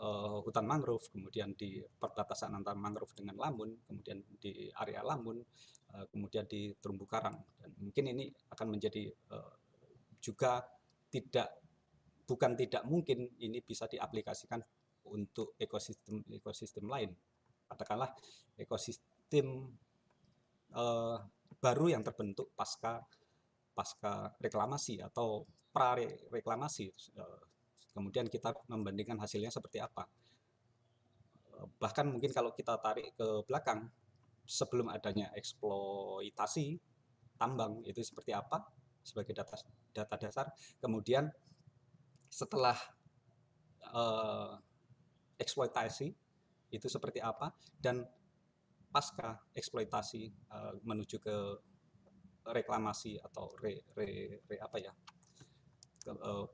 uh, hutan mangrove, kemudian di perbatasan antara mangrove dengan lamun, kemudian di area lamun, uh, kemudian di terumbu karang. Dan mungkin ini akan menjadi uh, juga tidak bukan tidak mungkin ini bisa diaplikasikan untuk ekosistem ekosistem lain. Katakanlah ekosistem uh, baru yang terbentuk pasca pasca reklamasi atau pra reklamasi Kemudian kita membandingkan hasilnya seperti apa. Bahkan mungkin kalau kita tarik ke belakang, sebelum adanya eksploitasi tambang itu seperti apa sebagai data, data dasar. Kemudian setelah eh, eksploitasi itu seperti apa dan pasca eksploitasi uh, menuju ke reklamasi atau re, re, re apa ya eh,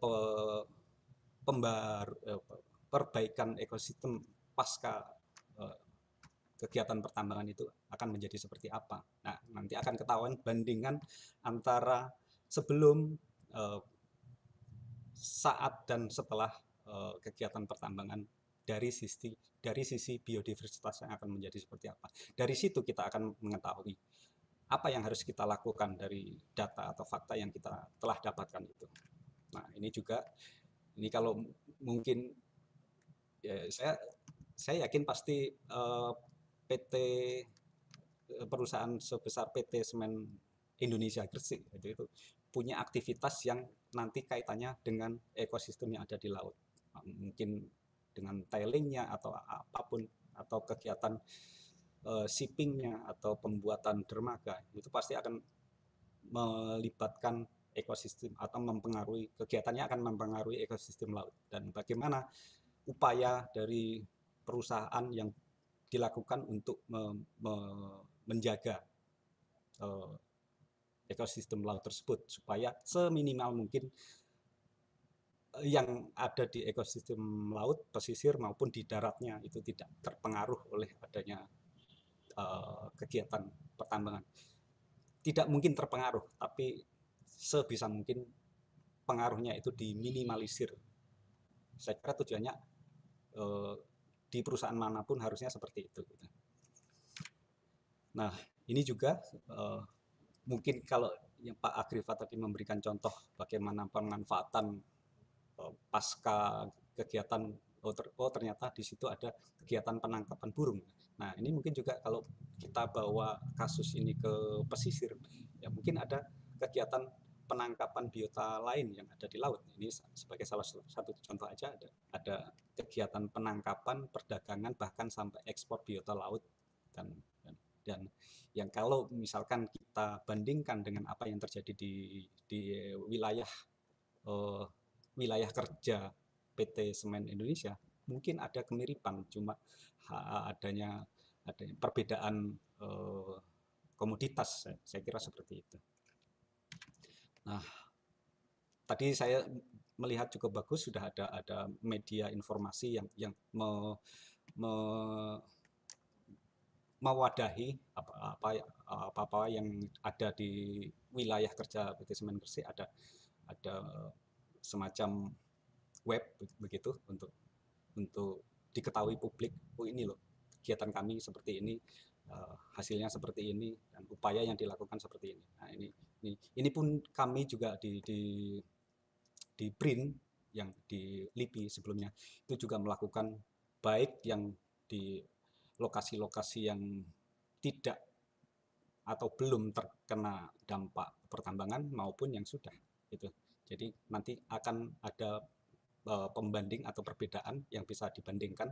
pembar eh, perbaikan ekosistem pasca eh, kegiatan pertambangan itu akan menjadi seperti apa. Nah, nanti akan ketahuan bandingan antara sebelum, eh, saat dan setelah kegiatan pertambangan dari sisi dari sisi biodiversitas yang akan menjadi seperti apa. Dari situ kita akan mengetahui apa yang harus kita lakukan dari data atau fakta yang kita telah dapatkan itu. Nah, ini juga ini kalau mungkin ya saya saya yakin pasti uh, eh, PT eh, perusahaan sebesar PT Semen Indonesia Gresik itu, itu punya aktivitas yang nanti kaitannya dengan ekosistem yang ada di laut nah, mungkin dengan tailingnya atau apapun atau kegiatan uh, shippingnya atau pembuatan dermaga itu pasti akan melibatkan ekosistem atau mempengaruhi kegiatannya akan mempengaruhi ekosistem laut dan bagaimana upaya dari perusahaan yang dilakukan untuk me, me, menjaga uh, ekosistem laut tersebut supaya seminimal mungkin eh, yang ada di ekosistem laut pesisir maupun di daratnya itu tidak terpengaruh oleh adanya uh, kegiatan pertambangan tidak mungkin terpengaruh tapi sebisa mungkin pengaruhnya itu diminimalisir. Saya kira tujuannya eh, di perusahaan manapun harusnya seperti itu. Gitu. Nah, ini juga eh, mungkin kalau yang Pak Agrifat tadi memberikan contoh bagaimana pemanfaatan eh, pasca kegiatan oh, oh ternyata di situ ada kegiatan penangkapan burung. Nah, ini mungkin juga kalau kita bawa kasus ini ke pesisir, ya mungkin ada kegiatan penangkapan biota lain yang ada di laut. Ini sebagai salah satu contoh aja ada ada kegiatan penangkapan, perdagangan bahkan sampai ekspor biota laut dan dan, yang kalau misalkan kita bandingkan dengan apa yang terjadi di di wilayah uh, wilayah kerja PT Semen Indonesia mungkin ada kemiripan cuma adanya ada perbedaan uh, komoditas saya kira seperti itu. Nah, tadi saya melihat cukup bagus sudah ada ada media informasi yang yang me, me, mewadahi apa apa apa apa yang ada di wilayah kerja PT Semen Gresik ada ada semacam web begitu untuk untuk diketahui publik oh ini loh kegiatan kami seperti ini eh, hasilnya seperti ini dan upaya yang dilakukan seperti ini nah ini ini, ini pun kami juga di, di, di print yang di LIPI sebelumnya itu juga melakukan baik yang di lokasi-lokasi yang tidak atau belum terkena dampak pertambangan maupun yang sudah itu jadi nanti akan ada uh, pembanding atau perbedaan yang bisa dibandingkan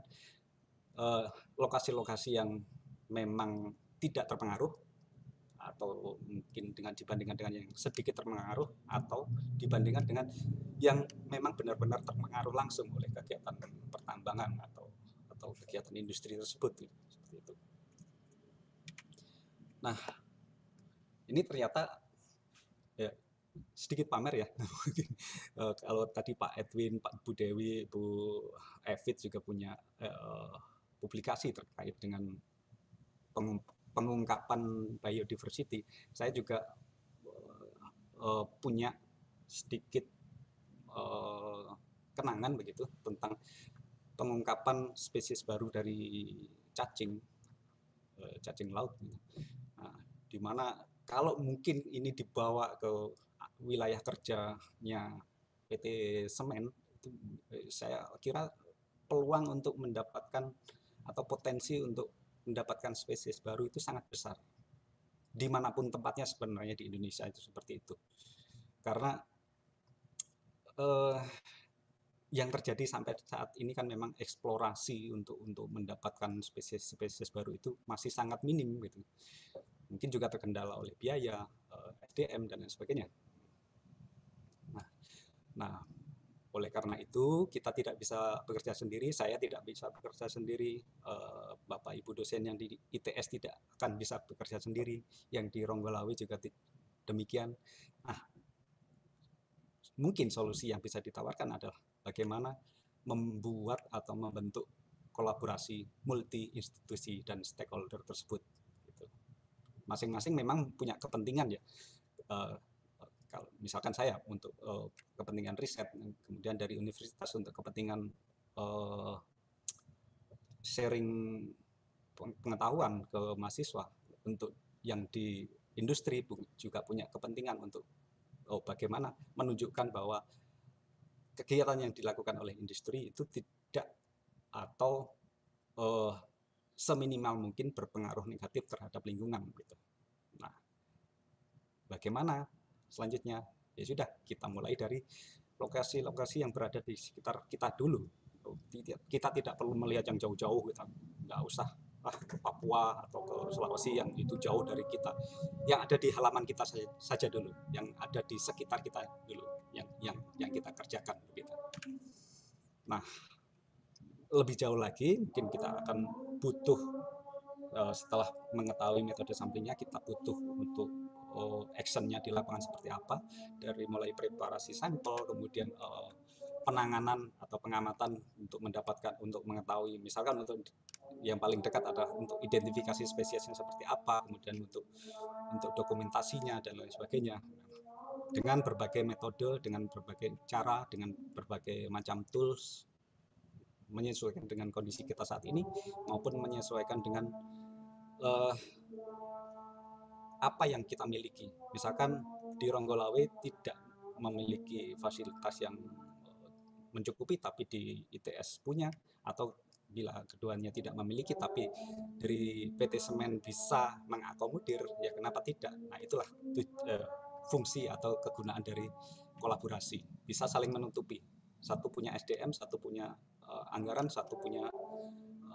eh, lokasi-lokasi uh, lokasi -lokasi yang memang tidak terpengaruh atau mungkin dengan dibandingkan dengan yang sedikit terpengaruh atau dibandingkan dengan yang memang benar-benar terpengaruh langsung oleh kegiatan pertambangan atau atau kegiatan industri tersebut gitu. seperti itu. Nah, ini ternyata ya sedikit pamer ya. [LAUGHS] Eh, kalau tadi Pak Edwin, Pak Bu Dewi, Bu Evit juga punya eh, publikasi terkait dengan pengungkapan biodiversity, saya juga uh, punya sedikit uh, kenangan begitu tentang pengungkapan spesies baru dari cacing uh, cacing laut. Nah, di kalau mungkin ini dibawa ke wilayah kerjanya PT Semen, itu saya kira peluang untuk mendapatkan atau potensi untuk mendapatkan spesies baru itu sangat besar. Dimanapun tempatnya sebenarnya di Indonesia itu seperti itu. Karena eh, yang terjadi sampai saat ini kan memang eksplorasi untuk untuk mendapatkan spesies-spesies baru itu masih sangat minim gitu. Mungkin juga terkendala oleh biaya, eh, SDM dan lain sebagainya. Nah, nah oleh karena itu, kita tidak bisa bekerja sendiri, saya tidak bisa bekerja sendiri, eh, Bapak Ibu dosen yang di ITS tidak akan bisa bekerja sendiri, yang di Ronggolawe juga demikian. Nah, mungkin solusi yang bisa ditawarkan adalah bagaimana membuat atau membentuk kolaborasi multi institusi dan stakeholder tersebut. Gitu. Masing-masing memang punya kepentingan ya. Eh, kalau misalkan saya untuk uh, kepentingan riset kemudian dari universitas untuk kepentingan uh, sharing pengetahuan ke mahasiswa untuk yang di industri juga punya kepentingan untuk oh, bagaimana menunjukkan bahwa kegiatan yang dilakukan oleh industri itu tidak atau uh, seminimal mungkin berpengaruh negatif terhadap lingkungan gitu. Nah, bagaimana selanjutnya. Ya sudah, kita mulai dari lokasi-lokasi yang berada di sekitar kita dulu. Kita tidak perlu melihat yang jauh-jauh, kita nggak usah ah, ke Papua atau ke Sulawesi yang itu jauh dari kita. Yang ada di halaman kita saja, dulu, yang ada di sekitar kita dulu, yang yang yang kita kerjakan begitu. Nah, lebih jauh lagi mungkin kita akan butuh eh, setelah mengetahui metode sampingnya kita butuh untuk uh, actionnya di lapangan seperti apa dari mulai preparasi sampel kemudian uh, penanganan atau pengamatan untuk mendapatkan untuk mengetahui misalkan untuk yang paling dekat adalah untuk identifikasi spesiesnya seperti apa kemudian untuk untuk dokumentasinya dan lain sebagainya dengan berbagai metode dengan berbagai cara dengan berbagai macam tools menyesuaikan dengan kondisi kita saat ini maupun menyesuaikan dengan uh, apa yang kita miliki. Misalkan di Ronggolawe tidak memiliki fasilitas yang eh, mencukupi tapi di ITS punya atau bila keduanya tidak memiliki tapi dari PT Semen bisa mengakomodir ya kenapa tidak nah itulah uh, fungsi atau kegunaan dari kolaborasi bisa saling menutupi satu punya SDM satu punya uh, anggaran satu punya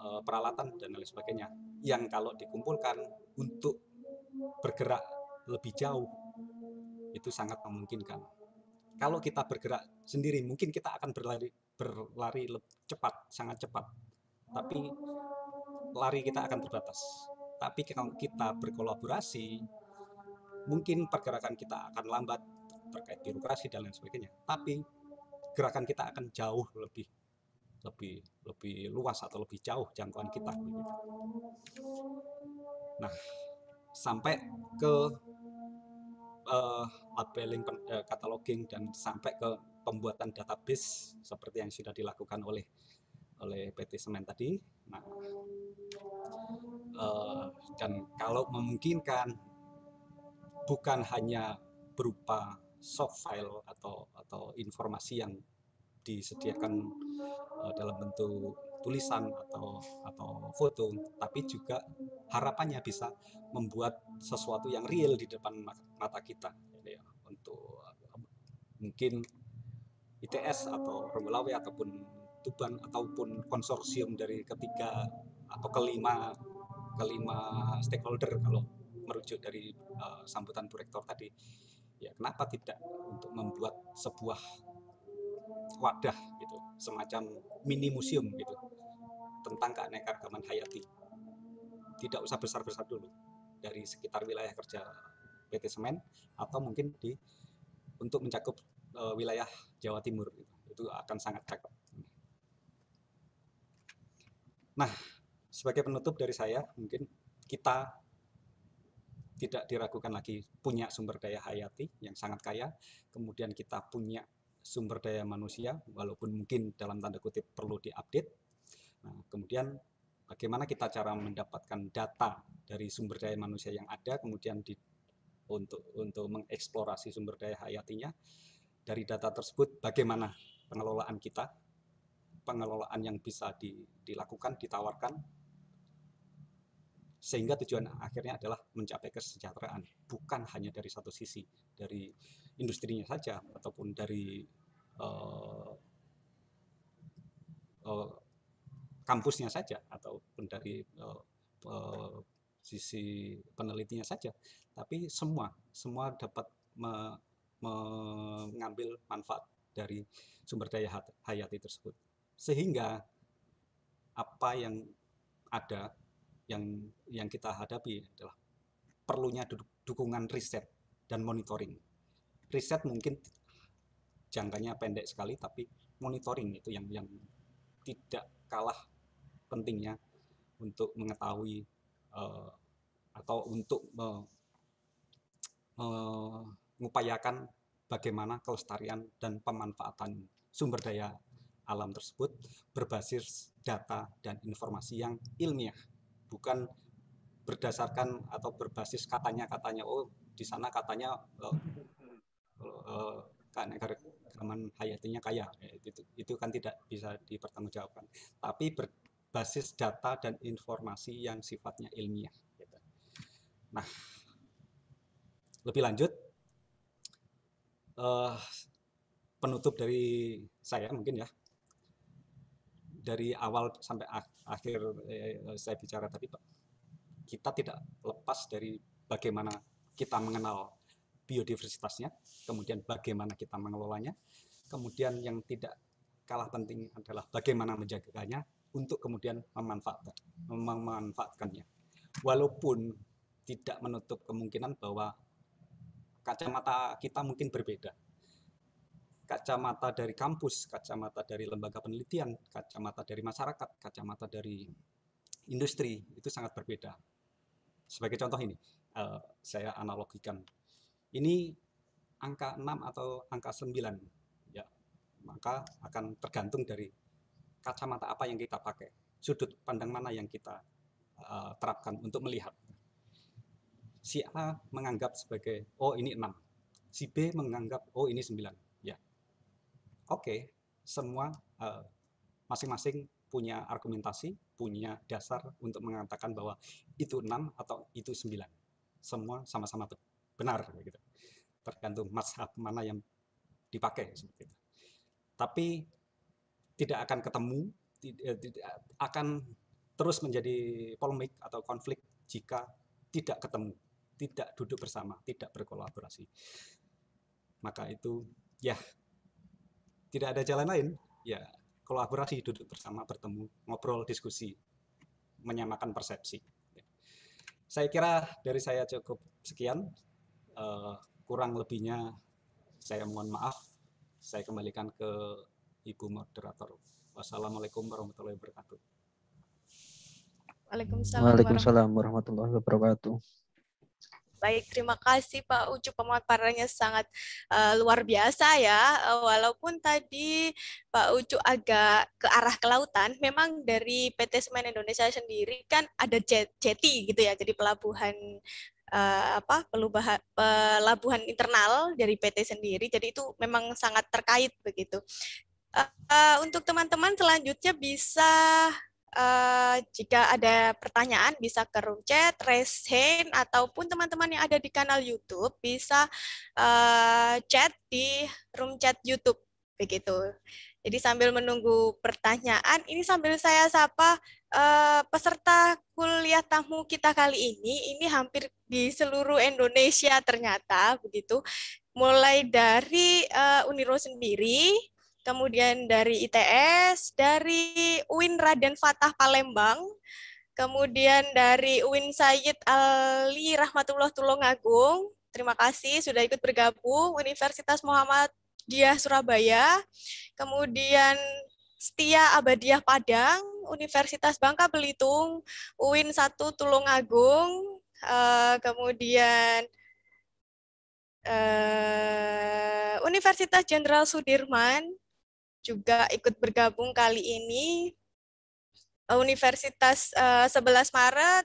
uh, peralatan dan lain sebagainya yang kalau dikumpulkan untuk bergerak lebih jauh itu sangat memungkinkan. Kalau kita bergerak sendiri, mungkin kita akan berlari berlari cepat, sangat cepat. Tapi lari kita akan terbatas. Tapi kalau kita berkolaborasi, mungkin pergerakan kita akan lambat terkait birokrasi dan lain sebagainya. Tapi gerakan kita akan jauh lebih lebih lebih luas atau lebih jauh jangkauan kita. Nah, sampai ke uh, eh, labeling cataloging eh, dan sampai ke pembuatan database seperti yang sudah dilakukan oleh oleh PT Semen tadi. Nah, uh, dan kalau memungkinkan bukan hanya berupa soft file atau atau informasi yang disediakan uh, dalam bentuk tulisan oh. atau atau foto, tapi juga harapannya bisa membuat sesuatu yang real di depan mata kita gitu ya, untuk mungkin ITS atau Romelawe ataupun Tuban ataupun konsorsium dari ketiga atau kelima kelima stakeholder kalau merujuk dari uh, sambutan Bu Rektor tadi ya kenapa tidak untuk membuat sebuah wadah gitu semacam mini museum gitu tentang keanekaragaman hayati tidak usah besar-besar dulu dari sekitar wilayah kerja PT Semen atau mungkin di untuk mencakup e, wilayah Jawa Timur gitu. itu akan sangat cakep. Nah, sebagai penutup dari saya mungkin kita tidak diragukan lagi punya sumber daya hayati yang sangat kaya, kemudian kita punya sumber daya manusia, walaupun mungkin dalam tanda kutip perlu diupdate. Nah, kemudian bagaimana kita cara mendapatkan data dari sumber daya manusia yang ada, kemudian di, untuk untuk mengeksplorasi sumber daya hayatinya. Dari data tersebut, bagaimana pengelolaan kita, pengelolaan yang bisa di, dilakukan, ditawarkan, sehingga tujuan akhirnya adalah mencapai kesejahteraan, bukan hanya dari satu sisi, dari industrinya saja ataupun dari uh, uh, kampusnya saja ataupun dari uh, uh, sisi penelitinya saja, tapi semua semua dapat me, mengambil manfaat dari sumber daya hayati tersebut sehingga apa yang ada yang yang kita hadapi adalah perlunya dukungan riset dan monitoring riset mungkin jangkanya pendek sekali tapi monitoring itu yang yang tidak kalah pentingnya untuk mengetahui uh, atau untuk me, uh, mengupayakan bagaimana kelestarian dan pemanfaatan sumber daya alam tersebut berbasis data dan informasi yang ilmiah, bukan berdasarkan atau berbasis katanya-katanya oh di sana katanya uh, uh, gitu eh, keanekaragaman hayatinya kaya itu, itu kan tidak bisa dipertanggungjawabkan tapi berbasis data dan informasi yang sifatnya ilmiah gitu. nah lebih lanjut uh, penutup dari saya mungkin ya dari awal sampai akhir eh, saya bicara tadi pak kita tidak lepas dari bagaimana kita mengenal biodiversitasnya, kemudian bagaimana kita mengelolanya, kemudian yang tidak kalah penting adalah bagaimana menjaganya untuk kemudian memanfaatkan, memanfaatkannya. Walaupun tidak menutup kemungkinan bahwa kacamata kita mungkin berbeda. Kacamata dari kampus, kacamata dari lembaga penelitian, kacamata dari masyarakat, kacamata dari industri itu sangat berbeda. Sebagai contoh ini, eh, saya analogikan ini angka 6 atau angka 9 ya maka akan tergantung dari kacamata apa yang kita pakai sudut pandang mana yang kita uh, terapkan untuk melihat si A menganggap sebagai oh ini 6 si B menganggap oh ini 9 ya oke okay, semua eh, masing-masing uh, punya argumentasi punya dasar untuk mengatakan bahwa itu 6 atau itu 9 semua sama-sama benar gitu tergantung mazhab mana yang dipakai seperti itu. Tapi tidak akan ketemu, eh, tidak, akan terus menjadi polemik atau konflik jika tidak ketemu, tidak duduk bersama, tidak berkolaborasi. Maka itu ya tidak ada jalan lain, ya kolaborasi, duduk bersama, bertemu, ngobrol, diskusi, menyamakan persepsi. Saya kira dari saya cukup sekian. Uh, kurang lebihnya saya mohon maaf. Saya kembalikan ke Ibu moderator. Wassalamualaikum warahmatullahi wabarakatuh. Waalaikumsalam, Waalaikumsalam warahmatullahi wabarakatuh. Baik, terima kasih Pak Ucu pemaparannya sangat uh, luar biasa ya. Eh, walaupun tadi Pak Ucu agak ke arah kelautan, memang dari PT Semen Indonesia sendiri kan ada jeti gitu ya, jadi pelabuhan uh, apa pelubahan, pelabuhan internal dari PT sendiri. Jadi itu memang sangat terkait begitu. Uh, uh, untuk teman-teman selanjutnya bisa uh, jika ada pertanyaan bisa ke room chat, raise hand ataupun teman-teman yang ada di kanal YouTube bisa uh, chat di room chat YouTube begitu. Jadi sambil menunggu pertanyaan, ini sambil saya sapa Eh, peserta kuliah tamu kita kali ini ini hampir di seluruh Indonesia ternyata begitu mulai dari uh, Uniro sendiri kemudian dari ITS dari UIN Raden Fatah Palembang kemudian dari UIN Sayyid Ali Rahmatullah Tulungagung terima kasih sudah ikut bergabung Universitas Muhammadiyah Surabaya kemudian Setia Abadiah Padang Universitas Bangka Belitung, UIN 1 Tulungagung, uh, kemudian uh, Universitas Jenderal Sudirman juga ikut bergabung kali ini, Universitas uh, eh, 11 Maret,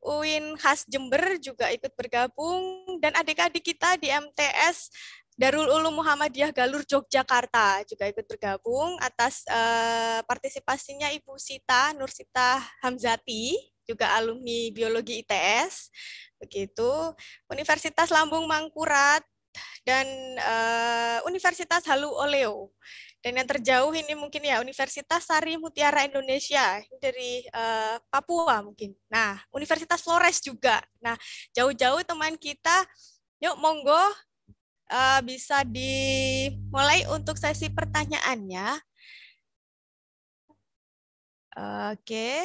UIN khas Jember juga ikut bergabung dan adik-adik kita di MTS Darul Ulum Muhammadiyah Galur Yogyakarta juga ikut bergabung atas uh, partisipasinya Ibu Sita Nursita Hamzati juga alumni biologi ITS begitu Universitas Lambung Mangkurat dan uh, Universitas Halu Oleo dan yang terjauh ini mungkin ya Universitas Sari Mutiara Indonesia dari uh, Papua mungkin nah Universitas Flores juga nah jauh-jauh teman kita yuk monggo uh, bisa dimulai untuk sesi pertanyaannya. Oke. Okay.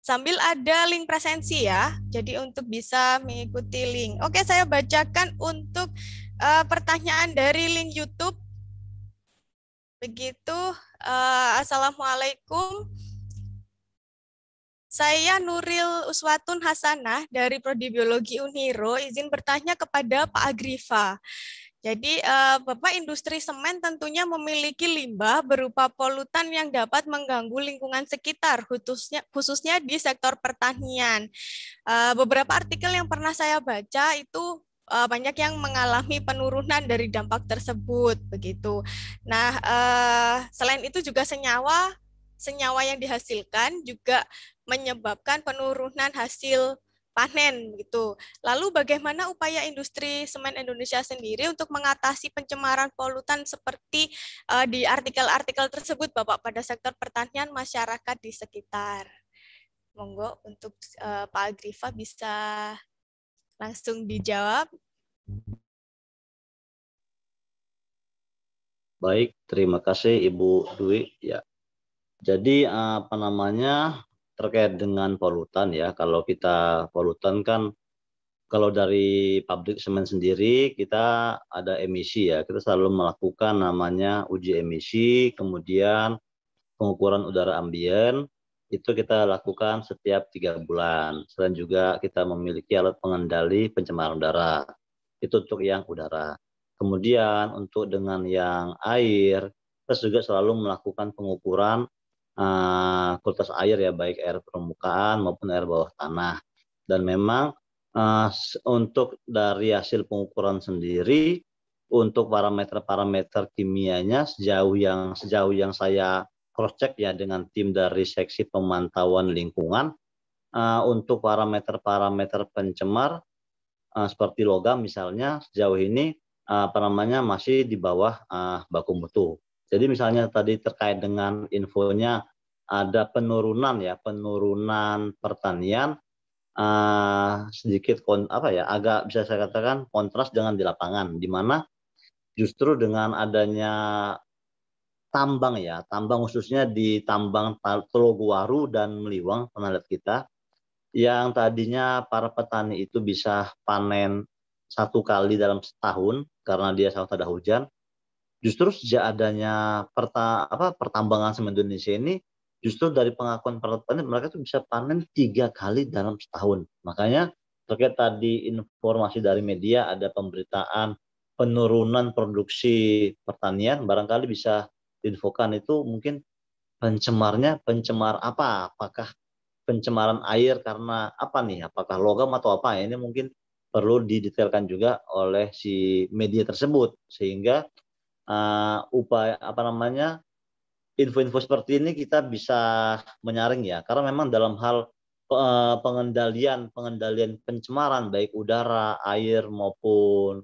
Sambil ada link presensi ya, jadi untuk bisa mengikuti link. Oke, saya bacakan untuk uh, pertanyaan dari link YouTube. Begitu, uh, Assalamualaikum. Saya Nuril Uswatun Hasanah dari Prodi Biologi Uniro izin bertanya kepada Pak Agriva. Jadi eh, Bapak industri semen tentunya memiliki limbah berupa polutan yang dapat mengganggu lingkungan sekitar khususnya khususnya di sektor pertanian. Eh, beberapa artikel yang pernah saya baca itu eh, banyak yang mengalami penurunan dari dampak tersebut begitu. Nah, selain itu juga senyawa senyawa yang dihasilkan juga menyebabkan penurunan hasil panen gitu. Lalu bagaimana upaya industri semen Indonesia sendiri untuk mengatasi pencemaran polutan seperti uh, di artikel-artikel tersebut Bapak pada sektor pertanian masyarakat di sekitar. Monggo untuk uh, Pak Agrifa bisa langsung dijawab. Baik, terima kasih Ibu Dwi ya. Jadi apa namanya terkait dengan polutan ya. Kalau kita polutan kan kalau dari pabrik semen sendiri kita ada emisi ya. Kita selalu melakukan namanya uji emisi, kemudian pengukuran udara ambien itu kita lakukan setiap tiga bulan. Selain juga kita memiliki alat pengendali pencemaran udara. Itu untuk yang udara. Kemudian untuk dengan yang air, kita juga selalu melakukan pengukuran uh, eh, kualitas air ya baik air permukaan maupun air bawah tanah dan memang uh, untuk dari hasil pengukuran sendiri untuk parameter-parameter kimianya sejauh yang sejauh yang saya cross check ya dengan tim dari seksi pemantauan lingkungan uh, untuk parameter-parameter pencemar uh, seperti logam misalnya sejauh ini uh, apa namanya masih di bawah uh, baku mutu jadi misalnya tadi terkait dengan infonya ada penurunan ya, penurunan pertanian uh, sedikit kon, apa ya, agak bisa saya katakan kontras dengan di lapangan di mana justru dengan adanya tambang ya, tambang khususnya di tambang Telogwaru dan Meliwang penelitian kita yang tadinya para petani itu bisa panen satu kali dalam setahun karena dia sangat ada hujan justru sejak adanya perta, apa, pertambangan semen Indonesia ini justru dari pengakuan para petani mereka tuh bisa panen tiga kali dalam setahun. Makanya terkait tadi informasi dari media ada pemberitaan penurunan produksi pertanian barangkali bisa diinfokan itu mungkin pencemarnya pencemar apa? Apakah pencemaran air karena apa nih? Apakah logam atau apa? Ini mungkin perlu didetailkan juga oleh si media tersebut sehingga uh, upaya apa namanya info-info seperti ini kita bisa menyaring ya karena memang dalam hal uh, pengendalian pengendalian pencemaran baik udara, air maupun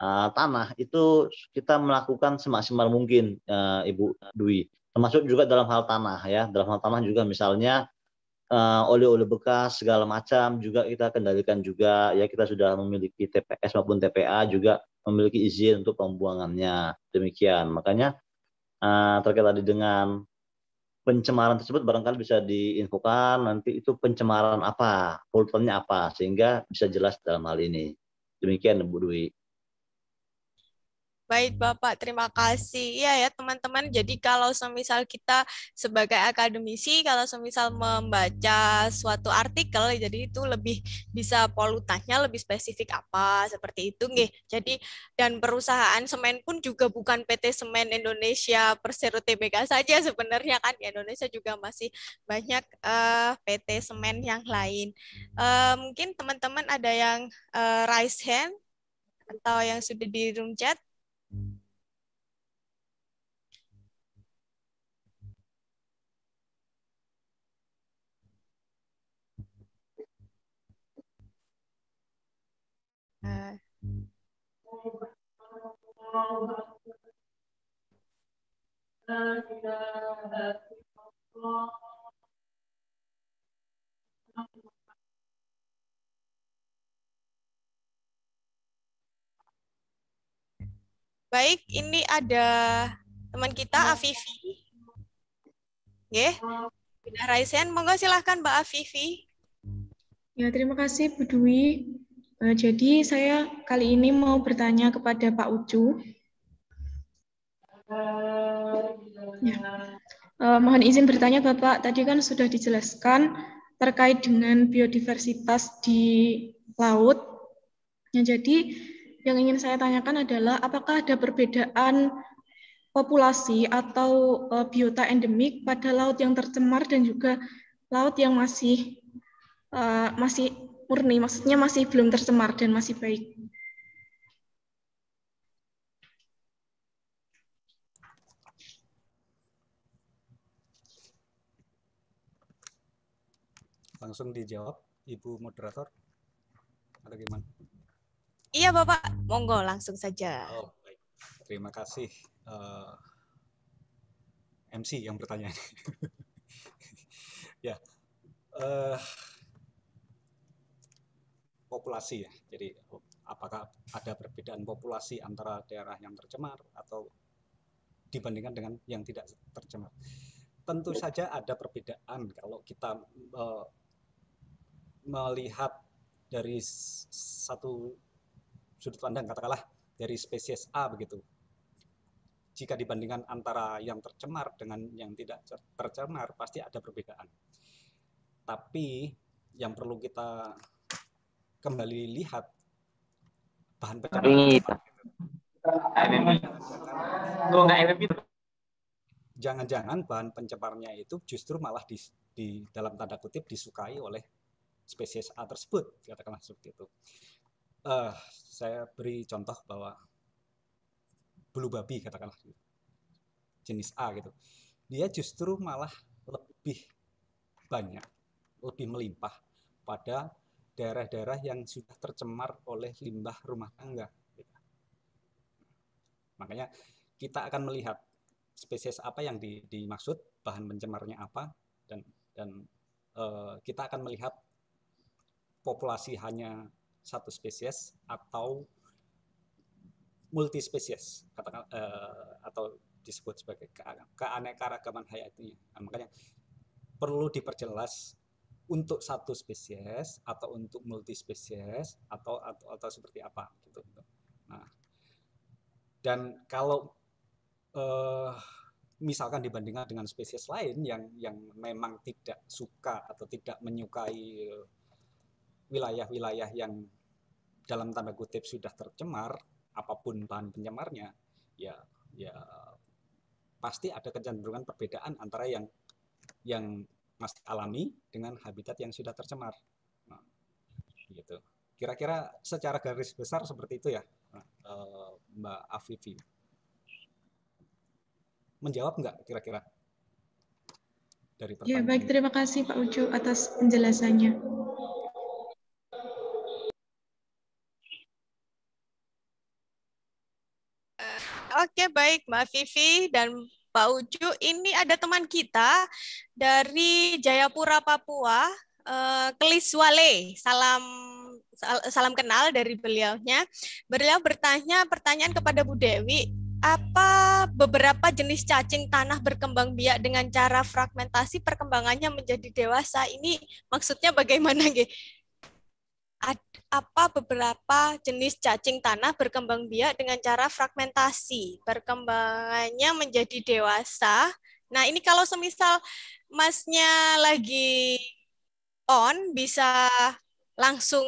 uh, tanah itu kita melakukan semaksimal mungkin uh, Ibu Dwi termasuk juga dalam hal tanah ya dalam hal tanah juga misalnya oleh-oleh bekas segala macam juga kita kendalikan juga ya kita sudah memiliki TPS maupun TPA juga memiliki izin untuk pembuangannya. Demikian. Makanya uh, terkait tadi dengan pencemaran tersebut barangkali bisa diinfokan nanti itu pencemaran apa, polutannya apa sehingga bisa jelas dalam hal ini. Demikian Bu Dwi. Baik hmm. Bapak, terima kasih. Iya ya teman-teman, jadi kalau semisal kita sebagai akademisi, kalau semisal membaca suatu artikel, jadi itu lebih bisa polutannya lebih spesifik apa, seperti itu. nih Jadi, dan perusahaan semen pun juga bukan PT Semen Indonesia Persero TBK saja sebenarnya kan, di Indonesia juga masih banyak uh, eh, PT Semen yang lain. Uh, mungkin teman-teman ada yang uh, raise hand atau yang sudah di room chat? Uh, Baik, ini ada teman kita Afifi. Nggih. Bunda Raisen, monggo silahkan Mbak Afifi. Ya, terima kasih Bu Dwi. Eh, jadi saya kali ini mau bertanya kepada Pak Ucu. Ya. Eh, mohon izin bertanya Bapak, tadi kan sudah dijelaskan terkait dengan biodiversitas di laut. Ya, jadi yang ingin saya tanyakan adalah apakah ada perbedaan populasi atau uh, biota endemik pada laut yang tercemar dan juga laut yang masih uh, masih murni, maksudnya masih belum tercemar dan masih baik. Langsung dijawab Ibu moderator. Ada gimana? Iya Bapak, monggo langsung saja. Oh, baik. Terima kasih uh, eh, MC yang bertanya. [LAUGHS] ya, uh, populasi ya. Jadi apakah ada perbedaan populasi antara daerah yang tercemar atau dibandingkan dengan yang tidak tercemar? Tentu ya. saja ada perbedaan kalau kita uh, melihat dari satu sudut pandang katakanlah dari spesies A begitu. Jika dibandingkan antara yang tercemar dengan yang tidak tercemar pasti ada perbedaan. Tapi yang perlu kita kembali lihat bahan pencemar. Jangan-jangan bahan pencemarnya itu justru malah di, di dalam tanda kutip disukai oleh spesies A tersebut, katakanlah seperti itu uh, saya beri contoh bahwa bulu babi katakanlah gitu. jenis A gitu dia justru malah lebih banyak lebih melimpah pada daerah-daerah yang sudah tercemar oleh limbah rumah tangga gitu. makanya kita akan melihat spesies apa yang di, dimaksud bahan pencemarnya apa dan dan uh, kita akan melihat populasi hanya satu spesies atau multispesies katakan uh, atau disebut sebagai keanekaragaman hayatinya. Nah, makanya perlu diperjelas untuk satu spesies atau untuk multispesies atau, atau atau seperti apa gitu. Nah, dan kalau uh, misalkan dibandingkan dengan spesies lain yang yang memang tidak suka atau tidak menyukai wilayah-wilayah yang dalam tanda kutip sudah tercemar, apapun bahan pencemarnya, ya ya pasti ada kecenderungan perbedaan antara yang yang masih alami dengan habitat yang sudah tercemar. Nah, gitu. Kira-kira secara garis besar seperti itu ya, nah, eh, Mbak Afifi. Menjawab nggak kira-kira? Dari pertanyaan ya baik terima kasih Pak Ucu atas penjelasannya. baik Mbak Vivi dan Pak Ucu. Ini ada teman kita dari Jayapura, Papua, eh, Kelis Wale. Salam salam kenal dari beliaunya. Beliau bertanya pertanyaan kepada Bu Dewi, apa beberapa jenis cacing tanah berkembang biak dengan cara fragmentasi perkembangannya menjadi dewasa? Ini maksudnya bagaimana, Ge? apa beberapa jenis cacing tanah berkembang biak dengan cara fragmentasi. Perkembangannya menjadi dewasa. Nah, ini kalau semisal masnya lagi on, bisa langsung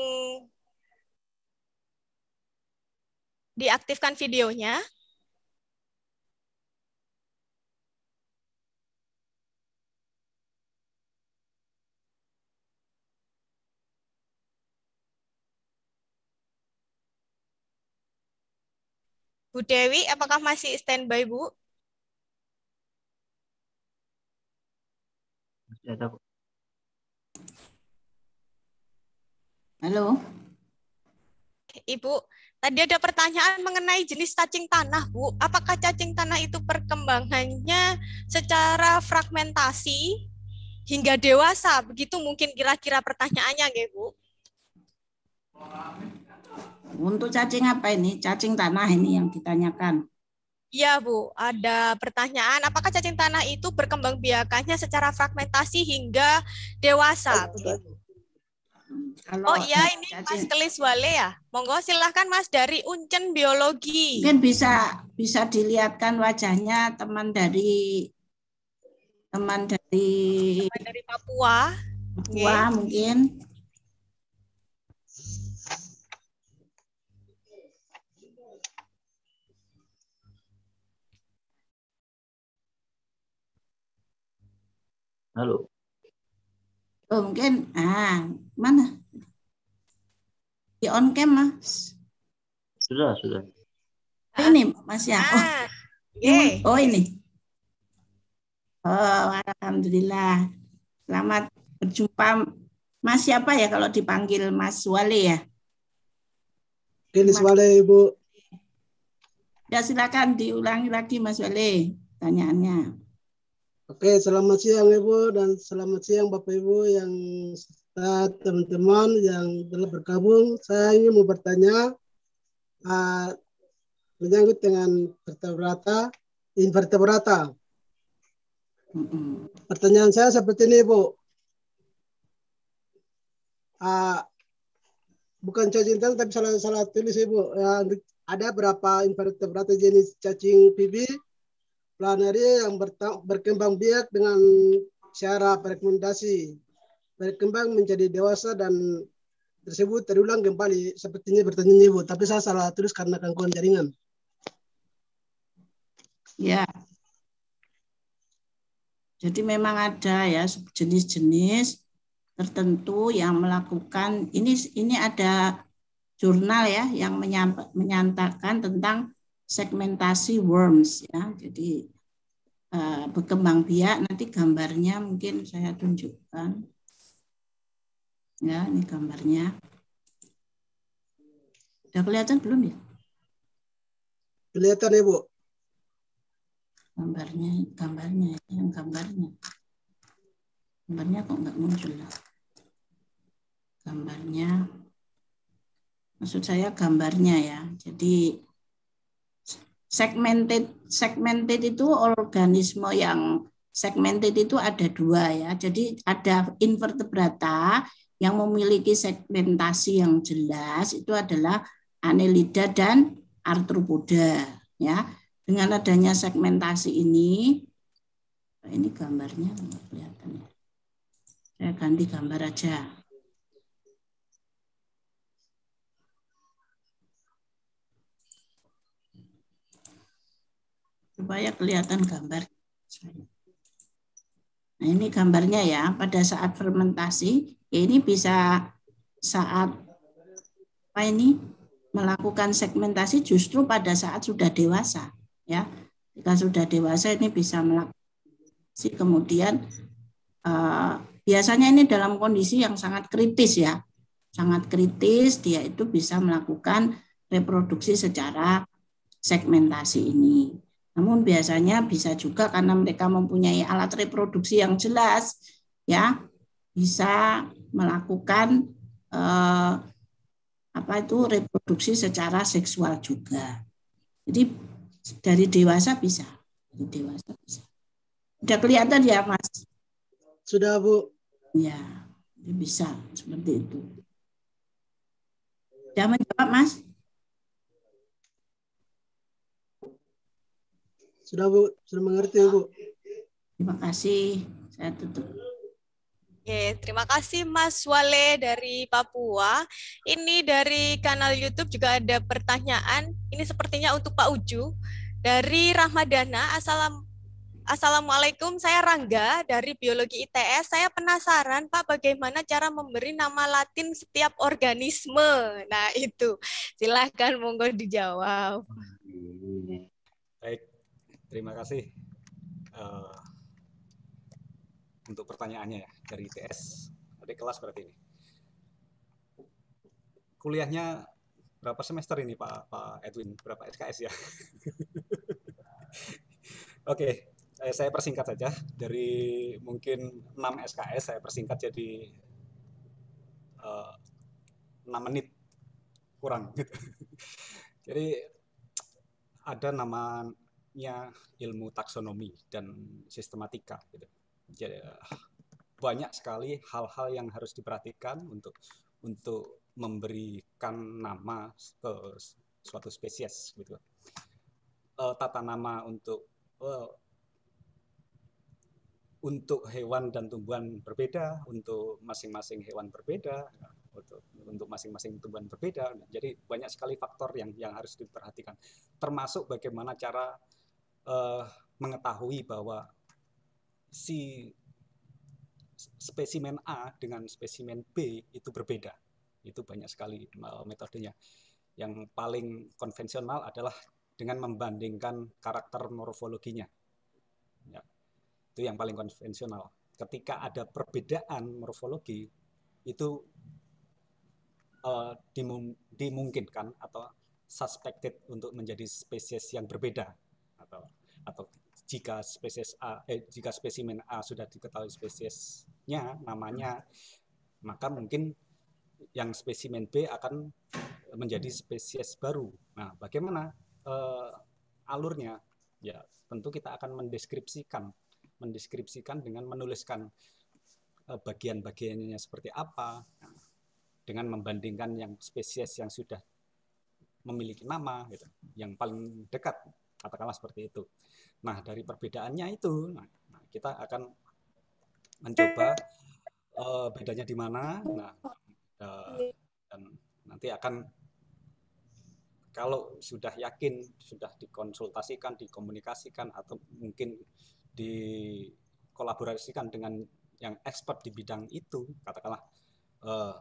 diaktifkan videonya. Bu Dewi, apakah masih standby, Bu? Masih ada, Bu. Halo. Ibu, tadi ada pertanyaan mengenai jenis cacing tanah, Bu. Apakah cacing tanah itu perkembangannya secara fragmentasi hingga dewasa? Begitu mungkin kira-kira pertanyaannya, ya, Bu. Untuk cacing apa ini? Cacing tanah ini yang ditanyakan. Iya, Bu. Ada pertanyaan, apakah cacing tanah itu berkembang biakannya secara fragmentasi hingga dewasa? oh iya, ini cacing. Mas Kelis Wale ya. Monggo silahkan Mas dari Uncen Biologi. Mungkin bisa bisa dilihatkan wajahnya teman dari teman dari teman dari Papua. Papua okay. mungkin. Halo. Oh, mungkin ah mana? Di on cam mas. Sudah sudah. Oh, ini mas ya. Ah, oh, ah, oh ini. Oh alhamdulillah. Selamat berjumpa Mas siapa ya kalau dipanggil Mas Wale ya? ini Wale Ibu. Ya silakan diulangi lagi Mas Wale tanyaannya Oke, selamat siang Ibu dan selamat siang Bapak Ibu yang teman-teman yang telah bergabung. Saya ingin mau bertanya uh, ah, dengan vertebrata, invertebrata. Pertanyaan saya seperti ini Bu. Uh, ah, bukan cacing tapi salah salah tulis Ibu. Uh, ada berapa invertebrata jenis cacing pipi? Planaria yang berkembang biak dengan cara rekomendasi berkembang menjadi dewasa dan tersebut terulang kembali sepertinya bertanya ibu tapi saya salah terus karena gangguan jaringan ya jadi memang ada ya jenis-jenis tertentu yang melakukan ini ini ada jurnal ya yang menyampa menyatakan tentang segmentasi worms ya. Jadi uh, berkembang biak nanti gambarnya mungkin saya tunjukkan. Ya, ini gambarnya. Sudah kelihatan belum ya? Kelihatan ya, Bu. Gambarnya, gambarnya, yang gambarnya. Gambarnya kok nggak muncul lah. Ya? Gambarnya, maksud saya gambarnya ya. Jadi segmented segmented itu organisme yang segmented itu ada dua ya. Jadi ada invertebrata yang memiliki segmentasi yang jelas itu adalah anelida dan arthropoda ya. Dengan adanya segmentasi ini ini gambarnya kelihatan ya. Saya ganti gambar aja. supaya kelihatan gambar. Nah, ini gambarnya ya, pada saat fermentasi, ya ini bisa saat apa ini melakukan segmentasi justru pada saat sudah dewasa, ya. Jika sudah dewasa ini bisa melakukan si kemudian uh, biasanya ini dalam kondisi yang sangat kritis ya. Sangat kritis dia itu bisa melakukan reproduksi secara segmentasi ini. Namun biasanya bisa juga karena mereka mempunyai alat reproduksi yang jelas, ya bisa melakukan eh, apa itu reproduksi secara seksual juga. Jadi dari dewasa bisa, dari dewasa bisa. Sudah kelihatan ya, Mas? Sudah, Bu. Ya, bisa seperti itu. Sudah menjawab, Mas? Sudah Bu, sudah mengerti Bu. Terima kasih. Saya tutup. Oke, terima kasih Mas Wale dari Papua. Ini dari kanal YouTube juga ada pertanyaan. Ini sepertinya untuk Pak Uju. Dari Rahmadana, Assalam, Assalamualaikum, saya Rangga dari Biologi ITS. Saya penasaran Pak bagaimana cara memberi nama latin setiap organisme. Nah itu, silahkan monggo dijawab. Terima kasih uh, untuk pertanyaannya ya dari ITS. Ada kelas berarti ini. Kuliahnya berapa semester ini Pak Pak Edwin? Berapa SKS ya? [LAUGHS] Oke, okay. Eh, saya persingkat saja dari mungkin 6 SKS saya persingkat jadi uh, eh, 6 menit kurang gitu. [LAUGHS] Jadi ada nama ilmu taksonomi dan sistematika gitu. Jadi eh, banyak sekali hal-hal yang harus diperhatikan untuk untuk memberikan nama ke suatu spesies gitu. Eh, tata nama untuk well, eh, untuk hewan dan tumbuhan berbeda, untuk masing-masing hewan berbeda, untuk untuk masing-masing tumbuhan berbeda. Jadi banyak sekali faktor yang yang harus diperhatikan, termasuk bagaimana cara uh, mengetahui bahwa si spesimen A dengan spesimen B itu berbeda. Itu banyak sekali eh, metodenya. Yang paling konvensional adalah dengan membandingkan karakter morfologinya. Ya, itu yang paling konvensional. Ketika ada perbedaan morfologi, itu uh, eh, dimum, dimungkinkan atau suspected untuk menjadi spesies yang berbeda atau atau jika spesies A eh, jika spesimen A sudah diketahui spesiesnya namanya maka mungkin yang spesimen B akan menjadi spesies baru. Nah, bagaimana eh, alurnya? Ya, tentu kita akan mendeskripsikan mendeskripsikan dengan menuliskan eh, bagian-bagiannya seperti apa dengan membandingkan yang spesies yang sudah memiliki nama gitu, yang paling dekat Katakanlah seperti itu. Nah, dari perbedaannya itu, nah, nah kita akan mencoba uh, bedanya di mana. Nah, uh, dan nanti akan kalau sudah yakin, sudah dikonsultasikan, dikomunikasikan, atau mungkin dikolaborasikan dengan yang expert di bidang itu, katakanlah uh,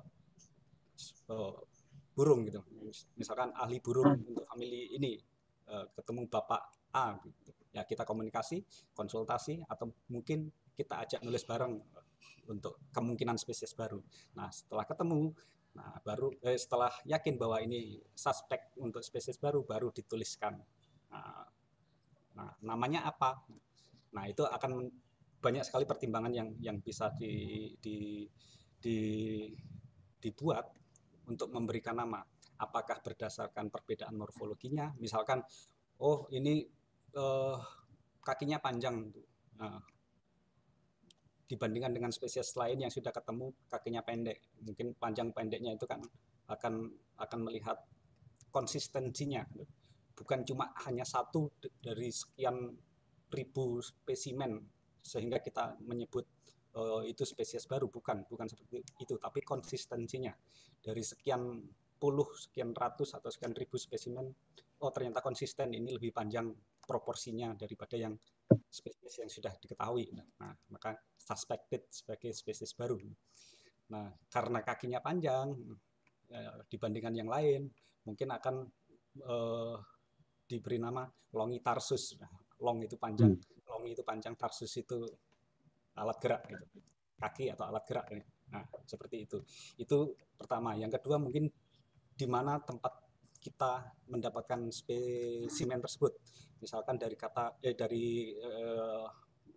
uh, burung gitu, misalkan ahli burung hmm. untuk famili ini Eh, ketemu Bapak A gitu. Ya kita komunikasi, konsultasi atau mungkin kita ajak nulis bareng untuk kemungkinan spesies baru. Nah, setelah ketemu Nah, baru eh, setelah yakin bahwa ini suspek untuk spesies baru, baru dituliskan. Nah, nah namanya apa? Nah, itu akan banyak sekali pertimbangan yang yang bisa di, di, di, dibuat untuk memberikan nama apakah berdasarkan perbedaan morfologinya misalkan oh ini eh, kakinya panjang gitu. nah, dibandingkan dengan spesies lain yang sudah ketemu kakinya pendek mungkin panjang pendeknya itu kan akan akan melihat konsistensinya gitu. bukan cuma hanya satu dari sekian ribu spesimen sehingga kita menyebut uh, itu spesies baru bukan bukan seperti itu tapi konsistensinya dari sekian puluh sekian ratus atau sekian ribu spesimen, oh ternyata konsisten ini lebih panjang proporsinya daripada yang spesies yang sudah diketahui. Nah, maka suspected sebagai spesies baru. Nah, karena kakinya panjang ya, dibandingkan yang lain, mungkin akan eh, diberi nama longitarsus. Nah, long itu panjang, hmm. long itu panjang, tarsus itu alat gerak gitu. Kaki atau alat gerak. Nah, seperti itu. Itu pertama. Yang kedua mungkin di mana tempat kita mendapatkan spesimen tersebut. Misalkan dari kata eh, dari eh,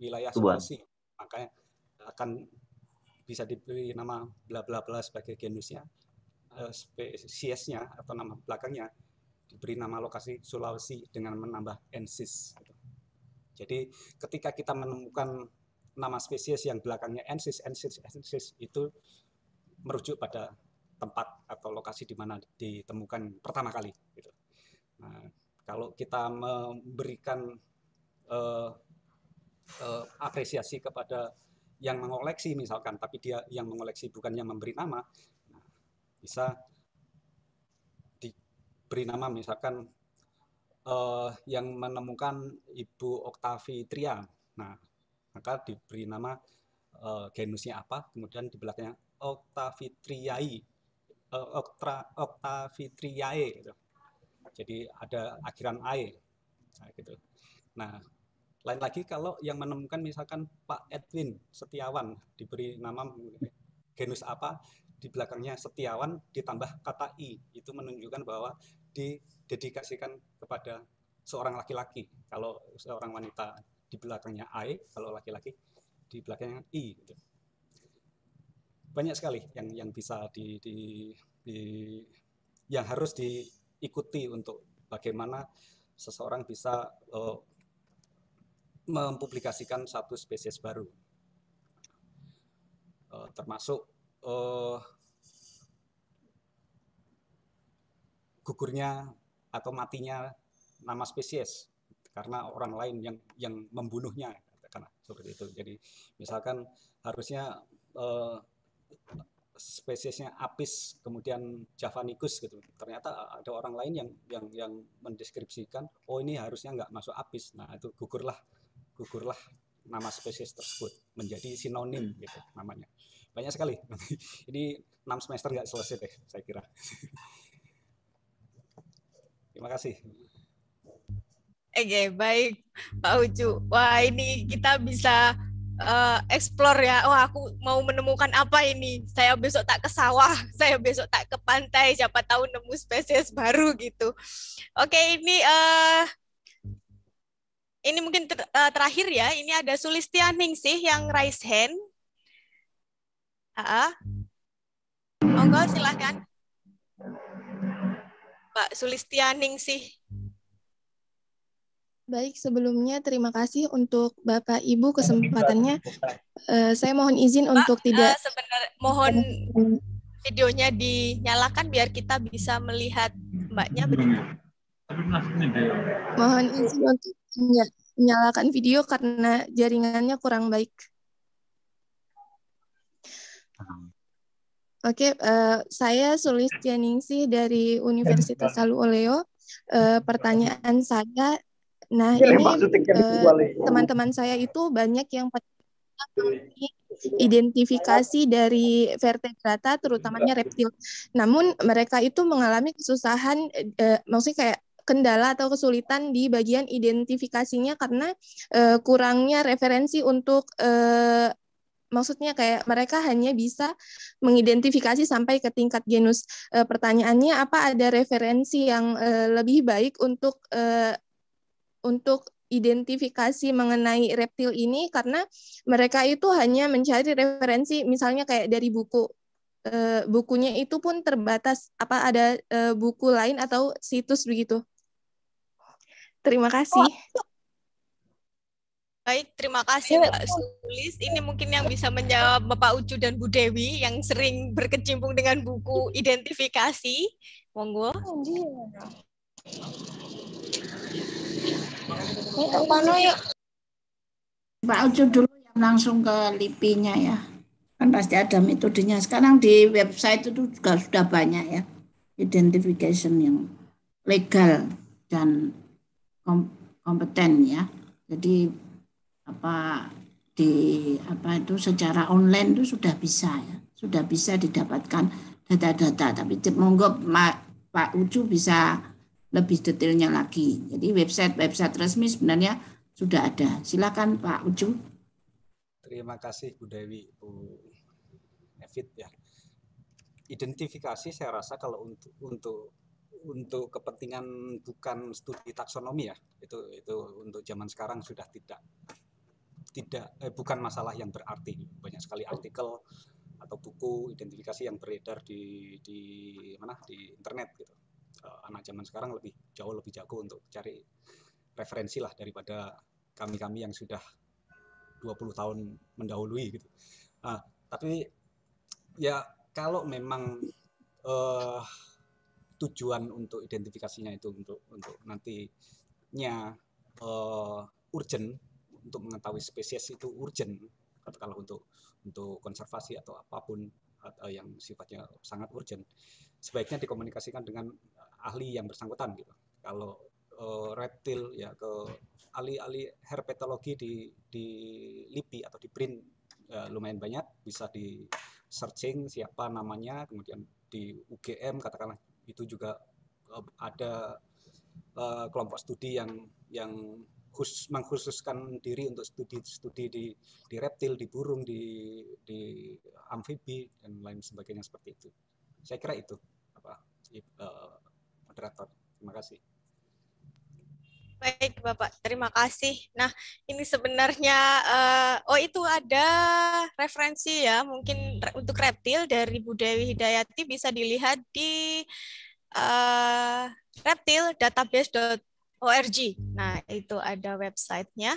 wilayah Sulawesi, makanya akan bisa diberi nama bla bla bla sebagai genusnya, eh, spesiesnya atau nama belakangnya diberi nama lokasi Sulawesi dengan menambah ensis. Gitu. Jadi ketika kita menemukan nama spesies yang belakangnya ensis, ensis, ensis itu merujuk pada tempat atau lokasi di mana ditemukan pertama kali. Gitu. Nah, kalau kita memberikan uh, uh, apresiasi kepada yang mengoleksi misalkan, tapi dia yang mengoleksi bukan yang memberi nama, nah, bisa diberi nama misalkan uh, yang menemukan Ibu Oktavi Tria. Nah, maka diberi nama uh, genusnya apa, kemudian di belakangnya Oktavitriai uh, oktra, Octavitriae gitu. Jadi ada akhiran ae. Nah, ya, gitu. Nah, lain lagi kalau yang menemukan misalkan Pak Edwin Setiawan diberi nama genus apa di belakangnya Setiawan ditambah kata i itu menunjukkan bahwa didedikasikan kepada seorang laki-laki. Kalau seorang wanita di belakangnya a kalau laki-laki di belakangnya i gitu banyak sekali yang yang bisa di, di, di yang harus diikuti untuk bagaimana seseorang bisa uh, mempublikasikan satu spesies baru uh, termasuk uh, gugurnya atau matinya nama spesies karena orang lain yang yang membunuhnya karena seperti itu jadi misalkan harusnya uh, spesiesnya apis kemudian javanicus gitu ternyata ada orang lain yang yang yang mendeskripsikan oh ini harusnya nggak masuk apis nah itu gugurlah gugurlah nama spesies tersebut menjadi sinonim gitu namanya banyak sekali [LAUGHS] ini 6 semester nggak selesai deh saya kira [LAUGHS] terima kasih Oke, baik Pak Ucu. Wah, ini kita bisa uh, explore ya. Oh, aku mau menemukan apa ini? Saya besok tak ke sawah, [LAUGHS] saya besok tak ke pantai, siapa tahu nemu spesies baru gitu. Oke, okay, ini uh, ini mungkin ter, uh, terakhir ya. Ini ada Sulistianing sih yang raise hand. Uh, monggo silahkan. Pak Sulistianing sih. Baik, sebelumnya terima kasih untuk Bapak Ibu kesempatannya. Uh, saya mohon izin Pak, untuk eh, tidak uh, sebenarnya mohon iya. videonya dinyalakan biar kita bisa melihat Mbaknya. Iya, iya. Mohon izin untuk menyalakan video karena jaringannya kurang baik. Oke, okay, uh, eh, saya Sulis Janingsih dari Universitas Salu Uh, pertanyaan saya Nah, iya, ini gitu eh, teman-teman uh, saya itu banyak yang identifikasi dari vertebrata terutamanya iya. reptil. Namun mereka itu mengalami kesusahan uh, maksudnya kayak kendala atau kesulitan di bagian identifikasinya karena uh, kurangnya referensi untuk uh, maksudnya kayak mereka hanya bisa mengidentifikasi sampai ke tingkat genus. E, pertanyaannya apa ada referensi yang e, lebih baik untuk e, untuk identifikasi mengenai reptil ini karena mereka itu hanya mencari referensi misalnya kayak dari buku e, bukunya itu pun terbatas apa ada e, buku lain atau situs begitu terima kasih oh, oh. baik terima kasih Mbak Sulis ini mungkin yang bisa menjawab Bapak Ucu dan Bu Dewi yang sering berkecimpung dengan buku identifikasi monggo ini ke yuk. Ucu dulu yang langsung ke lipinya ya. Kan pasti ada metodenya. Sekarang di website itu juga sudah banyak ya. Identification yang legal dan kom kompeten ya. Jadi apa di apa itu secara online itu sudah bisa ya. Sudah bisa didapatkan data-data. Tapi monggo Pak Ucu bisa lebih detailnya lagi. Jadi website-website resmi sebenarnya sudah ada. Silakan Pak Ucu. Terima kasih Bu Dewi, Bu Evit ya. Identifikasi saya rasa kalau untuk untuk untuk kepentingan bukan studi taksonomi ya itu itu untuk zaman sekarang sudah tidak tidak eh, bukan masalah yang berarti banyak sekali artikel atau buku identifikasi yang beredar di di mana di internet gitu uh, anak zaman sekarang lebih jauh lebih jago untuk cari referensi lah daripada kami-kami yang sudah 20 tahun mendahului gitu. Nah, tapi ya kalau memang uh, tujuan untuk identifikasinya itu untuk untuk nantinya uh, urgent untuk mengetahui spesies itu urgent katakanlah untuk untuk konservasi atau apapun atau yang sifatnya sangat urgent sebaiknya dikomunikasikan dengan ahli yang bersangkutan gitu. Kalau uh, eh, reptil ya ke ahli-ahli herpetologi di di LIPI atau di BRIN uh, ya, lumayan banyak bisa di searching siapa namanya kemudian di UGM katakanlah itu juga uh, ada uh, kelompok studi yang yang khusus mengkhususkan diri untuk studi-studi di di reptil, di burung, di di amfibi dan lain sebagainya seperti itu. Saya kira itu apa uh, moderator. Terima kasih. Baik, Bapak. Terima kasih. Nah, ini sebenarnya, uh, oh itu ada referensi ya, mungkin untuk reptil dari Bu Dewi Hidayati bisa dilihat di uh, eh, reptildatabase.org. Nah, itu ada websitenya.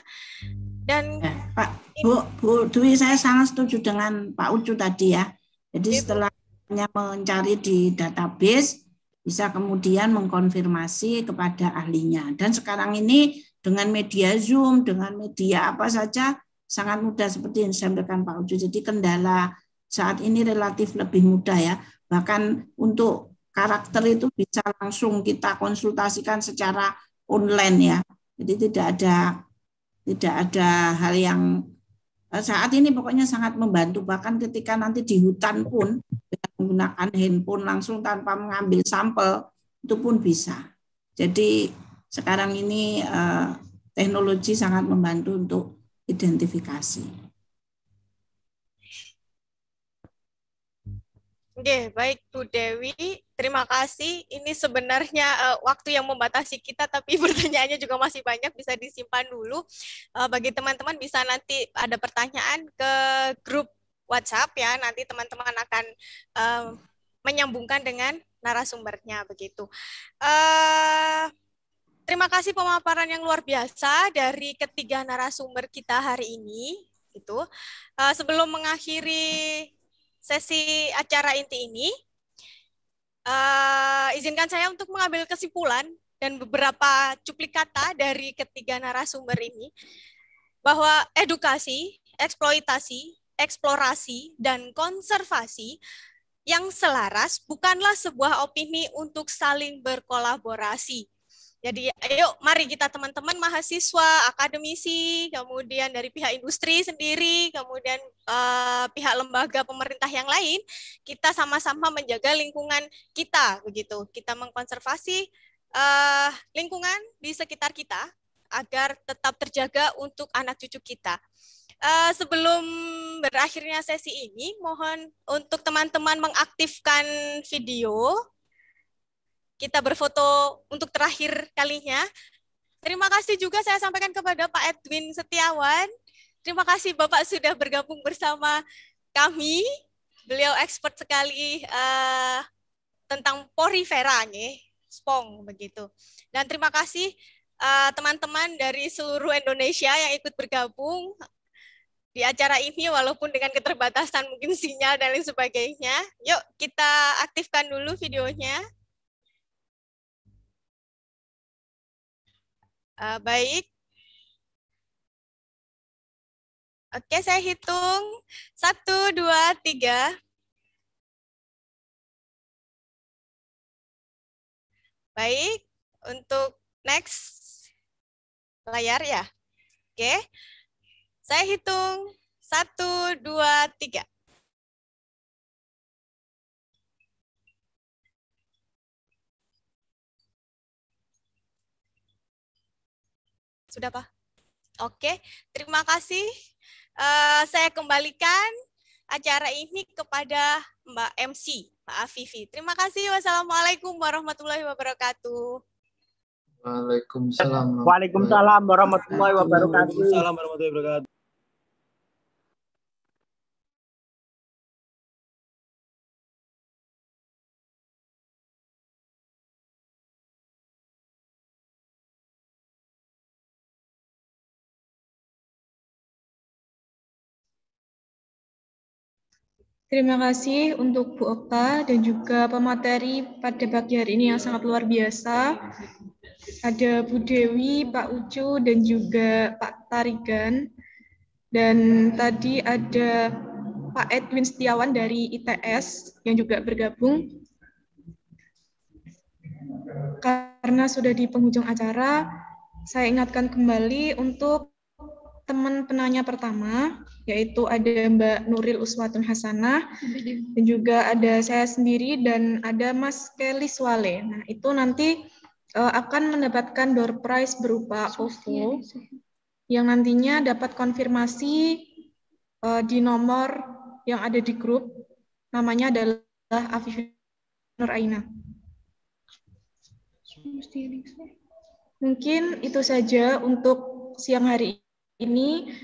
Dan eh, Pak, Bu, Bu Dwi, saya sangat setuju dengan Pak Ucu tadi ya. Jadi iya, setelah mencari di database, bisa kemudian mengkonfirmasi kepada ahlinya. Dan sekarang ini dengan media Zoom, dengan media apa saja sangat mudah seperti yang disampaikan Pak Ucu. Jadi kendala saat ini relatif lebih mudah ya. Bahkan untuk karakter itu bisa langsung kita konsultasikan secara online ya. Jadi tidak ada tidak ada hal yang eh, saat ini pokoknya sangat membantu bahkan ketika nanti di hutan pun menggunakan handphone langsung tanpa mengambil sampel itu pun bisa. Jadi sekarang ini eh, teknologi sangat membantu untuk identifikasi. Oke, baik Bu Dewi. Terima kasih. Ini sebenarnya uh, waktu yang membatasi kita, tapi [LAUGHS] pertanyaannya juga masih banyak, bisa disimpan dulu. Uh, bagi teman-teman bisa nanti ada pertanyaan ke grup WhatsApp ya. Nanti teman-teman akan uh, menyambungkan dengan narasumbernya begitu. Uh, terima kasih pemaparan yang luar biasa dari ketiga narasumber kita hari ini. itu. Uh, eh, sebelum mengakhiri sesi acara inti ini, uh, izinkan saya untuk mengambil kesimpulan dan beberapa cuplik kata dari ketiga narasumber ini bahwa edukasi, eksploitasi, eksplorasi dan konservasi yang selaras bukanlah sebuah opini untuk saling berkolaborasi. Jadi ayo mari kita teman-teman mahasiswa, akademisi, kemudian dari pihak industri sendiri, kemudian uh, pihak lembaga pemerintah yang lain, kita sama-sama menjaga lingkungan kita begitu. Kita mengkonservasi uh, lingkungan di sekitar kita agar tetap terjaga untuk anak cucu kita. Eh, sebelum berakhirnya sesi ini, mohon untuk teman-teman mengaktifkan video. Kita berfoto untuk terakhir kalinya. Terima kasih juga saya sampaikan kepada Pak Edwin Setiawan. Terima kasih Bapak sudah bergabung bersama kami. Beliau expert sekali uh, tentang porifera, nih, spong begitu. Dan terima kasih eh, teman-teman uh, teman -teman dari seluruh Indonesia yang ikut bergabung di acara ini walaupun dengan keterbatasan mungkin sinyal dan lain sebagainya. Yuk kita aktifkan dulu videonya. Uh, baik. Oke, saya hitung. Satu, dua, tiga. Baik, untuk next layar ya. Oke, saya hitung. Satu, dua, tiga. Sudah, Pak? Oke, terima kasih. Uh, saya kembalikan acara ini kepada Mbak MC, Mbak Afifi. Terima kasih. Wassalamualaikum warahmatullahi wabarakatuh. Waalaikumsalam. Waalaikumsalam warahmatullahi wabarakatuh. Waalaikumsalam warahmatullahi wabarakatuh. Terima kasih untuk Bu Oka dan juga pemateri pada pagi hari ini yang sangat luar biasa. Ada Bu Dewi, Pak Ucu, dan juga Pak Tarigan. Dan tadi ada Pak Edwin Setiawan dari ITS yang juga bergabung. Karena sudah di penghujung acara, saya ingatkan kembali untuk teman penanya pertama, yaitu ada Mbak Nuril Uswatun Hasanah, dan juga ada saya sendiri dan ada Mas Kelly Swale. Nah, itu nanti uh, akan mendapatkan door prize berupa OVO iya, yang nantinya dapat konfirmasi uh, di nomor yang ada di grup. Namanya adalah Afif Nur Aina. Mungkin itu saja untuk siang hari ini.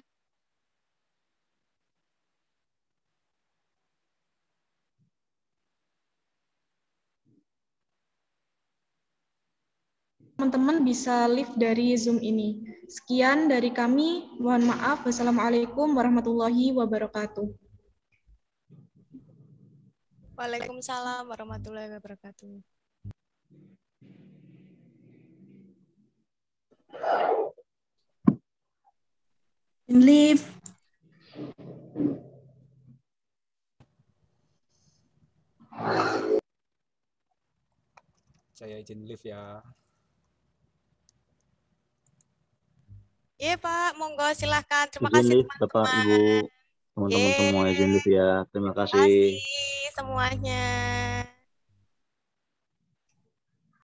teman-teman bisa live dari Zoom ini. Sekian dari kami. Mohon maaf. Wassalamualaikum warahmatullahi wabarakatuh. Waalaikumsalam warahmatullahi wabarakatuh. In leave. Saya izin leave ya. Iya Pak, monggo silahkan. Terima izin kasih teman-teman. Bapak Ibu, teman-teman semua izin ya. Terima kasih. Terima kasih semuanya.